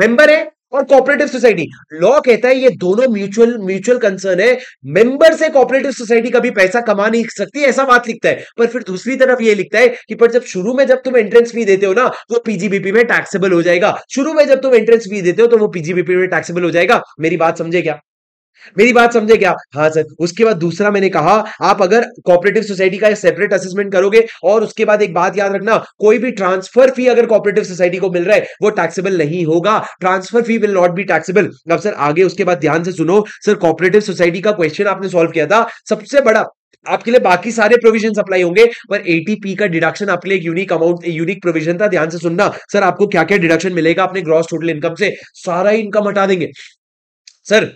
मेंबर है और कॉपरेटिव सोसाइटी लॉ कहता है ये दोनों म्यूचुअल म्यूचुअल कंसर्न है मेंबर से कॉपरेटिव सोसाइटी कभी पैसा कमा नहीं सकती ऐसा बात लिखता है पर फिर दूसरी तरफ ये लिखता है कि पर जब शुरू में जब तुम एंट्रेंस फी देते हो ना तो पीजीबीपी में टैक्सेबल हो जाएगा शुरू में जब तुम एंट्रेंस फी देते हो तो वो पीजीबीपी में टैक्सेबल हो जाएगा मेरी बात समझे क्या मेरी बात समझे क्या हाँ सर उसके बाद दूसरा मैंने कहा आप अगर कॉपरेटिव सोसाइटी का सेपरेट असेसमेंट करोगे और उसके बाद एक बात याद रखना कोई भी ट्रांसफर फी अगर कॉपरेटिव सोसाइटी को मिल रहा है वो टैक्सेबल नहीं होगा transfer fee will not be taxable अब सर आगे उसके बाद ध्यान से सुनो सर कॉपरेटिव सोसाइटी का क्वेश्चन आपने सॉल्व किया था सबसे बड़ा आपके लिए बाकी सारे प्रोविजन अप्लाई होंगे पर एटीपी का डिडक्शन आपके लिए यूनिक अमाउंट यूनिक प्रोविजन था ध्यान से सुनना सर आपको क्या क्या डिडक्शन मिलेगा अपने ग्रॉस टोटल इनकम से सारा इनकम हटा देंगे सर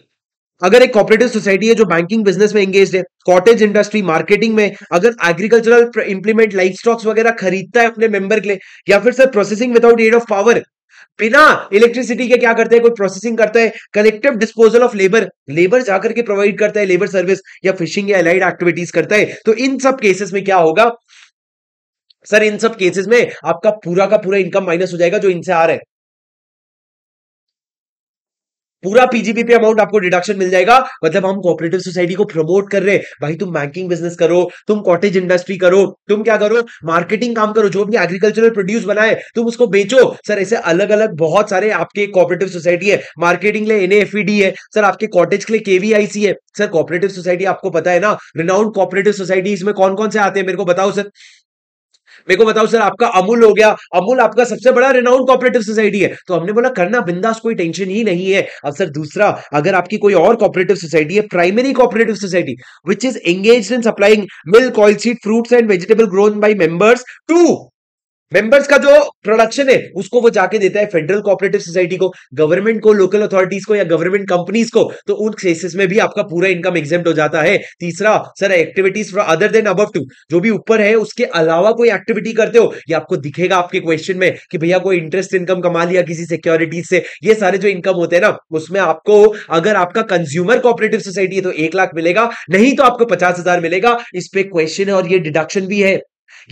अगर एक कॉपरेटिव सोसाइटी है जो बैंकिंग बिजनेस में एंगेज है कॉटेज इंडस्ट्री मार्केटिंग में अगर एग्रीकल्चरल इंप्लीमेंट लाइफ स्टॉक्स वगैरह खरीदता है अपने मेंबर के लिए या फिर sir processing without aid of power बिना इलेक्ट्रिसिटी के क्या करते हैं कोई प्रोसेसिंग करता है collective disposal of labour labour जाकर के प्रोवाइड करता है लेबर सर्विस या फिशिंग या अलाइड एक्टिविटीज करता है तो इन सब केसेस में क्या होगा सर इन सब केसेस में आपका पूरा का पूरा इनकम माइनस हो जाएगा जो इनसे आ रहा है पूरा पीजीपी पे अमाउंट आपको डिडक्शन मिल जाएगा मतलब हम कोऑपरेटिव सोसाइटी को प्रमोट कर रहे हैं भाई तुम बैंकिंग बिजनेस करो तुम कॉटेज इंडस्ट्री करो तुम क्या करो मार्केटिंग काम करो जो भी एग्रीकल्चरल प्रोड्यूस बनाए तुम उसको बेचो सर ऐसे अलग अलग बहुत सारे आपके कोऑपरेटिव सोसाइटी है मार्केटिंग लिए एनएफईडी है सर आपके कॉटेज के लिए केवीआईसी है सर कोऑपरेटिव सोसाइटी आपको पता है ना रिनाउंड कोऑपरेटिव सोसाइटी इसमें कौन कौन से आते हैं मेरे को बताओ सर मेरे को बताओ सर आपका अमूल हो गया अमूल आपका सबसे बड़ा रिनाउंड कॉपरेटिव सोसाइटी है तो हमने बोला करना बिंदास कोई टेंशन ही नहीं है अब सर दूसरा अगर आपकी कोई और कॉपरेटिव सोसाइटी है primary cooperative society which is engage in supplying milk oil seed fruits and vegetable grown by members to members का जो प्रोडक्शन है उसको वो जाके देता है फेडरल कोऑपरेटिव सोसाइटी को गवर्नमेंट को लोकल अथॉरिटीज को या गवर्नमेंट कंपनीज को तो उन केसेस में भी आपका पूरा इनकम एग्जेप्ट हो जाता है तीसरा sir activities from other than अब टू जो भी ऊपर है उसके अलावा कोई एक्टिविटी करते हो ये आपको दिखेगा आपके क्वेश्चन में कि भैया कोई इंटरेस्ट इनकम कमा लिया किसी सिक्योरिटीज से ये सारे जो इनकम होते हैं ना उसमें आपको अगर आपका कंज्यूमर कोऑपरेटिव सोसाइटी है तो एक लाख मिलेगा नहीं तो आपको पचास हजार मिलेगा इस पर क्वेश्चन है और ये डिडक्शन भी है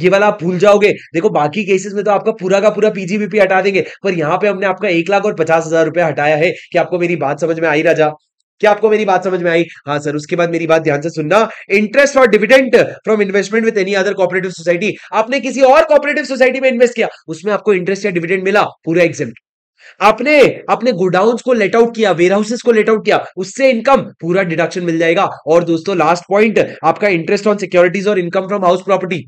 ये वाला आप भूल जाओगे देखो बाकी केसेस में तो आपका पूरा का पूरा पीजीबीपी हटा देंगे पर यहाँ पे हमने आपका एक लाख और पचास हजार रुपया हटाया है कि आपको मेरी बात समझ में आई राजा क्या आपको मेरी बात समझ में आई हाँ सर उसके बाद मेरी बात ध्यान से सुनना इंटरेस्ट और dividend from investment with any other cooperative society आपने किसी और कॉपरेटिव सोसाइटी में इन्वेस्ट किया उसमें आपको इंटरेस्ट या डिविडेंड मिला पूरा एग्जाम आपने अपने गोडाउन को लेट आउट किया वेयर हाउसेस को लेट आउट किया उससे इनकम पूरा डिडक्शन मिल जाएगा और दोस्तों लास्ट पॉइंट आपका इंटरेस्ट ऑन सिक्योरिटीज और इनकम फ्रॉम हाउस प्रॉपर्टी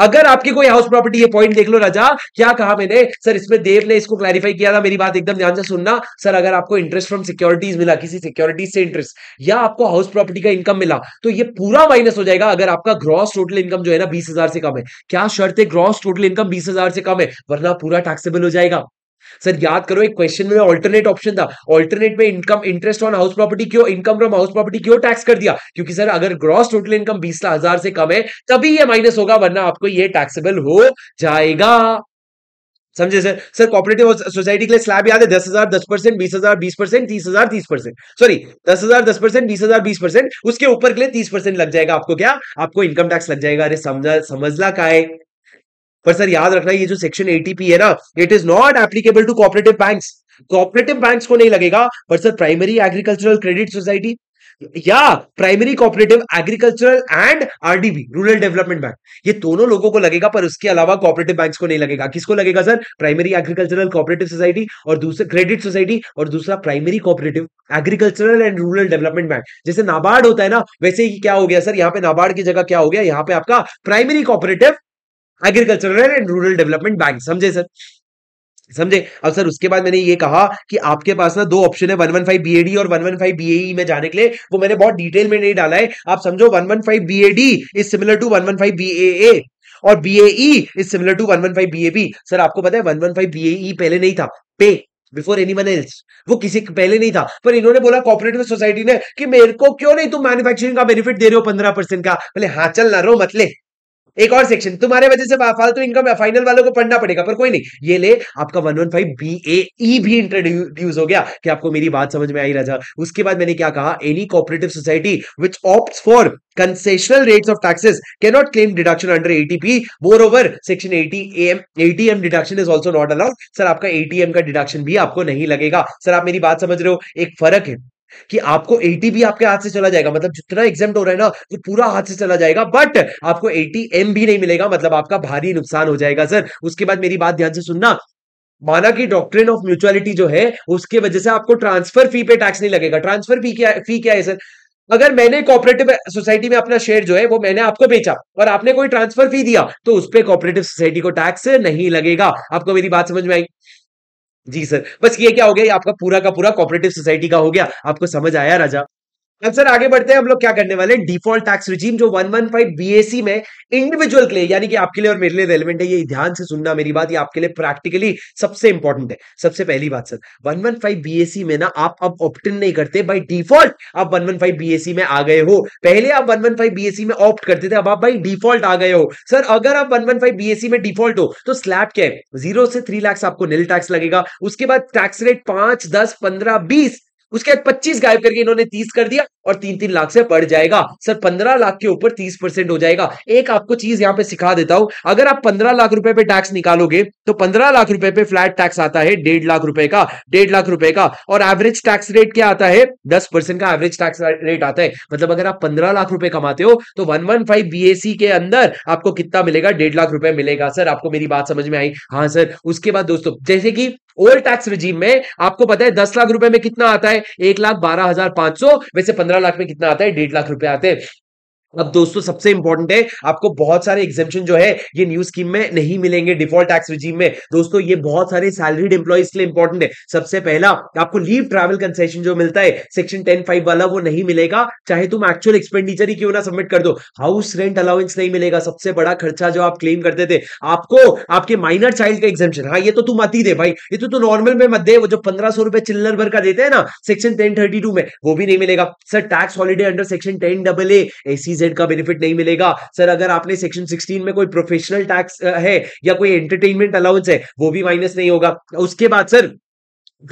अगर आपकी कोई हाउस प्रॉपर्टी है पॉइंट देख लो राजा क्या कहा मैंने सर इसमें देव ने इसको क्लैरिफाई किया था मेरी बात एकदम ध्यान से सुनना सर अगर आपको इंटरेस्ट फ्रॉम सिक्योरिटीज मिला किसी सिक्योरिटीज से इंटरेस्ट या आपको हाउस प्रॉपर्टी का इनकम मिला तो ये पूरा माइनस हो जाएगा अगर आपका ग्रॉस टोटल इनकम जो है ना बीस से कम है क्या शर्त है ग्रॉस टोटल इनकम बीस से कम है वरना पूरा टैक्सेबल हो जाएगा सर याद करो एक क्वेश्चन में ऑल्टरनेट ऑप्शन था ऑल्टरनेट में income interest on house property क्यों इनकम फ्रॉम हाउस प्रॉपर्टी क्यों टैक्स कर दिया क्योंकि सर अगर ग्रॉस टोटल इनकम बीस हजार से कम है तभी ये माइनस होगा वरना आपको ये टैक्सेबल हो जाएगा समझे सर सर कॉपरेटिव सोसाइटी के लिए स्लैब याद है दस हजार दस परसेंट बीस हजार बीस परसेंट तीस हजार तीस परसेंट सॉरी दस हजार दस परसेंट बीस हजार बीस परसेंट उसके ऊपर के लिए तीस परसेंट लग जाएगा आपको क्या आपको इनकम टैक्स लग जाएगा अरे समझा समझला का है पर सर याद रखना ये जो सेक्शन एटीपी है ना it is not applicable to cooperative banks cooperative banks को नहीं लगेगा पर सर प्राइमरी एग्रीकल्चरल क्रेडिट सोसाइटी या primary cooperative agricultural and RDB rural development bank ये दोनों लोगों को लगेगा पर उसके अलावा कॉपरेटिव बैंक्स को नहीं लगेगा किसको लगेगा sir primary agricultural cooperative society और दूसरा क्रेडिट सोसाइटी और दूसरा primary cooperative agricultural and rural development bank जैसे नाबार्ड होता है ना वैसे ही क्या हो गया सर यहाँ पे नाबार्ड की जगह क्या हो गया यहाँ पे आपका primary cooperative agricultural and rural development bank समझे सर समझे अब सर उसके बाद मैंने ये कहा कि आपके पास ना दो ऑप्शन है वन वन फाइव बी और वन वन फाइव बी में जाने के लिए वो मैंने बहुत डिटेल में नहीं डाला है आप समझो one one five B is similar to one one five B और B is similar to one one five B sir आपको पता है वन वन फाइव बी पहले नहीं था पे बिफोर एनी वन एल्स वो किसी पहले नहीं था पर इन्होंने बोला कॉपरेटिव सोसाइटी ने कि मेरे को क्यों नहीं तुम मैन्युफैक्चरिंग का बेनिफिट दे रहे हो पंद्रह परसेंट का बोले हाँ चल ना रो मतले एक और सेक्शन तुम्हारे वजह से फालतू तो इनकम फाइनल वालों को पढ़ना पड़ेगा पर कोई नहीं ये ले आपका one one five B A भी इंट्रोड्यूस हो गया कि आपको मेरी बात समझ में आई राजा उसके बाद मैंने क्या कहा any cooperative society which opt for concessional of taxes can not claim deduction under eighty P moreover section eighty M eighty M deduction is also not allowed sir आपका एटीएम का डिडक्शन भी आपको नहीं लगेगा सर आप मेरी बात समझ रहे हो एक फर्क है कि आपको एटी भी आपके हाथ से चला जाएगा मतलब जितना एग्जाम हो रहा है ना वो पूरा हाथ से चला जाएगा बट आपको एटी एम भी नहीं मिलेगा मतलब आपका भारी नुकसान हो जाएगा सर उसके बाद मेरी बात ध्यान से सुनना माना कि डॉक्ट्रिन ऑफ म्यूचुअलिटी जो है उसके वजह से आपको ट्रांसफर फी पे टैक्स नहीं लगेगा ट्रांसफर फी क्या फी क्या है सर अगर मैंने कॉपरेटिव सोसाइटी में अपना शेयर जो है वो मैंने आपको बेचा और आपने कोई ट्रांसफर फी दिया तो उस पर कॉपरेटिव सोसाइटी को टैक्स नहीं लगेगा आपको मेरी बात समझ में आई जी सर बस ये क्या हो गया ये आपका पूरा का पूरा कॉपरेटिव सोसाइटी का हो गया आपको समझ आया राजा अब सर आगे बढ़ते हैं हम लोग क्या करने वाले हैं डिफॉल्ट टैक्स रिजीम जो 115 बीएसी में इंडिविजुअल के लिए यानी कि आपके लिए और मेरे लिए रेलिवेंट है ये ध्यान से सुनना मेरी बात ये आपके लिए प्रैक्टिकली सबसे इंपॉर्टेंट है सबसे पहली बात सर 115 बीएसी में ना आप अब ऑप्टिन नहीं करते बाई डिफॉल्ट आप वन वन में आ गए हो पहले आप वन वन में ऑप्ट करते थे अब आप बाई डिफॉल्ट आ गए हो सर अगर आप वन वन में डिफॉल्ट हो तो स्लैब क्या है जीरो से थ्री लैक्स आपको नील टैक्स लगेगा उसके बाद टैक्स रेट पांच दस पंद्रह बीस उसके बाद पच्चीस गायब करके इन्होंने तीस कर दिया और तीन तीन लाख से बढ़ जाएगा सर पंद्रह लाख के ऊपर तीस परसेंट हो जाएगा एक आपको चीज यहाँ पे सिखा देता हूं अगर आप पंद्रह लाख रुपए पे टैक्स निकालोगे तो पंद्रह लाख रुपए पे फ्लैट टैक्स आता है डेढ़ लाख रुपए का डेढ़ लाख रुपए का और एवरेज टैक्स रेट क्या आता है दस परसेंट का एवरेज टैक्स रेट आता है मतलब अगर आप पंद्रह लाख रुपए कमाते हो तो वन वन फाइव के अंदर आपको कितना मिलेगा डेढ़ लाख रुपए मिलेगा सर आपको मेरी बात समझ में आई हाँ सर उसके बाद दोस्तों जैसे कि ओल्ड टैक्स रिजीम में आपको पता है दस लाख रुपए में कितना आता है एक लाख बारह हजार पांच सौ वैसे पंद्रह लाख में कितना आता है डेढ़ लाख रुपए आते हैं अब दोस्तों सबसे इंपॉर्टेंट है आपको बहुत सारे एग्जेप्शन जो है ये न्यू स्कीम में नहीं मिलेंगे डिफॉल्ट टैक्स रिजीम में दोस्तों ये बहुत सारे सैलरीड के लिए इंपॉर्टेंट है सबसे पहला आपको लीव ट्रैवल कंसेशन जो मिलता है सेक्शन टेन फाइव वाला वो नहीं मिलेगा चाहे तुम एक्चुअल एक्सपेंडिचर ही क्यों ना सबमिट कर दो हाउस रेंट अलाउेंस नहीं मिलेगा सबसे बड़ा खर्चा जो आप क्लेम करते थे आपको आपके माइनर चाइल्ड का एग्जेप्शन हाँ ये तो तुम अति दे भाई ये तो नॉर्मल में मत दे वो जो पंद्रह सौ रुपए चिल्लर भर का देते हैं ना सेक्शन टेन थर्टी टू में वो भी नहीं मिलेगा sir tax holiday under section ten double A एसीज जेड का बेनिफिट नहीं मिलेगा सर अगर आपने सेक्शन सिक्सटीन में कोई प्रोफेशनल टैक्स है या कोई एंटरटेनमेंट अलाउंस है वो भी माइनस नहीं होगा उसके बाद सर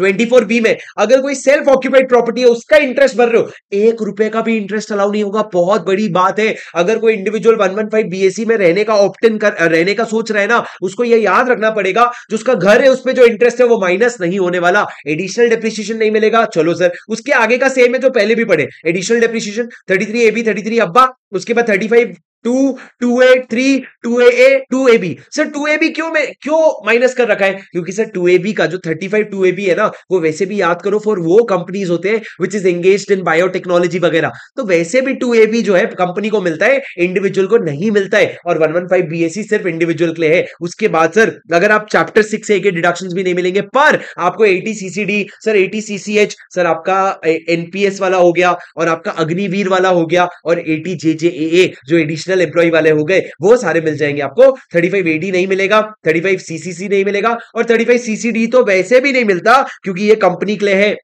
24 बी में अगर कोई सेल्फ ऑक्यूपाइड प्रॉपर्टी है उसका इंटरेस्ट भर रहे हो एक रुपए का भी इंटरेस्ट अलाउ नहीं होगा बहुत बड़ी बात है अगर कोई इंडिविजुअल 115 बीएससी में रहने का ऑप्टन कर रहने का सोच रहा है ना उसको यह याद रखना पड़ेगा जो उसका घर है उस पर जो इंटरेस्ट है वो माइनस नहीं होने वाला एडिशनल डेप्रिशिएशन नहीं मिलेगा चलो सर उसके आगे का सेम है जो पहले भी पड़े additional depreciation thirty three A B thirty three अब्बा उसके बाद thirty five two two A three two A A two A B sir two A B क्यों मैं क्यों माइनस कर रखा है क्योंकि सर टू ए बी का जो thirty five two A B है ना वो वैसे भी याद करो फॉर वो कंपनीज होते हैं which is engage in biotechnology वगैरह तो वैसे भी टू ए बी जो है कंपनी को मिलता है इंडिविजुअल को नहीं मिलता है और one one five B S C सिर्फ इंडिविजुअल के लिए है उसके बाद सर अगर आप चैप्टर सिक्स से के डिडक्शन भी नहीं मिलेंगे पर आपको eighty C C D sir T C C H sir आपका एनपीएस वाला हो गया और आपका अग्निवीर वाला हो गया और एटी जे जे ए जो एडिशनल एडिशनल एम्प्लॉई वाले हो गए वो सारे मिल जाएंगे आपको थर्टी फाइव एडी नहीं मिलेगा थर्टी फाइव सीसीसी नहीं मिलेगा और थर्टी फाइव सीसीडी तो वैसे भी नहीं मिलता क्योंकि ये कंपनी के लिए है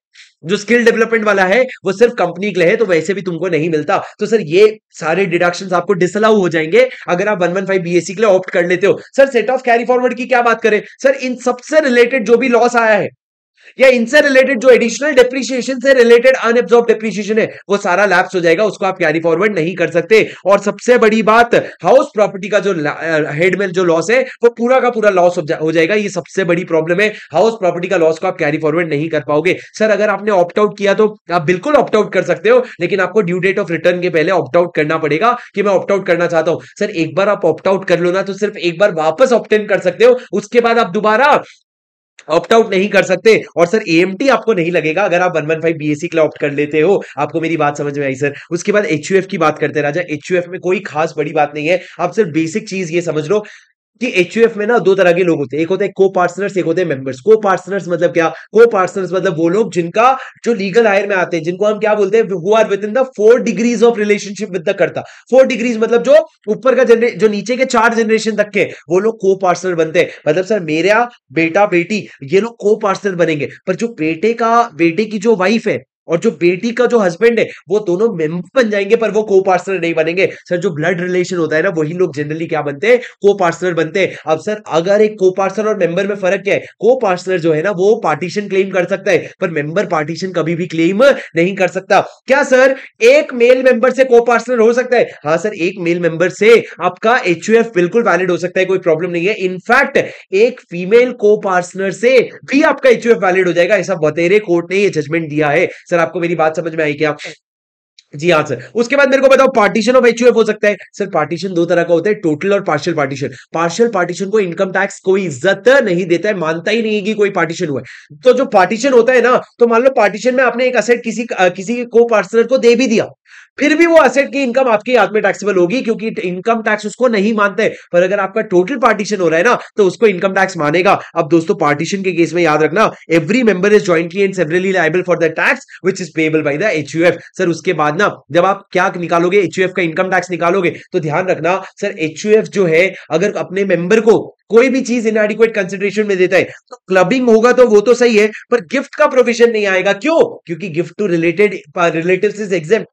जो स्किल डेवलपमेंट वाला है वो सिर्फ कंपनी के लिए है तो वैसे भी तुमको नहीं मिलता तो सर ये सारे डिडक्शंस आपको डिसअलाउ हो जाएंगे अगर आप वन वन फाइव बीएससी के लिए ऑप्ट कर लेते हो sir set off carry forward की क्या बात करें सर इन सबसे रिलेटेड जो भी लॉस आया है या इनसे रिलेटेड जो एडिशनल डेप्रिसिएशन से रिलेटेड अनएब्जॉर्ब डेप्रिसिएशन है वो सारा लैप्स हो जाएगा उसको आप कैरी फॉरवर्ड नहीं कर सकते और सबसे बड़ी बात हाउस प्रॉपर्टी का जो हेड में जो लॉस है वो पूरा का पूरा लॉस हो जाएगा ये सबसे बड़ी प्रॉब्लम है हाउस प्रॉपर्टी का लॉस को आप कैरी फॉरवर्ड नहीं कर पाओगे सर अगर आपने ऑप्ट आउट किया तो आप बिल्कुल ऑप्ट आउट कर सकते हो लेकिन आपको ड्यू डेट ऑफ रिटर्न के पहले ऑप्ट आउट करना पड़ेगा कि मैं ऑप्ट आउट करना चाहता हूं सर एक बार आप ऑप्ट आउट कर लो ना तो सिर्फ एक बार वापस ऑप्टेन कर सकते हो उसके बाद आप दोबारा ऑप्ट आउट नहीं कर सकते और सर एएमटी आपको नहीं लगेगा अगर आप वन वन फाइव बी के लिए ऑप्ट कर लेते हो आपको मेरी बात समझ में आई सर उसके बाद एच की बात करते राजा एच में कोई खास बड़ी बात नहीं है आप सर बेसिक चीज ये समझ लो कि एच में ना दो तरह के लोग होते हैं एक होते हैं को पार्टनर्स एक होते हैं मेंबर्स को पार्टनर्स मतलब क्या को पार्टनर्स मतलब वो लोग जिनका जो लीगल हायर में आते हैं जिनको हम क्या बोलते हैं who are with in the four degrees of relationship with the करता फोर डिग्रीज मतलब जो ऊपर का जनरे जो नीचे के चार जनरेशन तक के वो लोग को पार्टनर बनते हैं मतलब सर मेरा बेटा बेटी ये लोग को पार्टनर बनेंगे पर जो बेटे का बेटे की जो वाइफ है और जो बेटी का जो हस्बैंड है वो दोनों मेंबर बन जाएंगे पर वो को पार्सनर नहीं बनेंगे सर जो ब्लड रिलेशन होता है ना वही लोग जनरली क्या बनते हैं को पार्सनर बनते हैं अब सर अगर एक को पार्सनर और मेंबर में फर्क क्या है को पार्सनर जो है ना वो पार्टीशन क्लेम कर सकता है पर मेंबर पार्टीशन कभी भी क्लेम नहीं कर सकता क्या सर एक मेल मेंबर से को पार्सनर हो सकता है हाँ सर एक मेल मेंबर से आपका एच बिल्कुल वैलिड हो सकता है कोई प्रॉब्लम नहीं है इनफैक्ट एक फीमेल को पार्सनर से भी आपका एच वैलिड हो जाएगा ऐसा बतेरे कोर्ट ने यह जजमेंट दिया है सर सर आपको मेरी बात समझ में आई क्या जी हाँ सर उसके बाद मेरे को बताओ पार्टीशन ऑफ एच हो सकता है सर पार्टीशन दो तरह का होता है टोटल और पार्शियल पार्टीशन पार्शियल पार्टीशन को इनकम टैक्स कोई इज्जत नहीं देता है मानता ही नहीं कि कोई पार्टीशन हुआ है तो जो पार्टीशन होता है ना तो मान लो पार्टीशन में आपने एक असेट किसी किसी को पार्सनर को दे भी दिया फिर भी वो असेट की इनकम आपके हाथ में टैक्सेबल होगी क्योंकि इनकम टैक्स उसको नहीं मानते पर अगर आपका टोटल पार्टीशन हो रहा है ना तो उसको इनकम टैक्स मानेगा अब दोस्तों पार्टीशन के केस में याद रखना every member is jointly and severally liable for the tax which is payable by the H sir उसके बाद ना जब आप क्या निकालोगे एच का इनकम टैक्स निकालोगे तो ध्यान रखना सर एच जो है अगर अपने मेंबर को कोई भी चीज इनएडिक्वेट कंसिडरेशन में देता है तो क्लबिंग होगा तो वो तो सही है पर गिफ्ट का प्रोविजन नहीं आएगा क्यों क्योंकि gift to related relative is exempt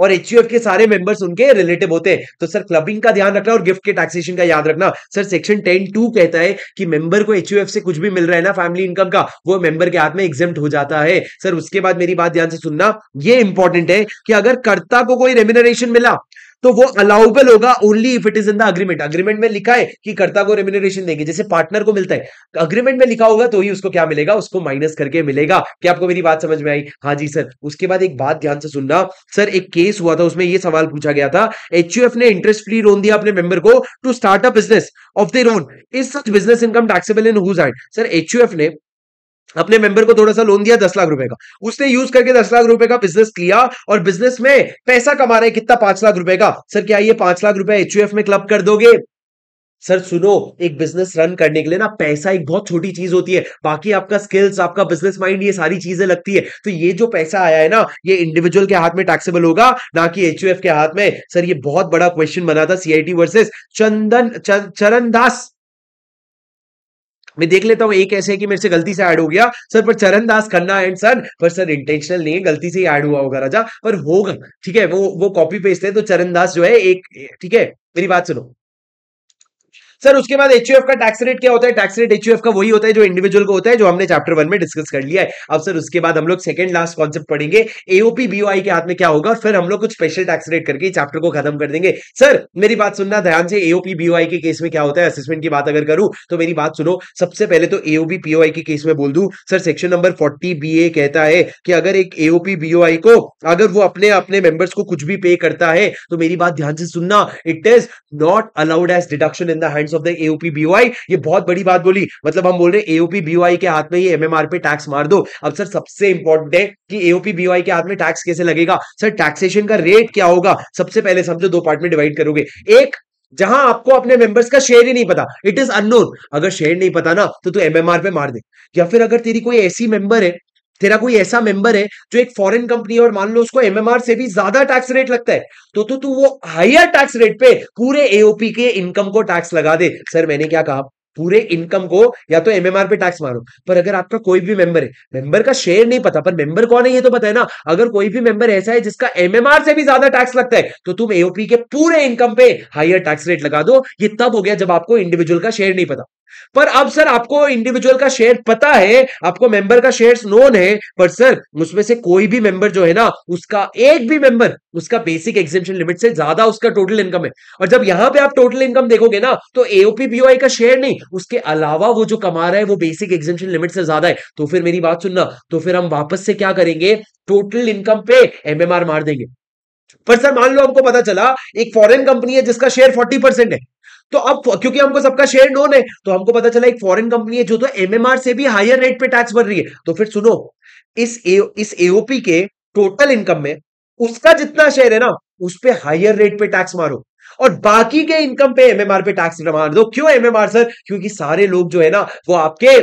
और एच के सारे मेंबर्स उनके रिलेटिव होते हैं तो सर क्लबिंग का ध्यान रखना और गिफ्ट के टैक्सेशन का याद रखना सर सेक्शन टेन टू कहता है कि मेंबर को एच से कुछ भी मिल रहा है ना फैमिली इनकम का वो मेंबर के हाथ में एग्जेम्प्ट हो जाता है सर उसके बाद मेरी बात ध्यान से सुनना ये इंपॉर्टेंट है कि अगर कर्ता को कोई रेमिनरेशन मिला तो वो अलाउबल होगा only if it is in the agreement agreement में लिखा है कि कर्ता को रेम्यूनरेशन देंगे जैसे पार्टनर को मिलता है अग्रीमेंट में लिखा होगा तो ही उसको क्या मिलेगा उसको माइनस करके मिलेगा क्या आपको मेरी बात समझ में आई हाँ जी सर उसके बाद एक बात ध्यान से सुनना सर एक केस हुआ था उसमें यह सवाल पूछा गया था एच ने इंटरेस्ट फ्री लोन दिया अपने मेंबर को to start a business of their own is such business income taxable in whose hand sir H ने अपने मेंबर को थोड़ा सा लोन दिया दस लाख रुपए का उसने यूज करके दस लाख रुपए का बिजनेस किया और बिजनेस में पैसा कमा रहे कितना पांच लाख रुपए का सर क्या ये पांच लाख रुपए एच में क्लब कर दोगे सर सुनो एक बिजनेस रन करने के लिए ना पैसा एक बहुत छोटी चीज होती है बाकी आपका स्किल्स आपका बिजनेस माइंड ये सारी चीजें लगती है तो ये जो पैसा आया है ना ये इंडिविजुअल के हाथ में टैक्सेबल होगा ना कि एच के हाथ में सर ये बहुत बड़ा क्वेश्चन बना था सीआईटी वर्सेस चंदन चरण दास मैं देख लेता हूँ एक ऐसे है कि मेरे से गलती से ऐड हो गया सर पर चरण दास खन्ना एंड सर पर सर इंटेंशनल नहीं है गलती से ही ऐड हुआ होगा राजा पर होगा ठीक है वो वो कॉपी पेस्ट है तो चरण दास जो है एक ठीक है मेरी बात सुनो सर उसके बाद एच का टैक्स रेट क्या होता है टैक्स रेट एच का वही होता है जो इंडिविजुअल को होता है जो हमने चैप्टर वन में डिस्कस कर लिया है अब सर उसके बाद हम लोग सेकंड लास्ट कॉन्सेप्ट पढ़ेंगे एओपी बीओआई के हाथ में क्या होगा फिर हम लोग कुछ स्पेशल टैक्स रेट करके चैप्टर को खत्म कर देंगे सर मेरी बात सुनना ध्यान से एओपी बीओआई के केस में क्या होता है असेसमेंट की बात अगर करूं तो मेरी बात सुनो सबसे पहले तो एओपी पीओआई के केस में बोल दू sir section number forty B कहता है कि अगर एक एओपी बीओआई को अगर वो अपने अपने मेंबर्स को कुछ भी पे करता है तो मेरी बात ध्यान से सुनना it is not allowed as deduction in the hands of the AOP BOI ये बहुत बड़ी बात बोली मतलब हम बोल रहे हैं एओपी बीओआई के हाथ में ये एमएमआर पे टैक्स मार दो अब सर सबसे इंपॉर्टेंट है कि एओपी बीओआई के हाथ में टैक्स कैसे लगेगा सर टैक्सेशन का रेट क्या होगा सबसे पहले समझो दो पार्ट में डिवाइड करोगे एक जहां आपको अपने मेंबर्स का शेयर ही नहीं पता इट इज अननोन अगर शेयर नहीं पता ना तो तू एमएमआर पे मार दे या फिर अगर तेरी कोई ऐसी मेंबर है तेरा कोई ऐसा मेंबर है जो एक फॉरेन कंपनी और मान लो उसको एमएमआर से भी ज्यादा टैक्स रेट लगता है तो तू तो तो वो हायर टैक्स रेट पे पूरे एओपी के इनकम को टैक्स लगा दे सर मैंने क्या कहा पूरे इनकम को या तो एमएमआर पे टैक्स मारो पर अगर आपका कोई भी मेंबर है मेंबर का शेयर नहीं पता पर मेंबर कौन है ये तो पता है ना अगर कोई भी मेंबर ऐसा है जिसका एमएमआर से भी ज्यादा टैक्स लगता है तो तुम एओपी के पूरे इनकम पे हायर टैक्स रेट लगा दो ये तब हो गया जब आपको इंडिविजुअल का शेयर नहीं पता पर अब सर आपको इंडिविजुअल का शेयर पता है आपको मेंबर का शेयर नोन है पर सर उसमें से कोई भी मेंबर जो है ना उसका एक भी मेंबर उसका बेसिक एग्जिबिशन लिमिट से ज्यादा उसका टोटल इनकम है और जब यहां पे आप टोटल इनकम देखोगे ना तो एओपी बीओआई का शेयर नहीं उसके अलावा वो जो कमा रहा है वो बेसिक एग्जिबिशन लिमिट से ज्यादा है तो फिर मेरी बात सुनना तो फिर हम वापस से क्या करेंगे टोटल इनकम पे एमएमआर मार देंगे पर सर मान लो हमको पता चला एक फॉरेन कंपनी है जिसका शेयर फोर्टी परसेंट है तो अब क्योंकि हमको सबका शेयर नोन है तो हमको पता चला एक फॉरेन कंपनी है जो तो एमएमआर से भी हायर रेट पे टैक्स भर रही है तो फिर सुनो इस ए, इस एओपी के टोटल इनकम में उसका जितना शेयर है ना उस पर हायर रेट पे टैक्स मारो और बाकी के इनकम पे एमएमआर पे टैक्स मार दो क्यों एमएमआर सर क्योंकि सारे लोग जो है ना वो आपके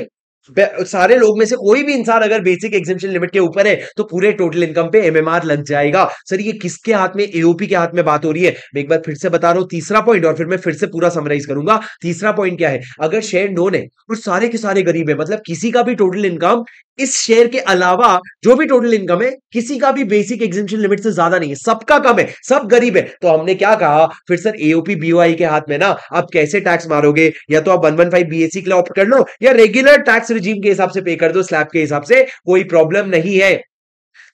सारे लोग में से कोई भी इंसान अगर बेसिक एग्जिबिशन लिमिट के ऊपर है तो पूरे टोटल इनकम पे एमएमआर लग जाएगा सर ये किसके हाथ में एओपी के हाथ में बात हो रही है मैं एक बार फिर से बता रहा हूं तीसरा पॉइंट और फिर मैं फिर से पूरा समराइज करूंगा तीसरा पॉइंट क्या है अगर शेयर नोन है और सारे के सारे गरीब है मतलब किसी का भी टोटल इनकम इस शेयर के अलावा जो भी टोटल इनकम है किसी का भी बेसिक एग्जिबिशन लिमिट से ज्यादा नहीं है सबका कम है सब गरीब है तो हमने क्या कहा फिर सर एओपी बीओआई के हाथ में ना आप कैसे टैक्स मारोगे या तो आप वन वन फाइव बीएससी के लिए ऑप्ट कर लो या रेगुलर टैक्स रिजीम के हिसाब से पे कर दो स्लैब के हिसाब से कोई प्रॉब्लम नहीं है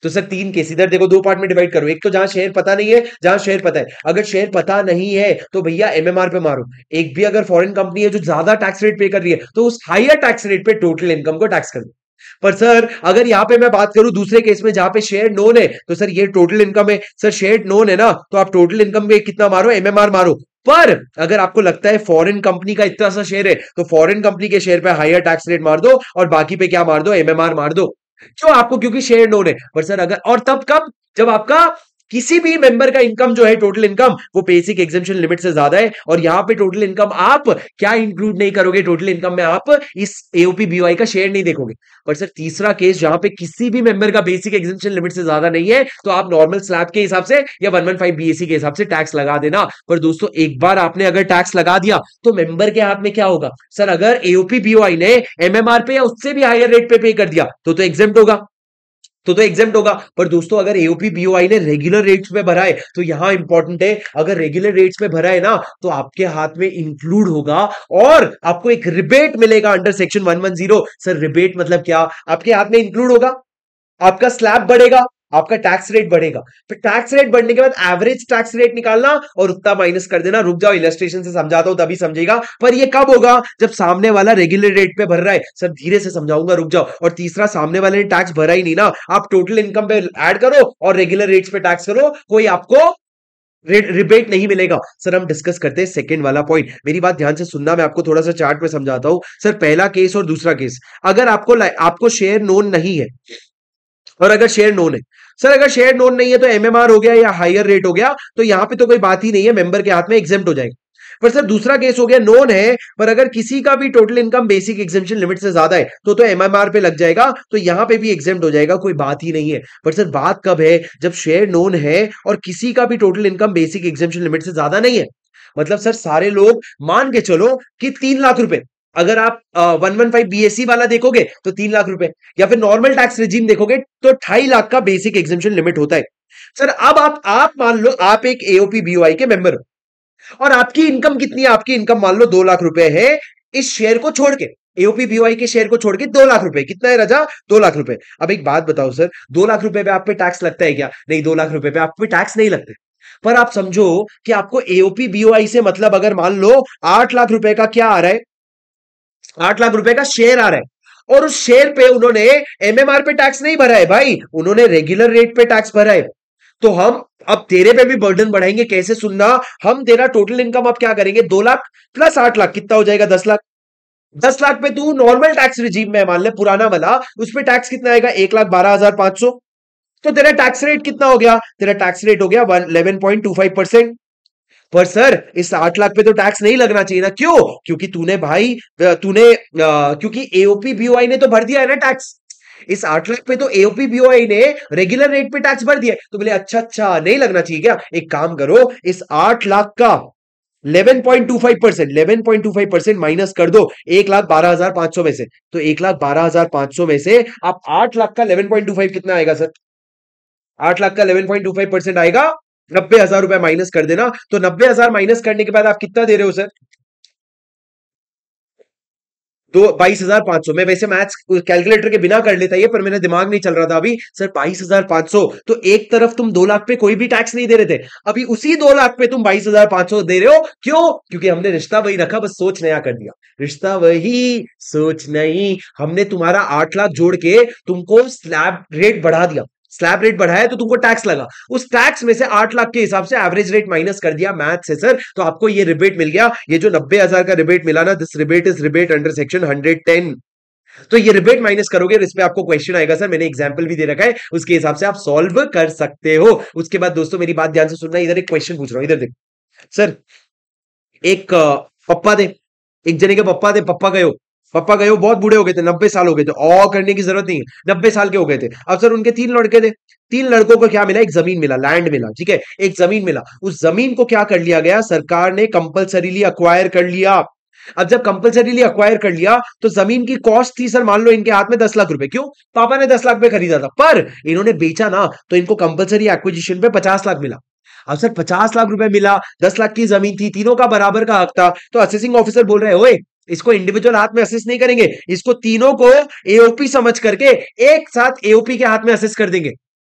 तो सर तीन केस इधर देखो दो पार्ट में डिवाइड करो एक तो जहां शेयर पता नहीं है जहां शेयर पता है अगर शेयर पता नहीं है तो भैया एमएमआर पे मारो एक भी अगर फॉरेन कंपनी है जो ज्यादा टैक्स रेट पे कर रही है तो उस हायर टैक्स रेट पे टोटल इनकम को टैक्स कर दो पर सर अगर यहाँ पे मैं बात करूं दूसरे केस में जहां पे शेयर नोन है तो सर ये टोटल इनकम है सर शेयर नोन है ना तो आप टोटल इनकम में कितना मारो एमएमआर मारो पर अगर आपको लगता है फॉरेन कंपनी का इतना सा शेयर है तो फॉरेन कंपनी के शेयर पे हायर टैक्स रेट मार दो और बाकी पे क्या मार दो एमएमआर मार दो क्यों आपको क्योंकि शेयर नोन है पर सर अगर और तब कब जब आपका किसी भी मेंबर का इनकम जो है टोटल इनकम वो बेसिक एग्जेम्पन लिमिट से ज्यादा है और यहाँ पे टोटल इनकम आप क्या इंक्लूड नहीं करोगे टोटल इनकम में आप इस एओपी बीवाई का शेयर नहीं देखोगे पर सर तीसरा केस जहां पे किसी भी मेंबर का बेसिक एग्जेम्पन लिमिट से ज्यादा नहीं है तो आप नॉर्मल स्लैब के हिसाब से या वन वन फाइव बीएससी के हिसाब से टैक्स लगा देना पर दोस्तों एक बार आपने अगर टैक्स लगा दिया तो मेंबर के हाथ में क्या होगा सर अगर एओपी बीओआई ने एमएमआर पे या उससे भी हायर रेट पे पे कर दिया तो तो होगा तो तो एग्जाम होगा पर दोस्तों अगर एओपी बीओआई ने रेगुलर रेट्स में भरा है तो यहां इंपॉर्टेंट है अगर रेगुलर रेट्स में भरा है ना तो आपके हाथ में इंक्लूड होगा और आपको एक रिबेट मिलेगा अंडर सेक्शन 110 सर रिबेट मतलब क्या आपके हाथ में इंक्लूड होगा आपका स्लैब बढ़ेगा आपका टैक्स रेट बढ़ेगा फिर टैक्स रेट बढ़ने के बाद एवरेज टैक्स रेट निकालना और उतना माइनस कर देना रुक जाओ इलस्ट्रेशन से समझाता हूं तभी समझेगा पर ये कब होगा जब सामने वाला रेगुलर रेट पे भर रहा है सर धीरे से समझाऊंगा रुक जाओ और तीसरा सामने वाले ने टैक्स भरा ही नहीं ना आप टोटल इनकम पे एड करो और रेगुलर रेट पे टैक्स करो कोई आपको रिबेट नहीं मिलेगा सर हम डिस्कस करते हैं सेकंड वाला पॉइंट मेरी बात ध्यान से सुनना मैं आपको थोड़ा सा चार्ट में समझाता हूं सर पहला केस और दूसरा केस अगर आपको आपको शेयर नोन नहीं है और अगर शेयर नोन है सर अगर शेयर नोन नहीं है तो एमएमआर हो गया या हायर रेट हो गया तो यहाँ पे तो कोई बात ही नहीं है मेंबर के हाथ में एग्जेप्ट हो जाएगा पर सर दूसरा केस हो गया नोन है पर अगर किसी का भी total income basic exemption limit से ज्यादा है तो तो एमएमआर पे लग जाएगा तो यहाँ पे भी एग्जेप्ट हो जाएगा कोई बात ही नहीं है पर सर बात कब है जब शेयर नोन है और किसी का भी total income basic exemption limit से ज्यादा नहीं है मतलब सर सारे लोग मान के चलो कि तीन लाख रुपए अगर आप वन वन फाइव बी वाला देखोगे तो तीन लाख रुपए या फिर नॉर्मल टैक्स रिजीम देखोगे तो ढाई लाख का बेसिक एग्जिबिशन लिमिट होता है सर अब आप आप मान लो आप एक एओपी बीओआई के मेंबर हो और आपकी इनकम कितनी है आपकी इनकम मान लो दो लाख रुपए है इस शेयर को छोड़ के एओपी बीओआई के शेयर को छोड़ के दो लाख रुपए कितना है राजा दो लाख रुपए अब एक बात बताओ सर दो लाख रुपए पे आप पे टैक्स लगता है क्या नहीं दो लाख रुपए पे आप पे टैक्स नहीं लगते पर आप समझो कि आपको एओपी बीओआई से मतलब अगर मान लो आठ लाख रुपए का क्या आ रहा है आठ लाख रुपए का शेयर आ रहा है और उस शेयर पे उन्होंने एमएमआर पे टैक्स नहीं भरा है भाई उन्होंने रेगुलर रेट पे टैक्स भरा है तो हम अब तेरे पे भी बर्डन बढ़ाएंगे कैसे सुनना हम तेरा टोटल इनकम अब क्या करेंगे दो लाख प्लस आठ लाख कितना हो जाएगा दस लाख दस लाख पे तू नॉर्मल टैक्स रिजीव में मान ले पुराना वाला उस पर टैक्स कितना आएगा एक लाख बारह हजार पांच सौ तो तेरा टैक्स रेट कितना हो गया तेरा टैक्स रेट हो गया eleven point two five percent पर सर इस आठ लाख पे तो टैक्स नहीं लगना चाहिए ना क्यों क्योंकि तूने भाई तूने क्योंकि एओपी बीओआई ने तो भर दिया है ना टैक्स इस आठ लाख पे तो एओपी बीओआई ने रेगुलर रेट पे टैक्स भर दिया तो बोले अच्छा अच्छा नहीं लगना चाहिए क्या एक काम करो इस आठ लाख का 11.25 percent eleven point two five percent minus कर दो एक लाख बारह हजार पांच सौ में से तो एक लाख बारह हजार पांच सौ में से आप आठ लाख का इलेवन पॉइंट टू फाइव कितना आएगा सर आठ लाख का eleven point two five percent आएगा नब्बे हजार रुपए माइनस कर देना तो नब्बे हजार माइनस करने के बाद आप कितना दे रहे हो सर दो बाईस हजार पांच सौ मैं वैसे मैथ्स कैलकुलेटर के बिना कर लेता ये पर मेरा दिमाग नहीं चल रहा था अभी सर बाईस हजार पांच सौ तो एक तरफ तुम दो लाख पे कोई भी टैक्स नहीं दे रहे थे अभी उसी दो लाख पे तुम बाईस हजार पांच सौ दे रहे हो क्यों क्योंकि हमने रिश्ता वही रखा बस सोच नया कर दिया रिश्ता वही सोच नहीं हमने तुम्हारा आठ लाख जोड़ के तुमको स्लैब रेट बढ़ा दिया स्लैब रेट बढ़ाया तो तुमको टैक्स लगा उस टैक्स में से आठ लाख के हिसाब से एवरेज रेट माइनस कर दिया मैथ से सर तो आपको ये रिबेट मिल गया ये जो नब्बे हजार का रिबेट मिला ना this rebate is rebate under section hundred ten तो ये रिबेट माइनस करोगे इस पे आपको क्वेश्चन आएगा सर मैंने एग्जाम्पल भी दे रखा है उसके हिसाब से आप सॉल्व कर सकते हो उसके बाद दोस्तों मेरी बात ध्यान से सुनना इधर एक क्वेश्चन पूछ रहा हूं इधर देख सर एक पप्पा थे एक जने के पप्पा थे पप्पा गयो पापा गए वो बहुत बूढ़े हो गए थे नब्बे साल हो गए थे और करने की जरूरत नहीं है नब्बे साल के हो गए थे अब सर उनके तीन लड़के थे तीन लड़कों को क्या मिला एक जमीन मिला लैंड मिला ठीक है एक जमीन मिला उस जमीन को क्या कर लिया गया सरकार ने कंपल्सरीली अक्वायर कर लिया अब जब कंपल्सरीली अक्वायर कर लिया तो जमीन की कॉस्ट थी सर मान लो इनके हाथ में दस लाख रुपए क्यों पापा ने दस लाख रुपए खरीदा था पर इन्होंने बेचा ना तो इनको कंपल्सरी एक्विजिशन पे पचास लाख मिला अब सर पचास लाख रुपए मिला दस लाख की जमीन थी तीनों का बराबर का हक था तो असेसिंग ऑफिसर बोल रहे ओए इसको इंडिविजुअल हाथ में असेस नहीं करेंगे इसको तीनों को एओपी समझ करके एक साथ एओपी के हाथ में असेस कर देंगे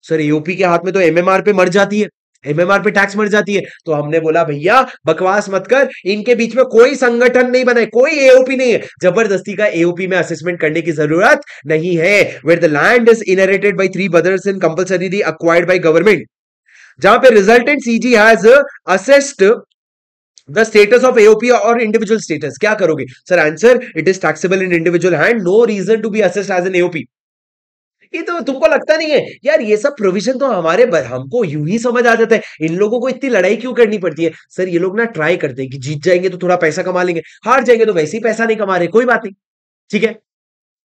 सर एओपी के हाथ में तो एमएमआर पे मर जाती है एमएमआर पे टैक्स मर जाती है तो हमने बोला भैया बकवास मत कर इनके बीच में कोई संगठन नहीं बनाए कोई एओपी नहीं है जबरदस्ती का एओपी में असेसमेंट करने की जरूरत नहीं है where the land is inherited by three brothers in compulsory acquired by government जहां पे resultant CG has assessed the status of AOP और इंडिविजुअल स्टेटस क्या करोगे sir answer it is taxable in individual hand no reason to be assessed as an AOP ये तो तुमको लगता नहीं है यार ये सब प्रोविजन तो हमारे हमको यूं ही समझ आ जाता है इन लोगों को इतनी लड़ाई क्यों करनी पड़ती है सर ये लोग ना ट्राई करते हैं कि जीत जाएंगे तो थोड़ा पैसा कमा लेंगे हार जाएंगे तो वैसे ही पैसा नहीं कमा रहे कोई बात नहीं ठीक है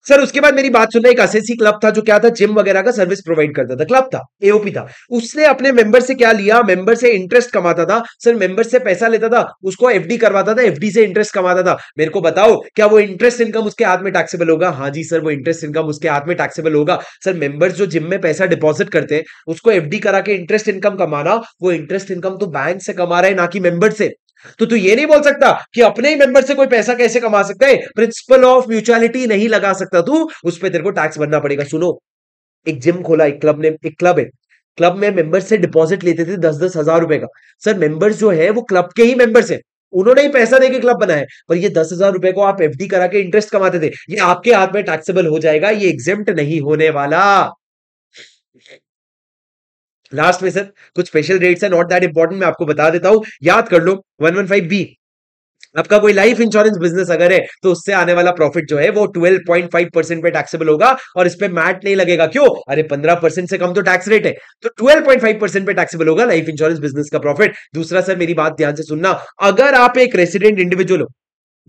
सर उसके बाद मेरी बात सुनना एक असेसी क्लब था जो क्या था जिम वगैरह का सर्विस प्रोवाइड करता था क्लब था एओपी था उसने अपने मेंबर से क्या लिया मेंबर से इंटरेस्ट कमाता था सर मेंबर से पैसा लेता था उसको एफडी करवाता था एफडी से इंटरेस्ट कमाता था मेरे को बताओ क्या वो इंटरेस्ट इनकम उसके हाथ में टैक्सेबल होगा हाँ जी सर वो इंटरेस्ट इनकम उसके हाथ में टैक्सेबल होगा सर मेंबर्स जो जिम में पैसा डिपॉजिट करते हैं उसको एफडी करा के इंटरेस्ट इनकम कमाना वो इंटरेस्ट इनकम तो बैंक से कमा रहा है ना कि मेंबर से तो तू ये नहीं बोल सकता कि अपने ही मेंबर से कोई पैसा कैसे कमा सकता है प्रिंसिपल ऑफ म्यूचुअलिटी नहीं लगा सकता तू उस पर तेरे को टैक्स भरना पड़ेगा सुनो एक जिम खोला एक क्लब ने एक क्लब है क्लब में मेंबर्स से डिपॉजिट लेते थे दस दस हजार रुपए का सर मेंबर्स जो है वो क्लब के ही मेंबर्स है उन्होंने ही पैसा देके क्लब बनाया है पर ये दस हजार रुपए को आप एफडी करा के इंटरेस्ट कमाते थे ये आपके हाथ में टैक्सेबल हो जाएगा ये एग्जेप्ट नहीं होने वाला लास्ट में सर कुछ स्पेशल रेट्स हैं नॉट दैट इंपॉर्टेंट मैं आपको बता देता हूँ याद कर लो वन वन फाइव बी आपका कोई लाइफ इंश्योरेंस बिजनेस अगर है तो उससे आने वाला प्रॉफिट जो है वो 12.5 परसेंट पे टैक्सेबल होगा और इस पर मैट नहीं लगेगा क्यों अरे 15 परसेंट से कम तो टैक्स रेट है तो 12.5 परसेंट पे टैक्सेबल होगा लाइफ इंश्योरेंस बिजनेस का प्रॉफिट दूसरा सर मेरी बात ध्यान से सुनना अगर आप एक रेसिडेंट इंडिविजुअल हो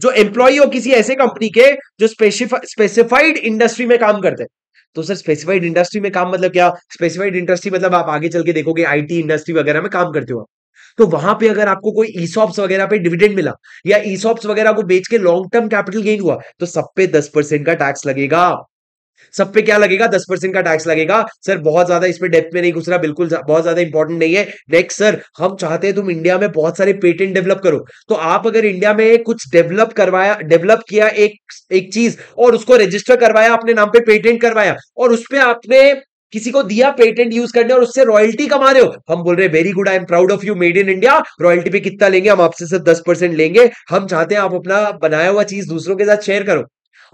जो एम्प्लॉय हो किसी ऐसे कंपनी के जो स्पेसिफाइड इंडस्ट्री में काम करते हैं तो सर स्पेसिफाइड इंडस्ट्री में काम मतलब क्या स्पेसिफाइड इंडस्ट्री मतलब आप आगे चल के देखोगे आईटी इंडस्ट्री वगैरह में काम करते हो आप तो वहां पे अगर आपको कोई ईसॉप्स वगैरह पे डिविडेंड मिला या ईसॉप्स वगैरह को बेच के लॉन्ग टर्म कैपिटल गेन हुआ तो सब पे दस परसेंट का टैक्स लगेगा सब पे क्या लगेगा दस परसेंट का टैक्स लगेगा सर बहुत ज्यादा इसमें डेप्थ में नहीं घुस रहा बिल्कुल बहुत ज्यादा इंपॉर्टेंट नहीं है नेक्स्ट सर हम चाहते हैं तुम इंडिया में बहुत सारे पेटेंट डेवलप करो तो आप अगर इंडिया में कुछ डेवलप करवाया डेवलप किया एक एक चीज और उसको रजिस्टर करवाया अपने नाम पे पेटेंट करवाया और उस पर आपने किसी को दिया पेटेंट यूज करने और उससे रॉयल्टी कमा रहे हो हम बोल रहे हैं very good I am proud of you made in India royalty पे कितना लेंगे हम आपसे सिर्फ दस परसेंट लेंगे हम चाहते हैं आप अपना बनाया हुआ चीज दूसरों के साथ शेयर करो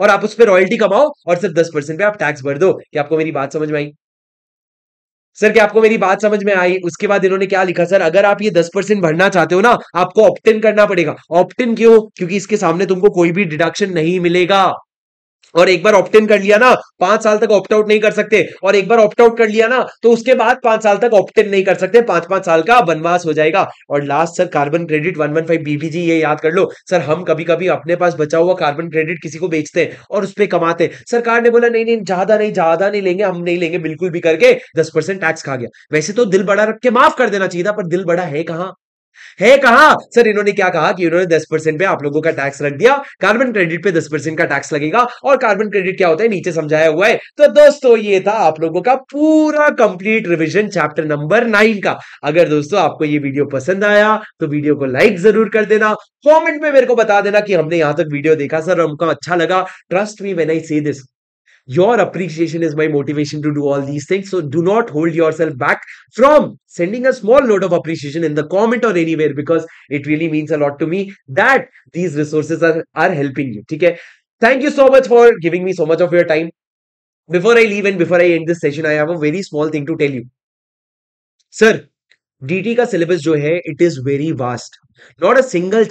और आप उस पर रॉयल्टी कमाओ और सिर्फ दस परसेंट पे आप टैक्स भर दो क्या आपको मेरी बात समझ में आई सर क्या आपको मेरी बात समझ में आई उसके बाद इन्होंने क्या लिखा सर अगर आप ये दस परसेंट भरना चाहते हो ना आपको ऑप्टिन करना पड़ेगा ऑप्टिन क्यों क्योंकि इसके सामने तुमको कोई भी डिडक्शन नहीं मिलेगा और एक बार ऑप्टेन कर लिया ना पांच साल तक ऑप्ट आउट नहीं कर सकते और एक बार ऑप्ट आउट कर लिया ना तो उसके बाद पांच साल तक ऑप्टेन नहीं कर सकते पांच पांच साल का वनवास हो जाएगा और last sir carbon credit one one five BBG ये याद कर लो सर हम कभी कभी अपने पास बचा हुआ कार्बन क्रेडिट किसी को बेचते हैं और उस पर कमाते सरकार ने बोला नहीं नहीं ज्यादा नहीं ज्यादा नहीं लेंगे हम नहीं लेंगे बिल्कुल भी करके दस टैक्स खा गया वैसे तो दिल बड़ा रख के माफ कर देना चाहिए था पर दिल बड़ा है कहाँ है कहा सर इन्होंने क्या कहा कि इन्होंने 10 परसेंट पे आप लोगों का टैक्स रख दिया कार्बन क्रेडिट पे 10 परसेंट का टैक्स लगेगा और कार्बन क्रेडिट क्या होता है नीचे समझाया हुआ है तो दोस्तों ये था आप लोगों का पूरा complete revision chapter number nine का अगर दोस्तों आपको ये वीडियो पसंद आया तो वीडियो को लाइक जरूर कर देना कॉमेंट में मेरे को बता देना कि हमने यहां तक वीडियो देखा सर हमको अच्छा लगा trust me when I see this Your appreciation is my motivation to do all these things. So do not hold yourself back from sending a small note of appreciation in the comment or anywhere because it really means a lot to me that these resources are, are helping you. Okay. Thank you so much for giving me so much of your time. Before I leave and before I end this session, I have a very small thing to tell you. Sir, DT syllabus, syllabus जो है it is very vast not a single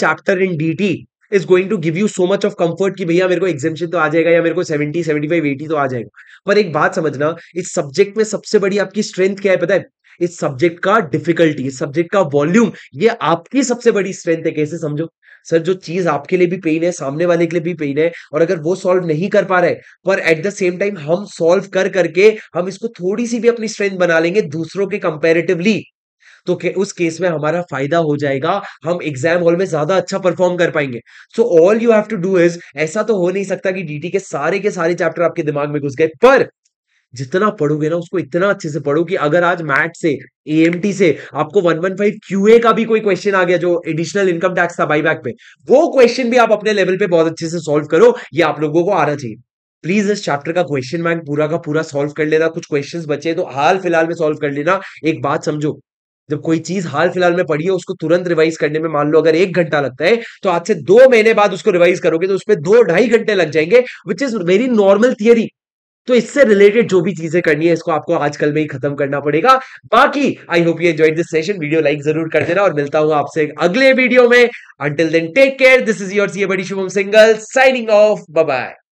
DT is going to give you so much of comfort कि भैया मेरे को एग्जामेशन तो आ जाएगा या मेरे को सेवेंटी सेवेंटी फाइव एटी तो आ जाएगा पर एक बात समझना इस सब्जेक्ट में सबसे बड़ी आपकी स्ट्रेंथ क्या है पता है इस सब्जेक्ट का डिफिकल्टी सब्जेक्ट का वॉल्यूम ये आपकी सबसे बड़ी स्ट्रेंथ है कैसे समझो सर जो चीज आपके लिए भी पेन है सामने वाले के लिए भी पेन है और अगर वो सॉल्व नहीं कर पा रहे पर एट द सेम टाइम हम सॉल्व कर करके हम इसको थोड़ी सी भी अपनी स्ट्रेंथ बना लेंगे दूसरों के कंपेरेटिवली तो के, उस केस में हमारा फायदा हो जाएगा हम एग्जाम हॉल में ज्यादा अच्छा परफॉर्म कर पाएंगे so all you have to do is ऐसा तो हो नहीं सकता कि डीटी के सारे के सारे चैप्टर आपके दिमाग में घुस गए पर जितना पढ़ोगे ना उसको इतना अच्छे से पढ़ो कि अगर आज मैट से एएमटी से आपको 115 क्यूए का भी कोई क्वेश्चन आ गया जो एडिशनल इनकम टैक्स था बाई पे वो क्वेश्चन भी आप अपने लेवल पे बहुत अच्छे से सॉल्व करो ये आप लोगों को आना चाहिए प्लीज इस चैप्टर का क्वेश्चन बैंक पूरा का पूरा सॉल्व कर लेना कुछ क्वेश्चंस बचे तो हाल फिलहाल में सॉल्व कर लेना एक बात समझो जब कोई चीज हाल फिलहाल में पड़ी है उसको तुरंत रिवाइज करने में मान लो अगर एक घंटा लगता है तो आज से दो महीने बाद उसको रिवाइज करोगे तो उसमें दो ढाई घंटे लग जाएंगे which is very normal theory तो इससे रिलेटेड जो भी चीजें करनी है इसको आपको आजकल में ही खत्म करना पड़ेगा बाकी I hope you enjoy this session video like जरूर कर देना और मिलता हूं आपसे अगले वीडियो में until then take care this is your C buddy Shubham Singhal signing off bye